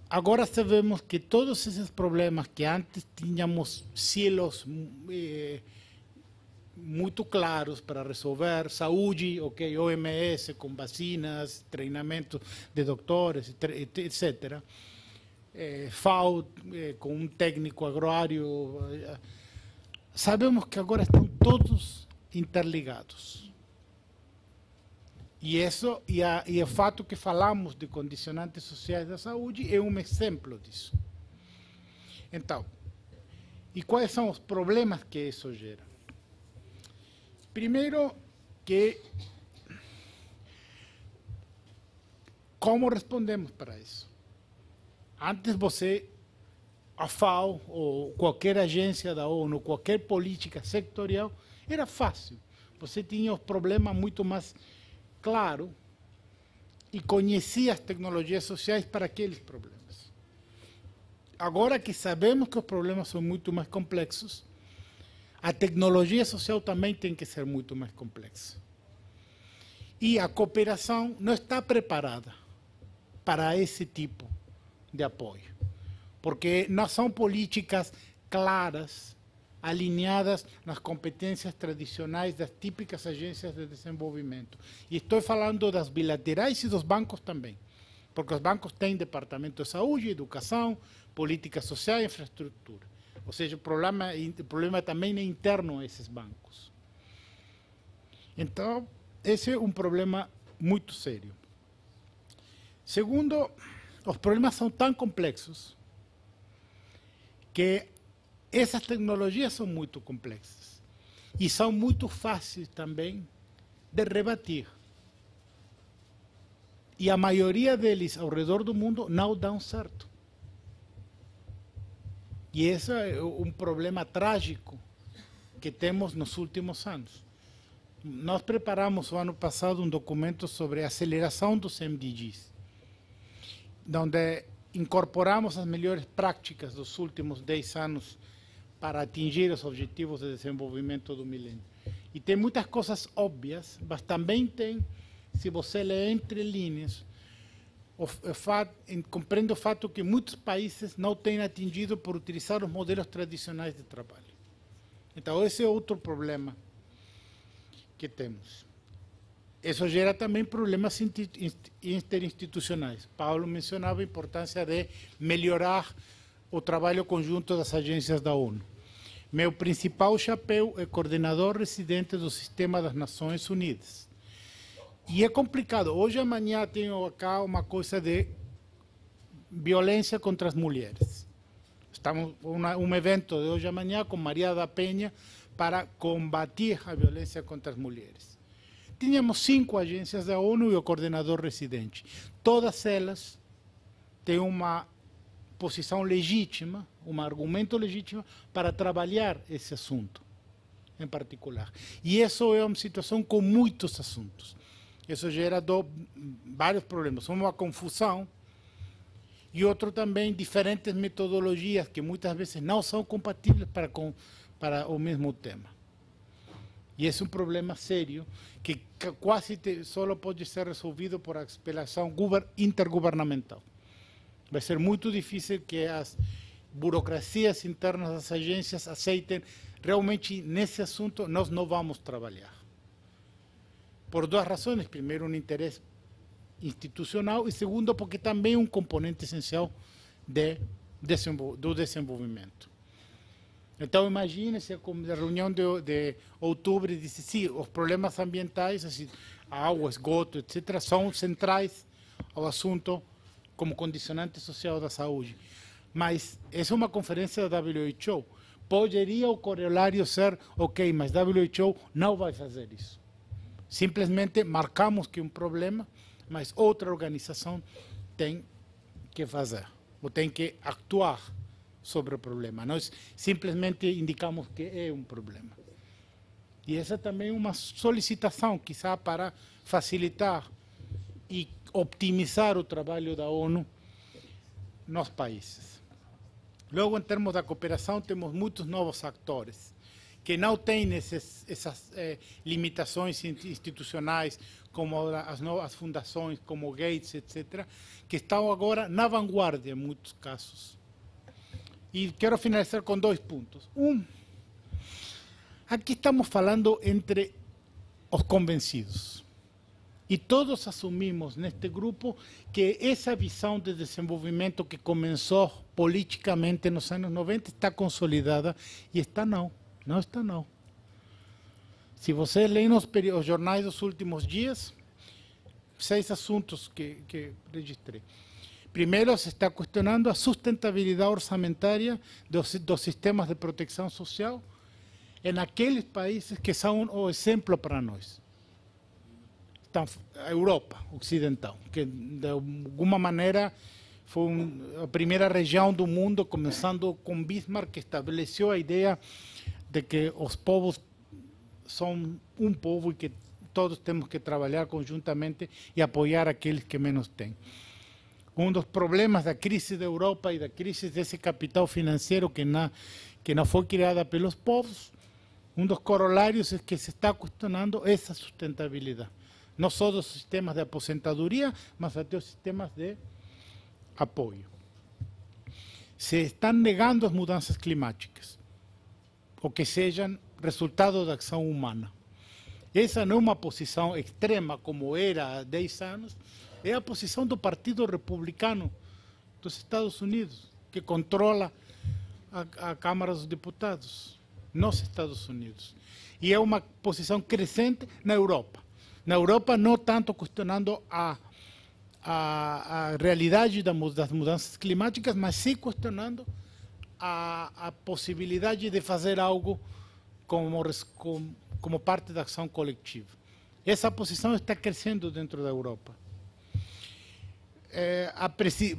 agora sabemos que todos esses problemas que antes tínhamos cielos. Eh, muito claros para resolver. Saúde, ok, OMS com vacinas, treinamento de doutores, etc. É, eh, FAO é, eh, com um técnico agrário. Sabemos que agora estão todos interligados. E isso e, a, e o fato que falamos de condicionantes sociais da saúde é um exemplo disso. Então, e quais são os problemas que isso gera? primeiro que, como respondemos para isso? Antes você, a FAO ou qualquer agência da ONU, qualquer política sectorial, era fácil. Você tinha os problemas muito mais claros e conhecia as tecnologias sociais para aqueles problemas. Agora que sabemos que os problemas são muito mais complexos, a tecnologia social também tem que ser muito mais complexa. E a cooperação não está preparada para esse tipo de apoio, porque não são políticas claras, alinhadas nas competências tradicionais das típicas agências de desenvolvimento. E estou falando das bilaterais e dos bancos também, porque os bancos têm departamento de saúde, educação, política social e infraestrutura. Ou seja, o problema, é o problema é também é interno a esses bancos. Então, esse é um problema muito sério. Segundo, os problemas são tão complexos que essas tecnologias são muito complexas e são muito fáceis também de rebater. E a maioria deles ao redor do mundo não dão certo. E esse é um problema trágico que temos nos últimos anos. Nós preparamos o ano passado um documento sobre a aceleração dos MDGs, onde incorporamos as melhores práticas dos últimos 10 anos para atingir os objetivos de desenvolvimento do milênio. E tem muitas coisas óbvias, mas também tem, se você lê entre linhas, o fato, compreendo o fato que muitos países não têm atingido por utilizar os modelos tradicionais de trabalho. Então, esse é outro problema que temos. Isso gera também problemas interinstitucionais. Paulo mencionava a importância de melhorar o trabalho conjunto das agências da ONU. Meu principal chapéu é coordenador residente do Sistema das Nações Unidas. E é complicado. Hoje amanhã tenho acá uma coisa de violência contra as mulheres. Estamos uma, um evento de hoje amanhã com Maria da Penha para combater a violência contra as mulheres. Tínhamos cinco agências da ONU e o coordenador residente. Todas elas têm uma posição legítima, um argumento legítimo para trabalhar esse assunto em particular. E isso é uma situação com muitos assuntos. Isso gera do, vários problemas. Uma é confusão e outro também diferentes metodologias que muitas vezes não são compatíveis para, com, para o mesmo tema. E esse é um problema sério que quase te, só pode ser resolvido por apelação intergovernamental. Vai ser muito difícil que as burocracias internas das agências aceitem realmente nesse assunto nós não vamos trabalhar por duas razões primeiro um interesse institucional e segundo, porque também é um componente essencial de, do desenvolvimento. Então, imagine se a reunião de, de outubro disse, sim, os problemas ambientais, assim, água, esgoto, etc., são centrais ao assunto como condicionante social da saúde. Mas essa é uma conferência da WHO. Poderia o corolário ser, ok, mas a WHO não vai fazer isso. Simplesmente marcamos que um problema, mas outra organização tem que fazer, ou tem que actuar sobre o problema. Nós simplesmente indicamos que é um problema. E essa também é uma solicitação, quizá, para facilitar e optimizar o trabalho da ONU nos países. Logo, em termos da cooperação, temos muitos novos atores que não têm esses, essas eh, limitações institucionais, como as, as fundações, como Gates, etc., que estão agora na vanguarda em muitos casos. E quero finalizar com dois pontos. Um, aqui estamos falando entre os convencidos. E todos assumimos neste grupo que essa visão de desenvolvimento que começou politicamente nos anos 90 está consolidada e está não. Não está, não. Se você lê nos os jornais dos últimos dias, seis assuntos que, que registrei. Primeiro, se está questionando a sustentabilidade orçamentária dos, dos sistemas de proteção social em aqueles países que são o exemplo para nós. Então, a Europa Ocidental, que de alguma maneira foi um, a primeira região do mundo, começando com Bismarck, que estabeleceu a ideia de que los povos son un pueblo y que todos tenemos que trabajar conjuntamente y apoyar a aquellos que menos Uno de los problemas la crisis de Europa y la crisis de ese capital financiero que no que no por los pelos uno de los corolarios es que se está cuestionando esa sustentabilidad. No solo los sistemas de aposentaduría, mas até los sistemas de apoyo. Se están negando las mudanzas climáticas. ou que sejam resultado da ação humana. Essa não é uma posição extrema como era há 10 anos, é a posição do Partido Republicano dos Estados Unidos, que controla a, a Câmara dos Deputados nos Estados Unidos. E é uma posição crescente na Europa. Na Europa, não tanto questionando a, a, a realidade das mudanças climáticas, mas sim questionando a, a possibilidade de fazer algo como, como, como parte da ação coletiva. Essa posição está crescendo dentro da Europa. É, a,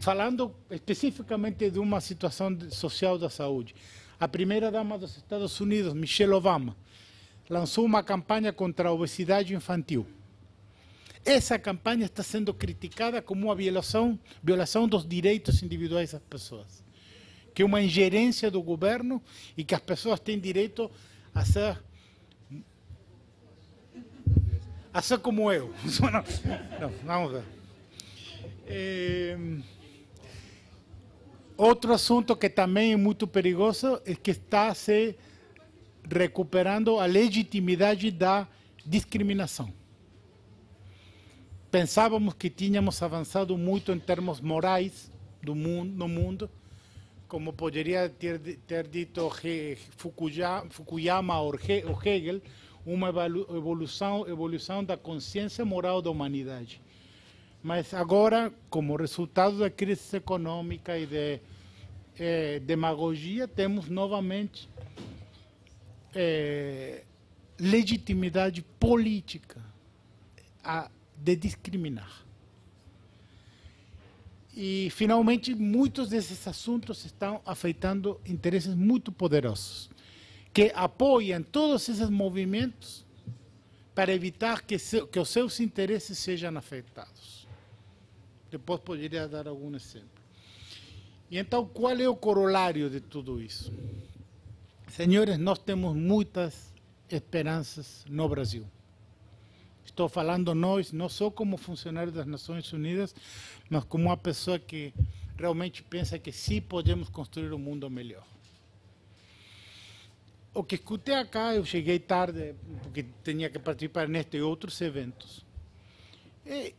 falando especificamente de uma situação social da saúde, a primeira-dama dos Estados Unidos, Michelle Obama, lançou uma campanha contra a obesidade infantil. Essa campanha está sendo criticada como uma violação, violação dos direitos individuais das pessoas que é uma ingerência do governo e que as pessoas têm direito a ser a ser como eu. Não, vamos ver. É... Outro assunto que também é muito perigoso é que está se recuperando a legitimidade da discriminação. Pensávamos que tínhamos avançado muito em termos morais do mundo, no mundo, como poderia ter, dito Fukuyama ou Hegel, uma evolução, evolução da consciência moral da humanidade. Mas agora, como resultado da crise econômica e de eh, demagogia, temos novamente eh, legitimidade política a, de discriminar. E, finalmente, muitos desses assuntos estão afetando interesses muito poderosos, que apoiam todos esses movimentos para evitar que, que os seus interesses sejam afetados. Depois poderia dar algum exemplo. E então, qual é o corolário de tudo isso? Senhores, nós temos muitas esperanças no Brasil. Estou falando nós, não só como funcionário das Nações Unidas, mas como uma pessoa que realmente pensa que sim podemos construir um mundo melhor. O que escutei acá, eu cheguei tarde, porque tinha que participar neste e outros eventos. É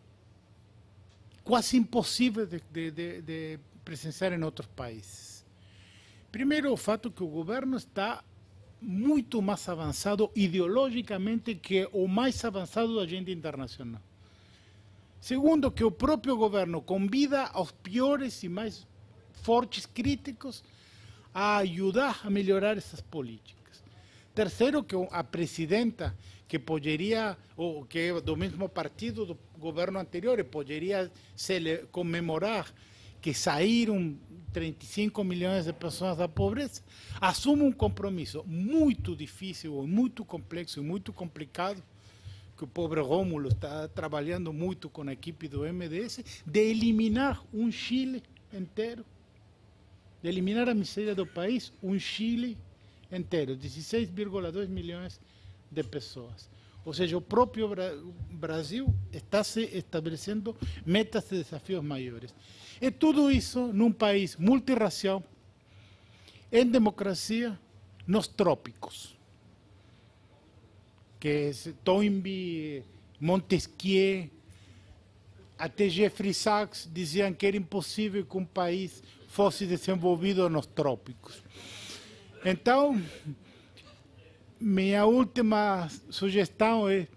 quase impossível de, de, de, de presenciar em outros países. Primeiro, o fato que o governo está muito mais avançado ideologicamente que o mais avançado da agenda internacional. Segundo, que o próprio governo convida aos piores e mais fortes críticos a ajudar a melhorar essas políticas. Terceiro, que a presidenta, que poderia, ou que é do mesmo partido do governo anterior, poderia comemorar que saíram 35 milhões de pessoas da pobreza, assume um compromisso muito difícil, muito complexo e muito complicado, que o pobre Rômulo está trabalhando muito com a equipe do MDS, de eliminar um Chile inteiro, de eliminar a miséria do país, um Chile inteiro, 16,2 milhões de pessoas. Ou seja, o próprio Brasil está se estabelecendo metas e desafios maiores. E tudo isso num país multirracial, em democracia, nos trópicos. Que é Toynbee, Montesquieu, até Jeffrey Sachs diziam que era impossível que um país fosse desenvolvido nos trópicos. Então, minha última sugestão é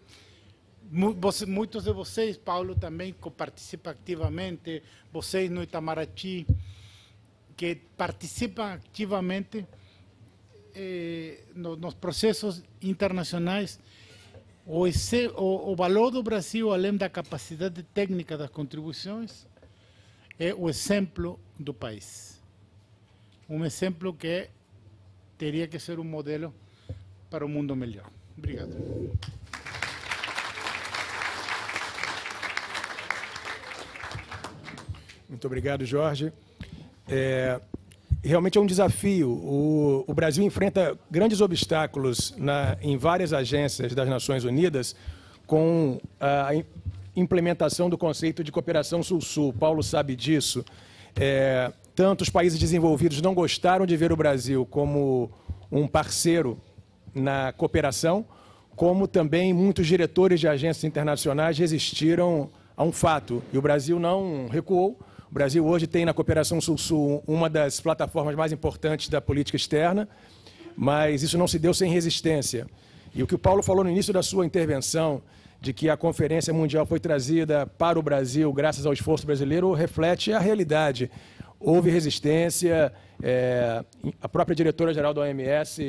muitos de vocês, Paulo também participa ativamente, vocês no Itamaraty, que participam ativamente eh, nos processos internacionais. O, esse, o, o, valor do Brasil, além da capacidade técnica das contribuições, é o exemplo do país. Um exemplo que teria que ser um modelo para um mundo melhor. Obrigado. Muito obrigado, Jorge. É, realmente é um desafio. O, o Brasil enfrenta grandes obstáculos na, em várias agências das Nações Unidas com a implementação do conceito de cooperação Sul-Sul. Paulo sabe disso. É, tanto os países desenvolvidos não gostaram de ver o Brasil como um parceiro na cooperação, como também muitos diretores de agências internacionais resistiram a um fato. E o Brasil não recuou o Brasil hoje tem na cooperação Sul-Sul uma das plataformas mais importantes da política externa, mas isso não se deu sem resistência. E o que o Paulo falou no início da sua intervenção, de que a Conferência Mundial foi trazida para o Brasil graças ao esforço brasileiro, reflete a realidade. Houve resistência, é, a própria diretora-geral da OMS,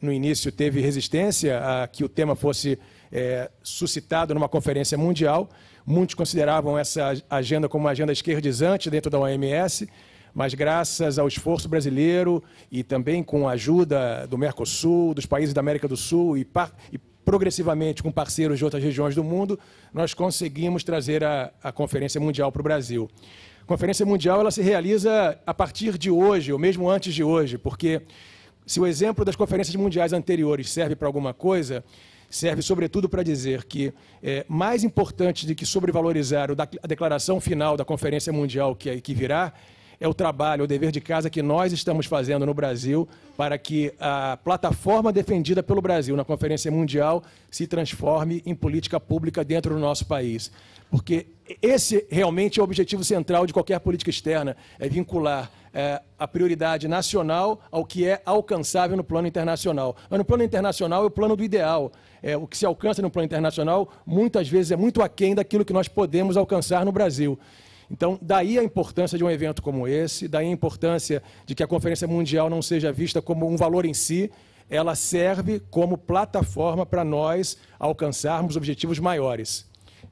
no início, teve resistência a que o tema fosse é, suscitado numa conferência mundial, Muitos consideravam essa agenda como uma agenda esquerdizante dentro da OMS, mas graças ao esforço brasileiro e também com a ajuda do Mercosul, dos países da América do Sul e, par... e progressivamente com parceiros de outras regiões do mundo, nós conseguimos trazer a, a Conferência Mundial para o Brasil. A Conferência Mundial ela se realiza a partir de hoje, ou mesmo antes de hoje, porque se o exemplo das conferências mundiais anteriores serve para alguma coisa, serve sobretudo para dizer que é, mais importante do que sobrevalorizar a declaração final da Conferência Mundial que, que virá, é o trabalho, é o dever de casa que nós estamos fazendo no Brasil para que a plataforma defendida pelo Brasil na Conferência Mundial se transforme em política pública dentro do nosso país. Porque esse realmente é o objetivo central de qualquer política externa, é vincular é, a prioridade nacional ao que é alcançável no plano internacional. Mas no plano internacional é o plano do ideal. É, o que se alcança no plano internacional muitas vezes é muito aquém daquilo que nós podemos alcançar no Brasil. Então, daí a importância de um evento como esse, daí a importância de que a Conferência Mundial não seja vista como um valor em si, ela serve como plataforma para nós alcançarmos objetivos maiores.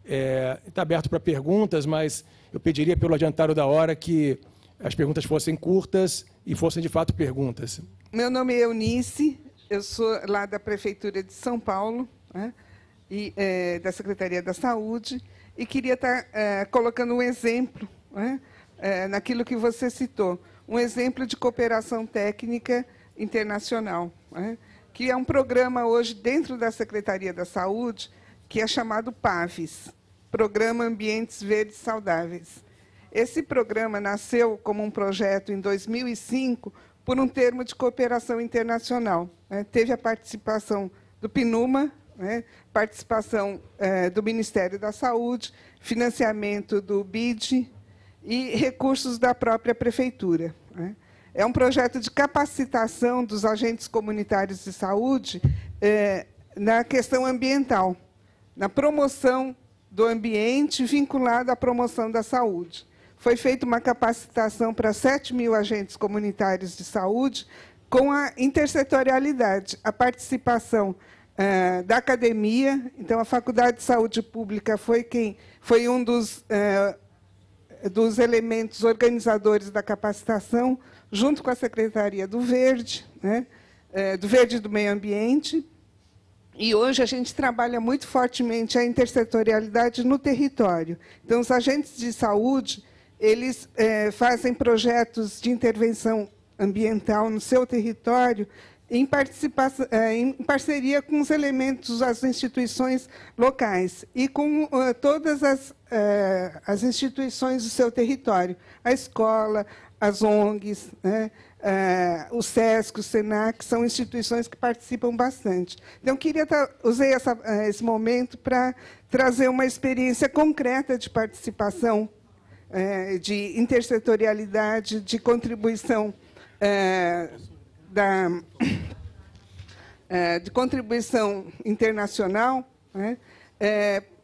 Está é, tá aberto para perguntas, mas eu pediria, pelo adiantado da hora, que as perguntas fossem curtas e fossem, de fato, perguntas. Meu nome é Eunice, eu sou lá da Prefeitura de São Paulo, né, e, é, da Secretaria da Saúde, e queria estar tá, é, colocando um exemplo né, é, naquilo que você citou, um exemplo de cooperação técnica internacional, né, que é um programa hoje dentro da Secretaria da Saúde que é chamado PAVES Programa Ambientes Verdes Saudáveis. Esse programa nasceu como um projeto em 2005 por um termo de cooperação internacional. Né? Teve a participação do PNUMA, né? participação é, do Ministério da Saúde, financiamento do BID e recursos da própria Prefeitura. Né? É um projeto de capacitação dos agentes comunitários de saúde é, na questão ambiental na promoção do ambiente vinculado à promoção da saúde. Foi feita uma capacitação para 7 mil agentes comunitários de saúde com a intersetorialidade, a participação uh, da academia. Então, a Faculdade de Saúde Pública foi quem foi um dos, uh, dos elementos organizadores da capacitação, junto com a Secretaria do Verde, né, uh, do Verde e do Meio Ambiente, e hoje a gente trabalha muito fortemente a intersetorialidade no território. Então, os agentes de saúde eles é, fazem projetos de intervenção ambiental no seu território em, eh, em, parceria com os elementos, as instituições locais e com uh, todas as, uh, as instituições do seu território, a escola, as ONGs, né? É, o SESC, o SENAC, são instituições que participam bastante. Então, queria usei essa, é, esse momento para trazer uma experiência concreta de participação, é, de intersetorialidade, de contribuição da, de contribuição internacional, né?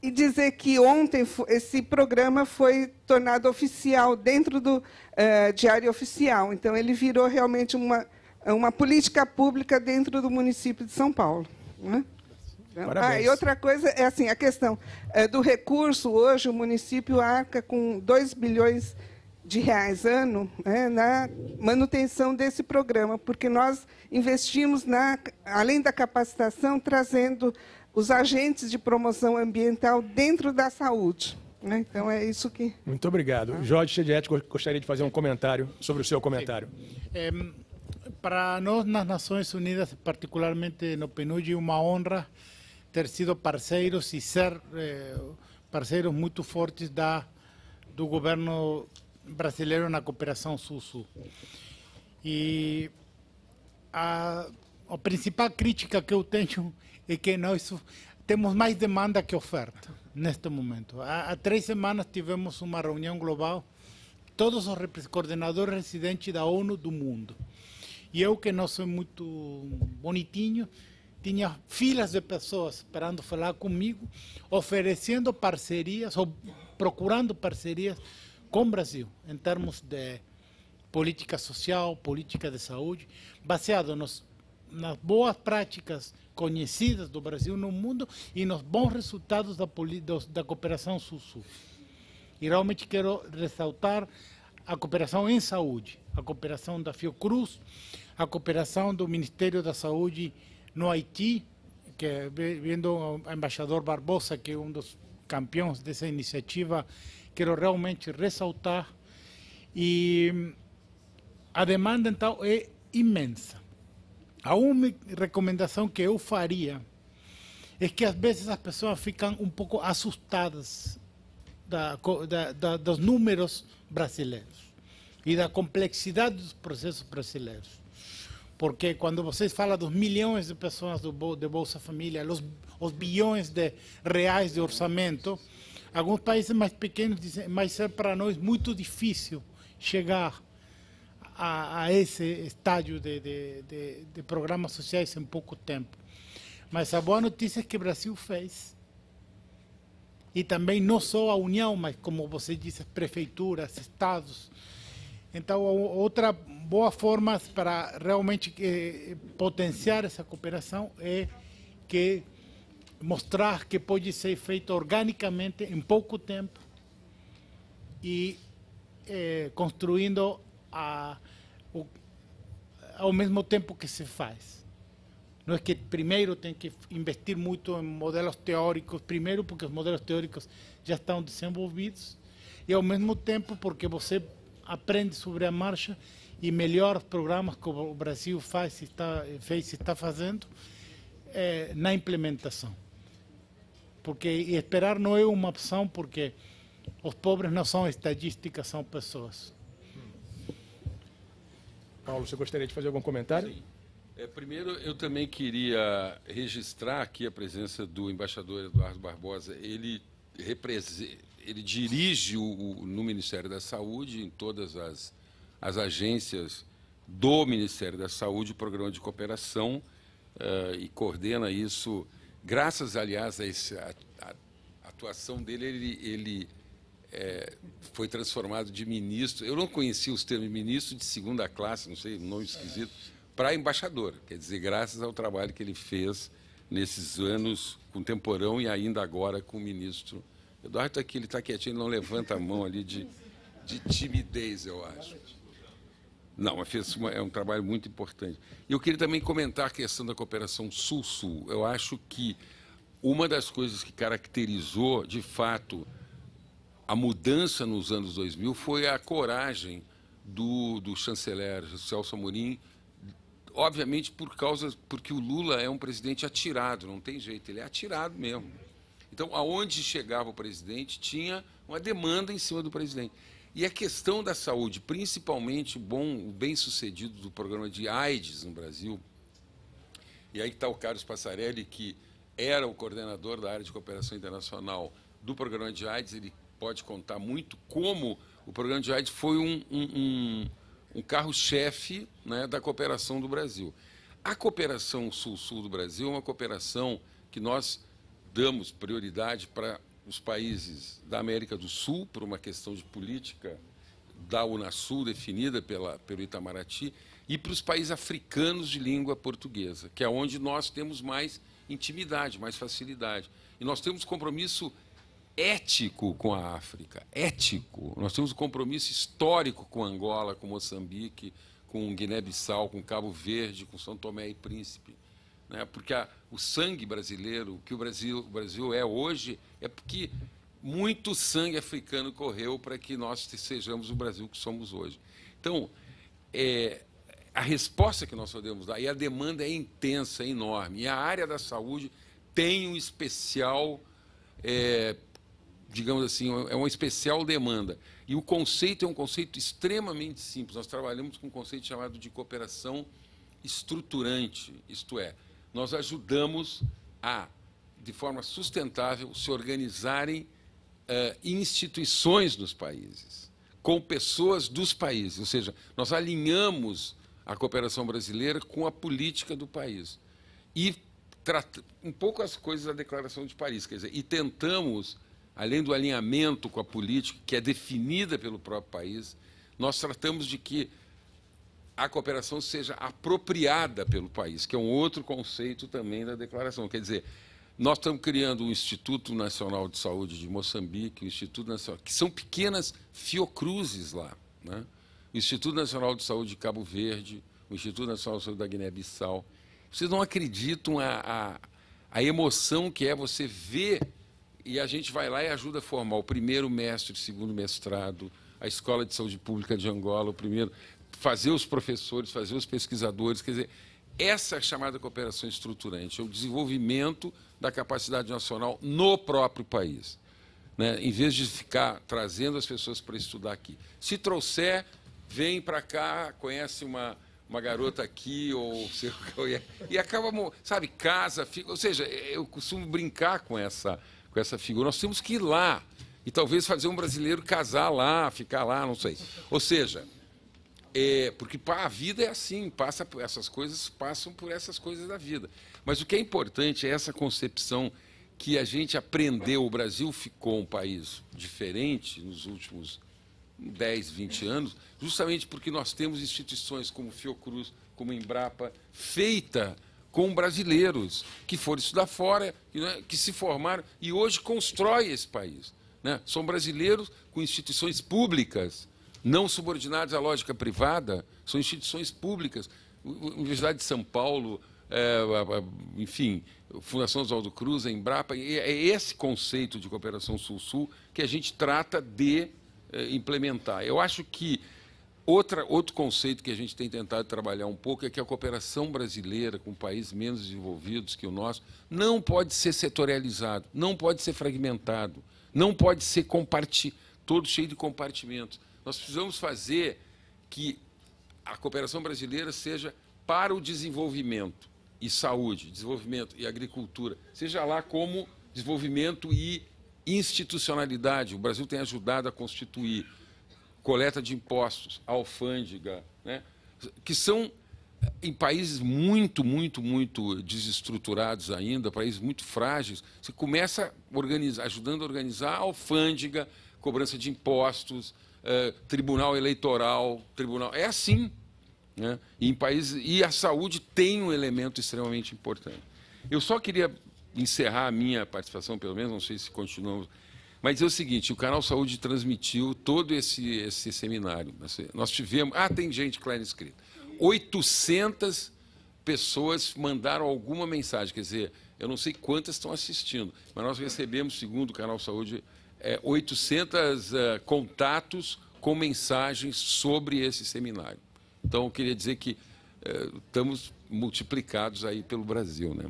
e dizer que ontem esse programa foi tornado oficial dentro do uh, Diário Oficial. Então, ele virou realmente uma, uma política pública dentro do município de São Paulo. Né? Ah, e outra coisa é assim, a questão é, do recurso. Hoje, o município arca com 2 bilhões de reais ano né, na manutenção desse programa, porque nós investimos, na, além da capacitação, trazendo os agentes de promoção ambiental dentro da saúde. Né? Então é isso que. Muito obrigado. Ah. Jorge Chediet gostaria de fazer um comentário sobre o seu comentário. É, para nós, nas Nações Unidas, particularmente no PNUD, é uma honra ter sido parceiros e ser é, parceiros muito fortes da, do governo brasileiro na cooperação Sul-Sul. E a, a principal crítica que eu tenho e que nós temos mais demanda que oferta neste momento. Há, há três semanas tivemos uma reunião global, todos os coordenadores residentes da ONU do mundo. E eu, que não sou muito bonitinho, tinha filas de pessoas esperando falar comigo, oferecendo parcerias ou procurando parcerias com o Brasil, em termos de política social, política de saúde, baseado nos nas boas práticas conhecidas do Brasil no mundo e nos bons resultados da, da cooperação Sul-Sul. E realmente quero ressaltar a cooperação em saúde, a cooperação da Fiocruz, a cooperação do Ministério da Saúde no Haiti, que vendo o embaixador Barbosa, que é um dos campeões dessa iniciativa, quero realmente ressaltar. E hum, a demanda, então, é imensa. A única recomendação que eu faria é que às vezes as pessoas ficam um pouco assustadas da, da, da, dos números brasileiros e da complexidade dos processos brasileiros. Porque quando vocês falam dos milhões de pessoas do, de Bolsa Família, os, os bilhões de reais de orçamento, alguns países mais pequenos dizem, mas é para nós muito difícil chegar a, a esse estágio de, de, de, de, programas sociais em pouco tempo. Mas a boa notícia é que o Brasil fez. E também não só a União, mas como você disse, prefeituras, estados. Então, outra boa forma para realmente eh, potenciar essa cooperação é que mostrar que pode ser feito organicamente em pouco tempo e eh, construindo a, o, ao mesmo tempo que se faz. Não é que primeiro tem que investir muito em modelos teóricos, primeiro porque os modelos teóricos já estão desenvolvidos, e ao mesmo tempo porque você aprende sobre a marcha e os programas que o Brasil faz está, fez e está fazendo é, na implementação. Porque esperar não é uma opção, porque os pobres não são estatísticas, são pessoas. Paulo, você gostaria de fazer algum comentário? Sim. É, primeiro, eu também queria registrar aqui a presença do embaixador Eduardo Barbosa. Ele, ele dirige o, no Ministério da Saúde, em todas as, as agências do Ministério da Saúde, o programa de cooperação uh, e coordena isso. Graças, aliás, a, atuação dele, ele, ele é, foi transformado de ministro. Eu não conhecia os termos ministro de segunda classe, não sei, um nome esquisito, para embaixador. Quer dizer, graças ao trabalho que ele fez nesses anos contemporâneo e ainda agora com o ministro. Eduardo está aqui, ele está quietinho, ele não levanta a mão ali de, de timidez, eu acho. Não, mas fez uma, é um trabalho muito importante. E eu queria também comentar a questão da cooperação Sul-Sul. Eu acho que uma das coisas que caracterizou, de fato, a mudança nos anos 2000 foi a coragem do, do chanceler Celso Amorim, obviamente por causa porque o Lula é um presidente atirado, não tem jeito, ele é atirado mesmo. Então, aonde chegava o presidente, tinha uma demanda em cima do presidente. E a questão da saúde, principalmente o bom, o bem-sucedido do programa de AIDS no Brasil. E aí está o Carlos Passarelli, que era o coordenador da área de cooperação internacional do programa de AIDS, ele pode contar muito como o programa de AIDS foi um, um, um, um carro-chefe né, da cooperação do Brasil. A cooperação Sul-Sul do Brasil é uma cooperação que nós damos prioridade para os países da América do Sul, por uma questão de política da Unasul definida pela, pelo Itamaraty, e para os países africanos de língua portuguesa, que é onde nós temos mais intimidade, mais facilidade. E nós temos compromisso ético com a África, ético. Nós temos um compromisso histórico com Angola, com Moçambique, com Guiné-Bissau, com Cabo Verde, com São Tomé e Príncipe. Né? Porque a, o sangue brasileiro, o que o Brasil, o Brasil é hoje, é porque muito sangue africano correu para que nós sejamos o Brasil que somos hoje. Então, é, a resposta que nós podemos dar, e a demanda é intensa, é enorme, e a área da saúde tem um especial é, digamos assim, é uma é especial demanda. E o conceito é um conceito extremamente simples. Nós trabalhamos com um conceito chamado de cooperação estruturante, isto é, nós ajudamos a, de forma sustentável, se organizarem eh, instituições nos países, com pessoas dos países. Ou seja, nós alinhamos a cooperação brasileira com a política do país. E um pouco as coisas da Declaração de Paris, quer dizer, e tentamos além do alinhamento com a política, que é definida pelo próprio país, nós tratamos de que a cooperação seja apropriada pelo país, que é um outro conceito também da declaração. Quer dizer, nós estamos criando o Instituto Nacional de Saúde de Moçambique, o Instituto Nacional, que são pequenas fiocruzes lá. Né? O Instituto Nacional de Saúde de Cabo Verde, o Instituto Nacional de Saúde da Guiné-Bissau. Vocês não acreditam a, a, a emoção que é você ver e a gente vai lá e ajuda a formar o primeiro mestre, o segundo mestrado, a Escola de Saúde Pública de Angola, o primeiro, fazer os professores, fazer os pesquisadores, quer dizer, essa é chamada cooperação estruturante, é o desenvolvimento da capacidade nacional no próprio país. Né? Em vez de ficar trazendo as pessoas para estudar aqui. Se trouxer, vem para cá, conhece uma, uma garota aqui, ou sei o que, é, e acaba, sabe, casa, fica. Ou seja, eu costumo brincar com essa com essa figura. Nós temos que ir lá e talvez fazer um brasileiro casar lá, ficar lá, não sei. Ou seja, é, porque a vida é assim, passa por essas coisas passam por essas coisas da vida. Mas o que é importante é essa concepção que a gente aprendeu, o Brasil ficou um país diferente nos últimos 10, 20 anos, justamente porque nós temos instituições como Fiocruz, como Embrapa, feita com brasileiros que foram estudar fora, né, que se formaram e hoje constrói esse país. Né? São brasileiros com instituições públicas, não subordinadas à lógica privada, são instituições públicas. Universidade de São Paulo, é, enfim, Fundação Oswaldo Cruz, a Embrapa, é esse conceito de cooperação Sul-Sul que a gente trata de é, implementar. Eu acho que Outra, outro conceito que a gente tem tentado trabalhar um pouco é que a cooperação brasileira com países menos desenvolvidos que o nosso não pode ser setorializado, não pode ser fragmentado, não pode ser comparti todo cheio de compartimentos. Nós precisamos fazer que a cooperação brasileira seja para o desenvolvimento e saúde, desenvolvimento e agricultura, seja lá como desenvolvimento e institucionalidade. O Brasil tem ajudado a constituir coleta de impostos, alfândega, né? que são em países muito, muito, muito desestruturados ainda, países muito frágeis, você começa ajudando a organizar a alfândega, cobrança de impostos, eh, tribunal eleitoral, tribunal. É assim. Né? E, em países, e a saúde tem um elemento extremamente importante. Eu só queria encerrar a minha participação, pelo menos, não sei se continuamos mas é o seguinte, o Canal Saúde transmitiu todo esse, esse seminário. Nós tivemos... Ah, tem gente que claro inscrita. 800 pessoas mandaram alguma mensagem. Quer dizer, eu não sei quantas estão assistindo, mas nós recebemos, segundo o Canal Saúde, 800 é, é, contatos com mensagens sobre esse seminário. Então, eu queria dizer que é, estamos multiplicados aí pelo Brasil. Né?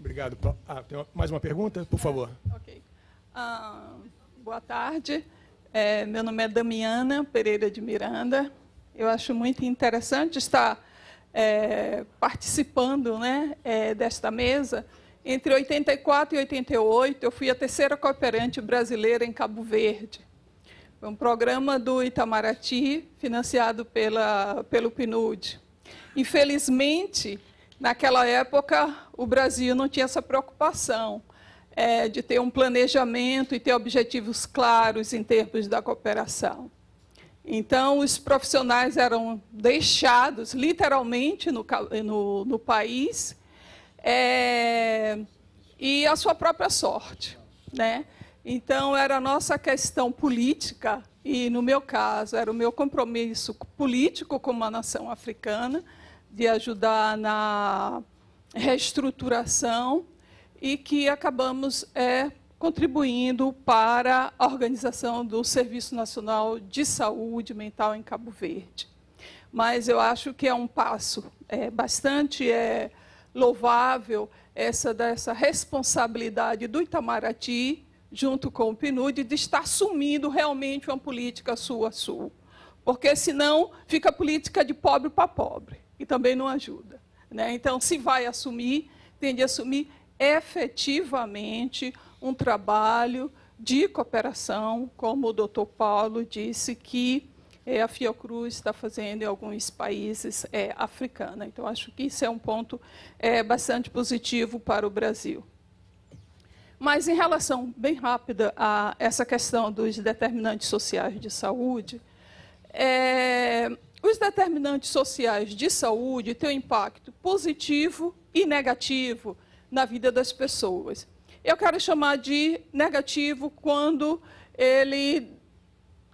Obrigado. Ah, mais uma pergunta, por favor. ok. Ah, boa tarde. É, meu nome é Damiana Pereira de Miranda. Eu acho muito interessante estar é, participando né, é, desta mesa. Entre 84 e 88, eu fui a terceira cooperante brasileira em Cabo Verde. Foi é um programa do Itamaraty, financiado pela, pelo PNUD. Infelizmente, naquela época, o Brasil não tinha essa preocupação é, de ter um planejamento e ter objetivos claros em termos da cooperação. Então, os profissionais eram deixados, literalmente, no, no, no país é, e a sua própria sorte. Né? Então, era a nossa questão política, e no meu caso, era o meu compromisso político com uma nação africana, de ajudar na reestruturação e que acabamos é, contribuindo para a organização do Serviço Nacional de Saúde Mental em Cabo Verde. Mas eu acho que é um passo é, bastante é, louvável essa dessa responsabilidade do Itamaraty, junto com o PNUD, de estar assumindo realmente uma política sul a sul. Porque senão fica a política de pobre para pobre, e também não ajuda. Né? Então, se vai assumir, tem de assumir efetivamente um trabalho de cooperação, como o doutor Paulo disse, que é, a Fiocruz está fazendo em alguns países é, eh, africanos. Então, acho que isso é um ponto é, bastante positivo para o Brasil. Mas, em relação, bem rápida, a essa questão dos determinantes sociais de saúde, é, os determinantes sociais de saúde têm um impacto positivo e negativo na vida das pessoas. Eu quero chamar de negativo quando ele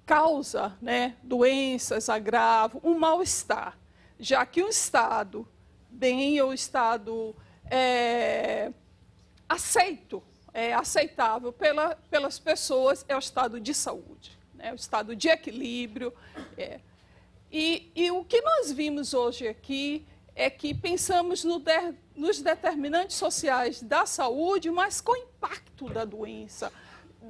causa né, doenças, agravo, um mal-estar, já que um estado bem ou estado é, aceito, é, aceitável pela, pelas pessoas é o estado de saúde, né, o estado de equilíbrio. É. E, e o que nós vimos hoje aqui é que pensamos no der, nos determinantes sociais da saúde, mas com impacto da doença,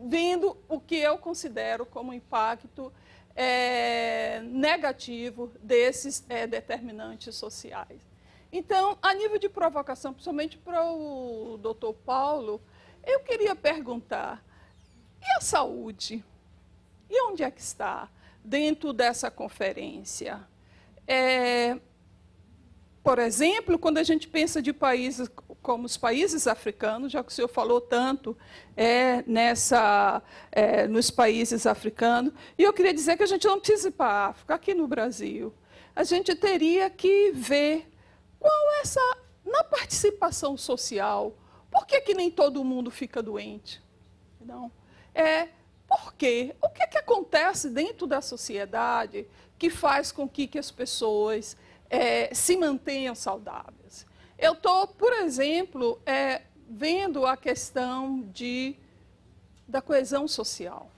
vendo o que eu considero como impacto é, negativo desses é, determinantes sociais. Então, a nível de provocação, principalmente para o doutor Paulo, eu queria perguntar: e a saúde? E onde é que está dentro dessa conferência? É, por exemplo, quando a gente pensa de países como os países africanos, já que o senhor falou tanto é, nessa, é, nos países africanos, e eu queria dizer que a gente não precisa ir para a África, aqui no Brasil. A gente teria que ver qual é essa, na participação social, por que, que nem todo mundo fica doente? Não. É, por quê? O que, que acontece dentro da sociedade que faz com que, que as pessoas é, se mantenham saudáveis. Eu estou, por exemplo, é, vendo a questão de, da coesão social,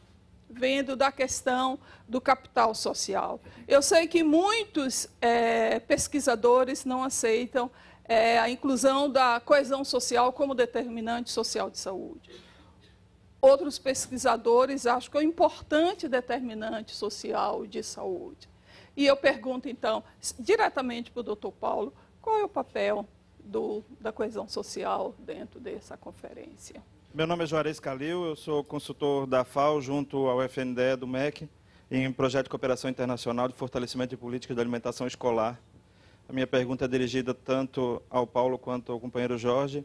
vendo da questão do capital social. Eu sei que muitos é, pesquisadores não aceitam é, a inclusão da coesão social como determinante social de saúde. Outros pesquisadores acham que é um importante determinante social de saúde. E eu pergunto, então, diretamente para o doutor Paulo, qual é o papel do, da coesão social dentro dessa conferência? Meu nome é Juarez Calil, eu sou consultor da FAO junto ao FNDE do MEC em projeto de cooperação internacional de fortalecimento de políticas de alimentação escolar. A minha pergunta é dirigida tanto ao Paulo quanto ao companheiro Jorge.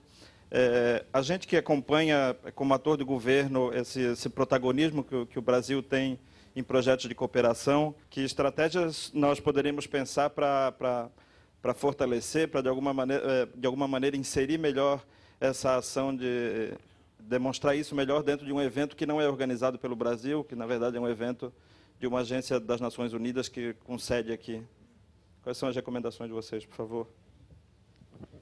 É, a gente que acompanha como ator de governo esse, esse protagonismo que, que o Brasil tem em projetos de cooperação, que estratégias nós poderíamos pensar para fortalecer, para de, alguma maneira, eh, de alguma maneira inserir melhor essa ação de demonstrar isso melhor dentro de um evento que não é organizado pelo Brasil, que na verdade é um evento de uma agência das Nações Unidas que concede aqui. Quais são as recomendações de vocês, por favor?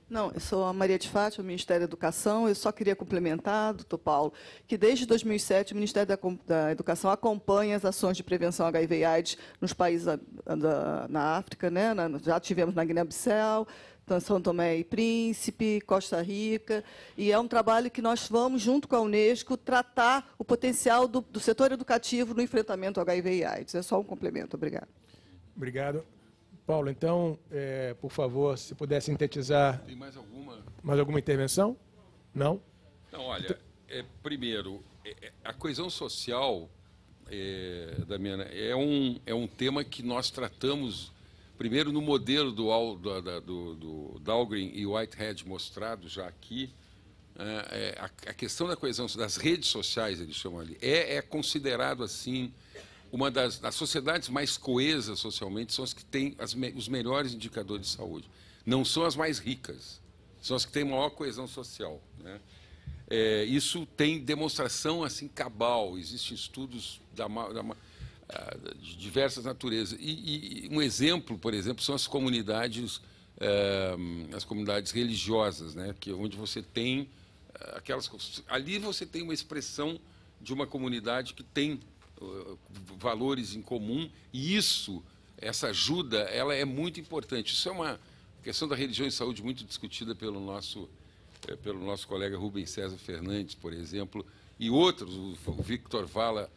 Não, eu sou a Maria de Fátima, Ministério da Educação. Eu só queria complementar, doutor Paulo, que desde 2007 o Ministério da, Educação acompanha as ações de prevenção HIV e AIDS nos países da, da, na África. Né? já tivemos na Guiné-Bissau, são Tomé e Príncipe, Costa Rica, e é um trabalho que nós vamos, junto com a Unesco, tratar o potencial do, do setor educativo no enfrentamento ao HIV e AIDS. É só um complemento. Obrigado. Obrigado. Paulo, então, é, por favor, se puder sintetizar. Tem mais alguma? Mais alguma intervenção? Não? Não, olha, é, primeiro, é, é a coesão social, é, Damiana, é um, é um tema que nós tratamos, primeiro, no modelo do, da, do, do Dahlgren e Whitehead mostrado já aqui. Né, é, a, a questão da coesão das redes sociais, eles chamam ali, é, é considerado assim uma das sociedades mais coesas socialmente são as que têm as, os melhores indicadores de saúde. Não são as mais ricas, são as que têm maior coesão social. Né? É, isso tem demonstração assim cabal, existem estudos da, da, ah, de diversas naturezas. E, e, um exemplo, por exemplo, são as comunidades, é, as comunidades religiosas, né? que é onde você tem eh, aquelas ali você tem uma expressão de uma comunidade que tem eh, valores em comum, e isso, essa ajuda, ela é muito importante. Isso é uma questão da religião e saúde muito discutida pelo nosso, eh, pelo nosso colega Rubem César Fernandes, por exemplo, e outros, o Victor Valla,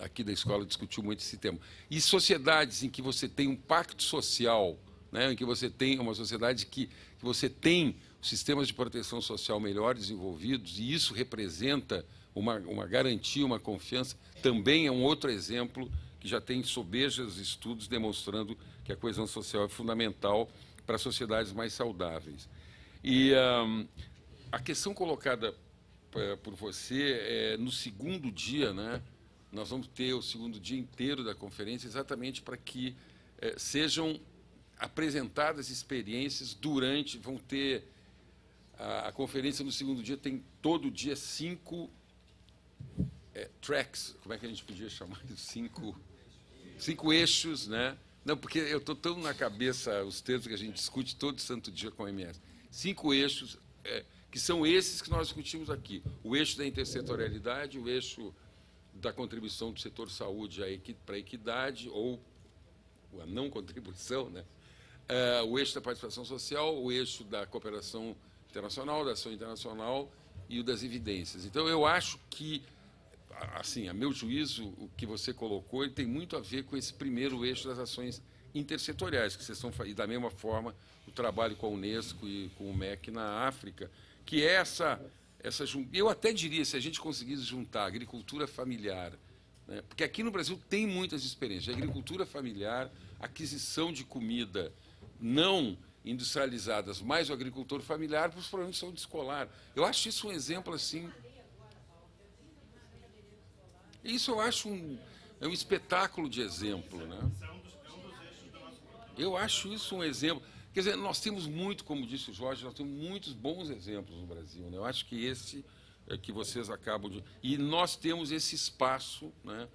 aqui da escola, discutiu muito esse tema. E sociedades em que você tem um pacto social, né, em que você tem uma sociedade que, que você tem sistemas de proteção social melhor desenvolvidos, e isso representa uma, uma garantia, uma confiança, também é um outro exemplo que já tem sobejas estudos demonstrando que a coesão social é fundamental para sociedades mais saudáveis. E um, a questão colocada eh, por você é no segundo dia, né? Nós vamos ter o segundo dia inteiro da conferência exatamente para que é, sejam apresentadas experiências durante, vão ter a, a, conferência no segundo dia tem todo dia cinco é, tracks, como é que a gente podia chamar isso? Cinco, cinco eixos, né? Não, porque eu estou tão na cabeça os termos que a gente discute todo santo dia com a MS. Cinco eixos, é, que são esses que nós discutimos aqui. O eixo da intersetorialidade, o eixo da contribuição do setor saúde para a equidade, ou a não contribuição, né? É, o eixo da participação social, o eixo da cooperação internacional, da ação internacional e o das evidências. Então, eu acho que assim, a meu juízo, o que você colocou ele tem muito a ver com esse primeiro eixo das ações intersetoriais que vocês estão e da mesma forma o trabalho com a UNESCO e com o MEC na África, que é essa essa eu até diria se a gente conseguisse juntar agricultura familiar, né, porque aqui no Brasil tem muitas experiências, agricultura familiar, aquisição de comida não industrializadas, mais o agricultor familiar para os problemas de saúde escolar. Eu acho isso um exemplo assim isso eu acho um, é um espetáculo de exemplo. Né? Eu acho isso um exemplo. Quer dizer, nós temos muito, como disse o Jorge, nós temos muitos bons exemplos no Brasil. Né? Eu acho que esse é que vocês acabam de. E nós temos esse espaço né,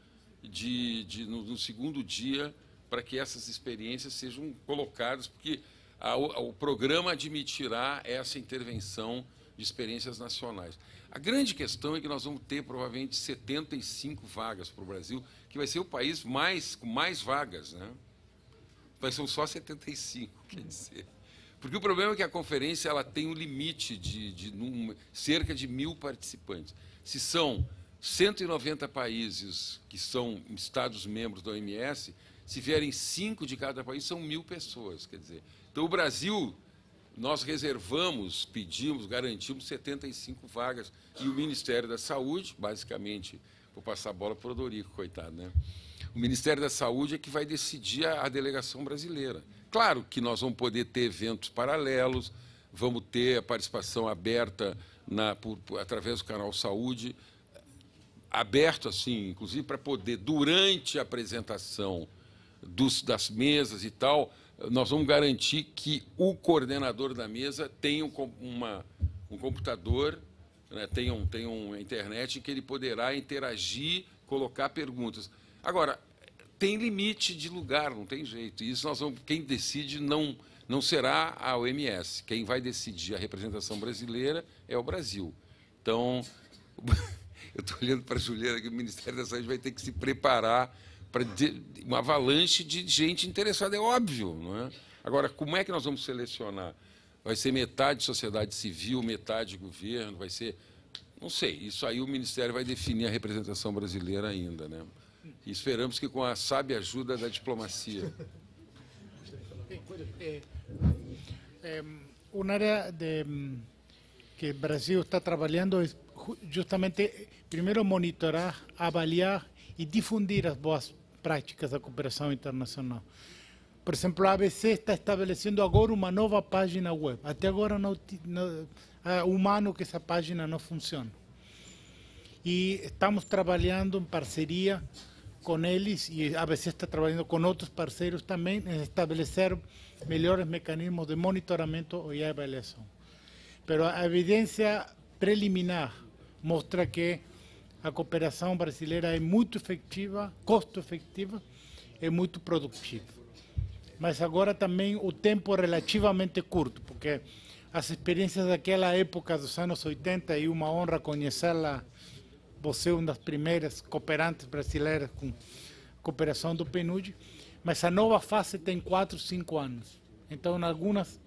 de, de no, no segundo dia para que essas experiências sejam colocadas, porque a, o programa admitirá essa intervenção de experiências nacionais. A grande questão é que nós vamos ter provavelmente 75 vagas para o Brasil, que vai ser o país mais, com mais vagas, né? Mas são só 75, quer dizer. Porque o problema é que a conferência ela tem um limite de, de cerca de mil participantes. Se são 190 países que são Estados-membros da OMS, se vierem cinco de cada país, são mil pessoas. Quer dizer, então o Brasil nós reservamos, pedimos, garantimos 75 vagas. E o Ministério da Saúde, basicamente, vou passar a bola para o Odorico, coitado, né? O Ministério da Saúde é que vai decidir a, a delegação brasileira. Claro que nós vamos poder ter eventos paralelos, vamos ter a participação aberta na, por, por, através do canal Saúde, aberto assim, inclusive para poder, durante a apresentação dos, das mesas e tal, nós vamos garantir que o coordenador da mesa tenha uma, um computador, né, tenha, um, tenha uma internet que ele poderá interagir, colocar perguntas. Agora, tem limite de lugar, não tem jeito. Isso nós vamos, quem decide não, não será a OMS. Quem vai decidir a representação brasileira é o Brasil. Então, eu estou olhando para a Juliana que o Ministério da Saúde vai ter que se preparar para uma avalanche de gente interessada, é óbvio. Não é? Agora, como é que nós vamos selecionar? Vai ser metade sociedade civil, metade governo, vai ser. Não sei, isso aí o Ministério vai definir a representação brasileira ainda, né? E esperamos que com a sábia ajuda da diplomacia. É, é, uma área de, que Brasil está trabalhando é justamente, primeiro monitorar, avaliar e difundir as boas práticas da cooperação internacional. Por exemplo, a ABC está estabelecendo agora uma nova página web. Até agora não, não, é humano que essa página não funciona. E estamos trabalhando em parceria com eles e a ABC está trabalhando com outros parceiros também em estabelecer melhores mecanismos de monitoramento e avaliação. Mas a evidência preliminar mostra que a cooperação brasileira é muito efetiva, custo-efetiva, é muito produtiva. Mas agora também o tempo é relativamente curto, porque as experiências daquela época dos anos 80 e uma honra conhecê-la, você é uma das primeiras cooperantes brasileiras com cooperação do PNUD, mas a nova fase tem 4, 5 anos. Então, algumas,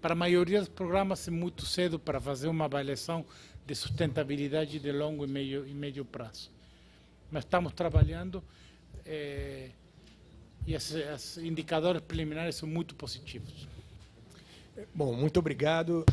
para a maioria dos programas é muito cedo para fazer uma avaliação de sustentabilidade de longo e meio, e médio prazo. Mas estamos trabalhando eh, e as indicadores preliminares são muito positivos. Bom, muito obrigado.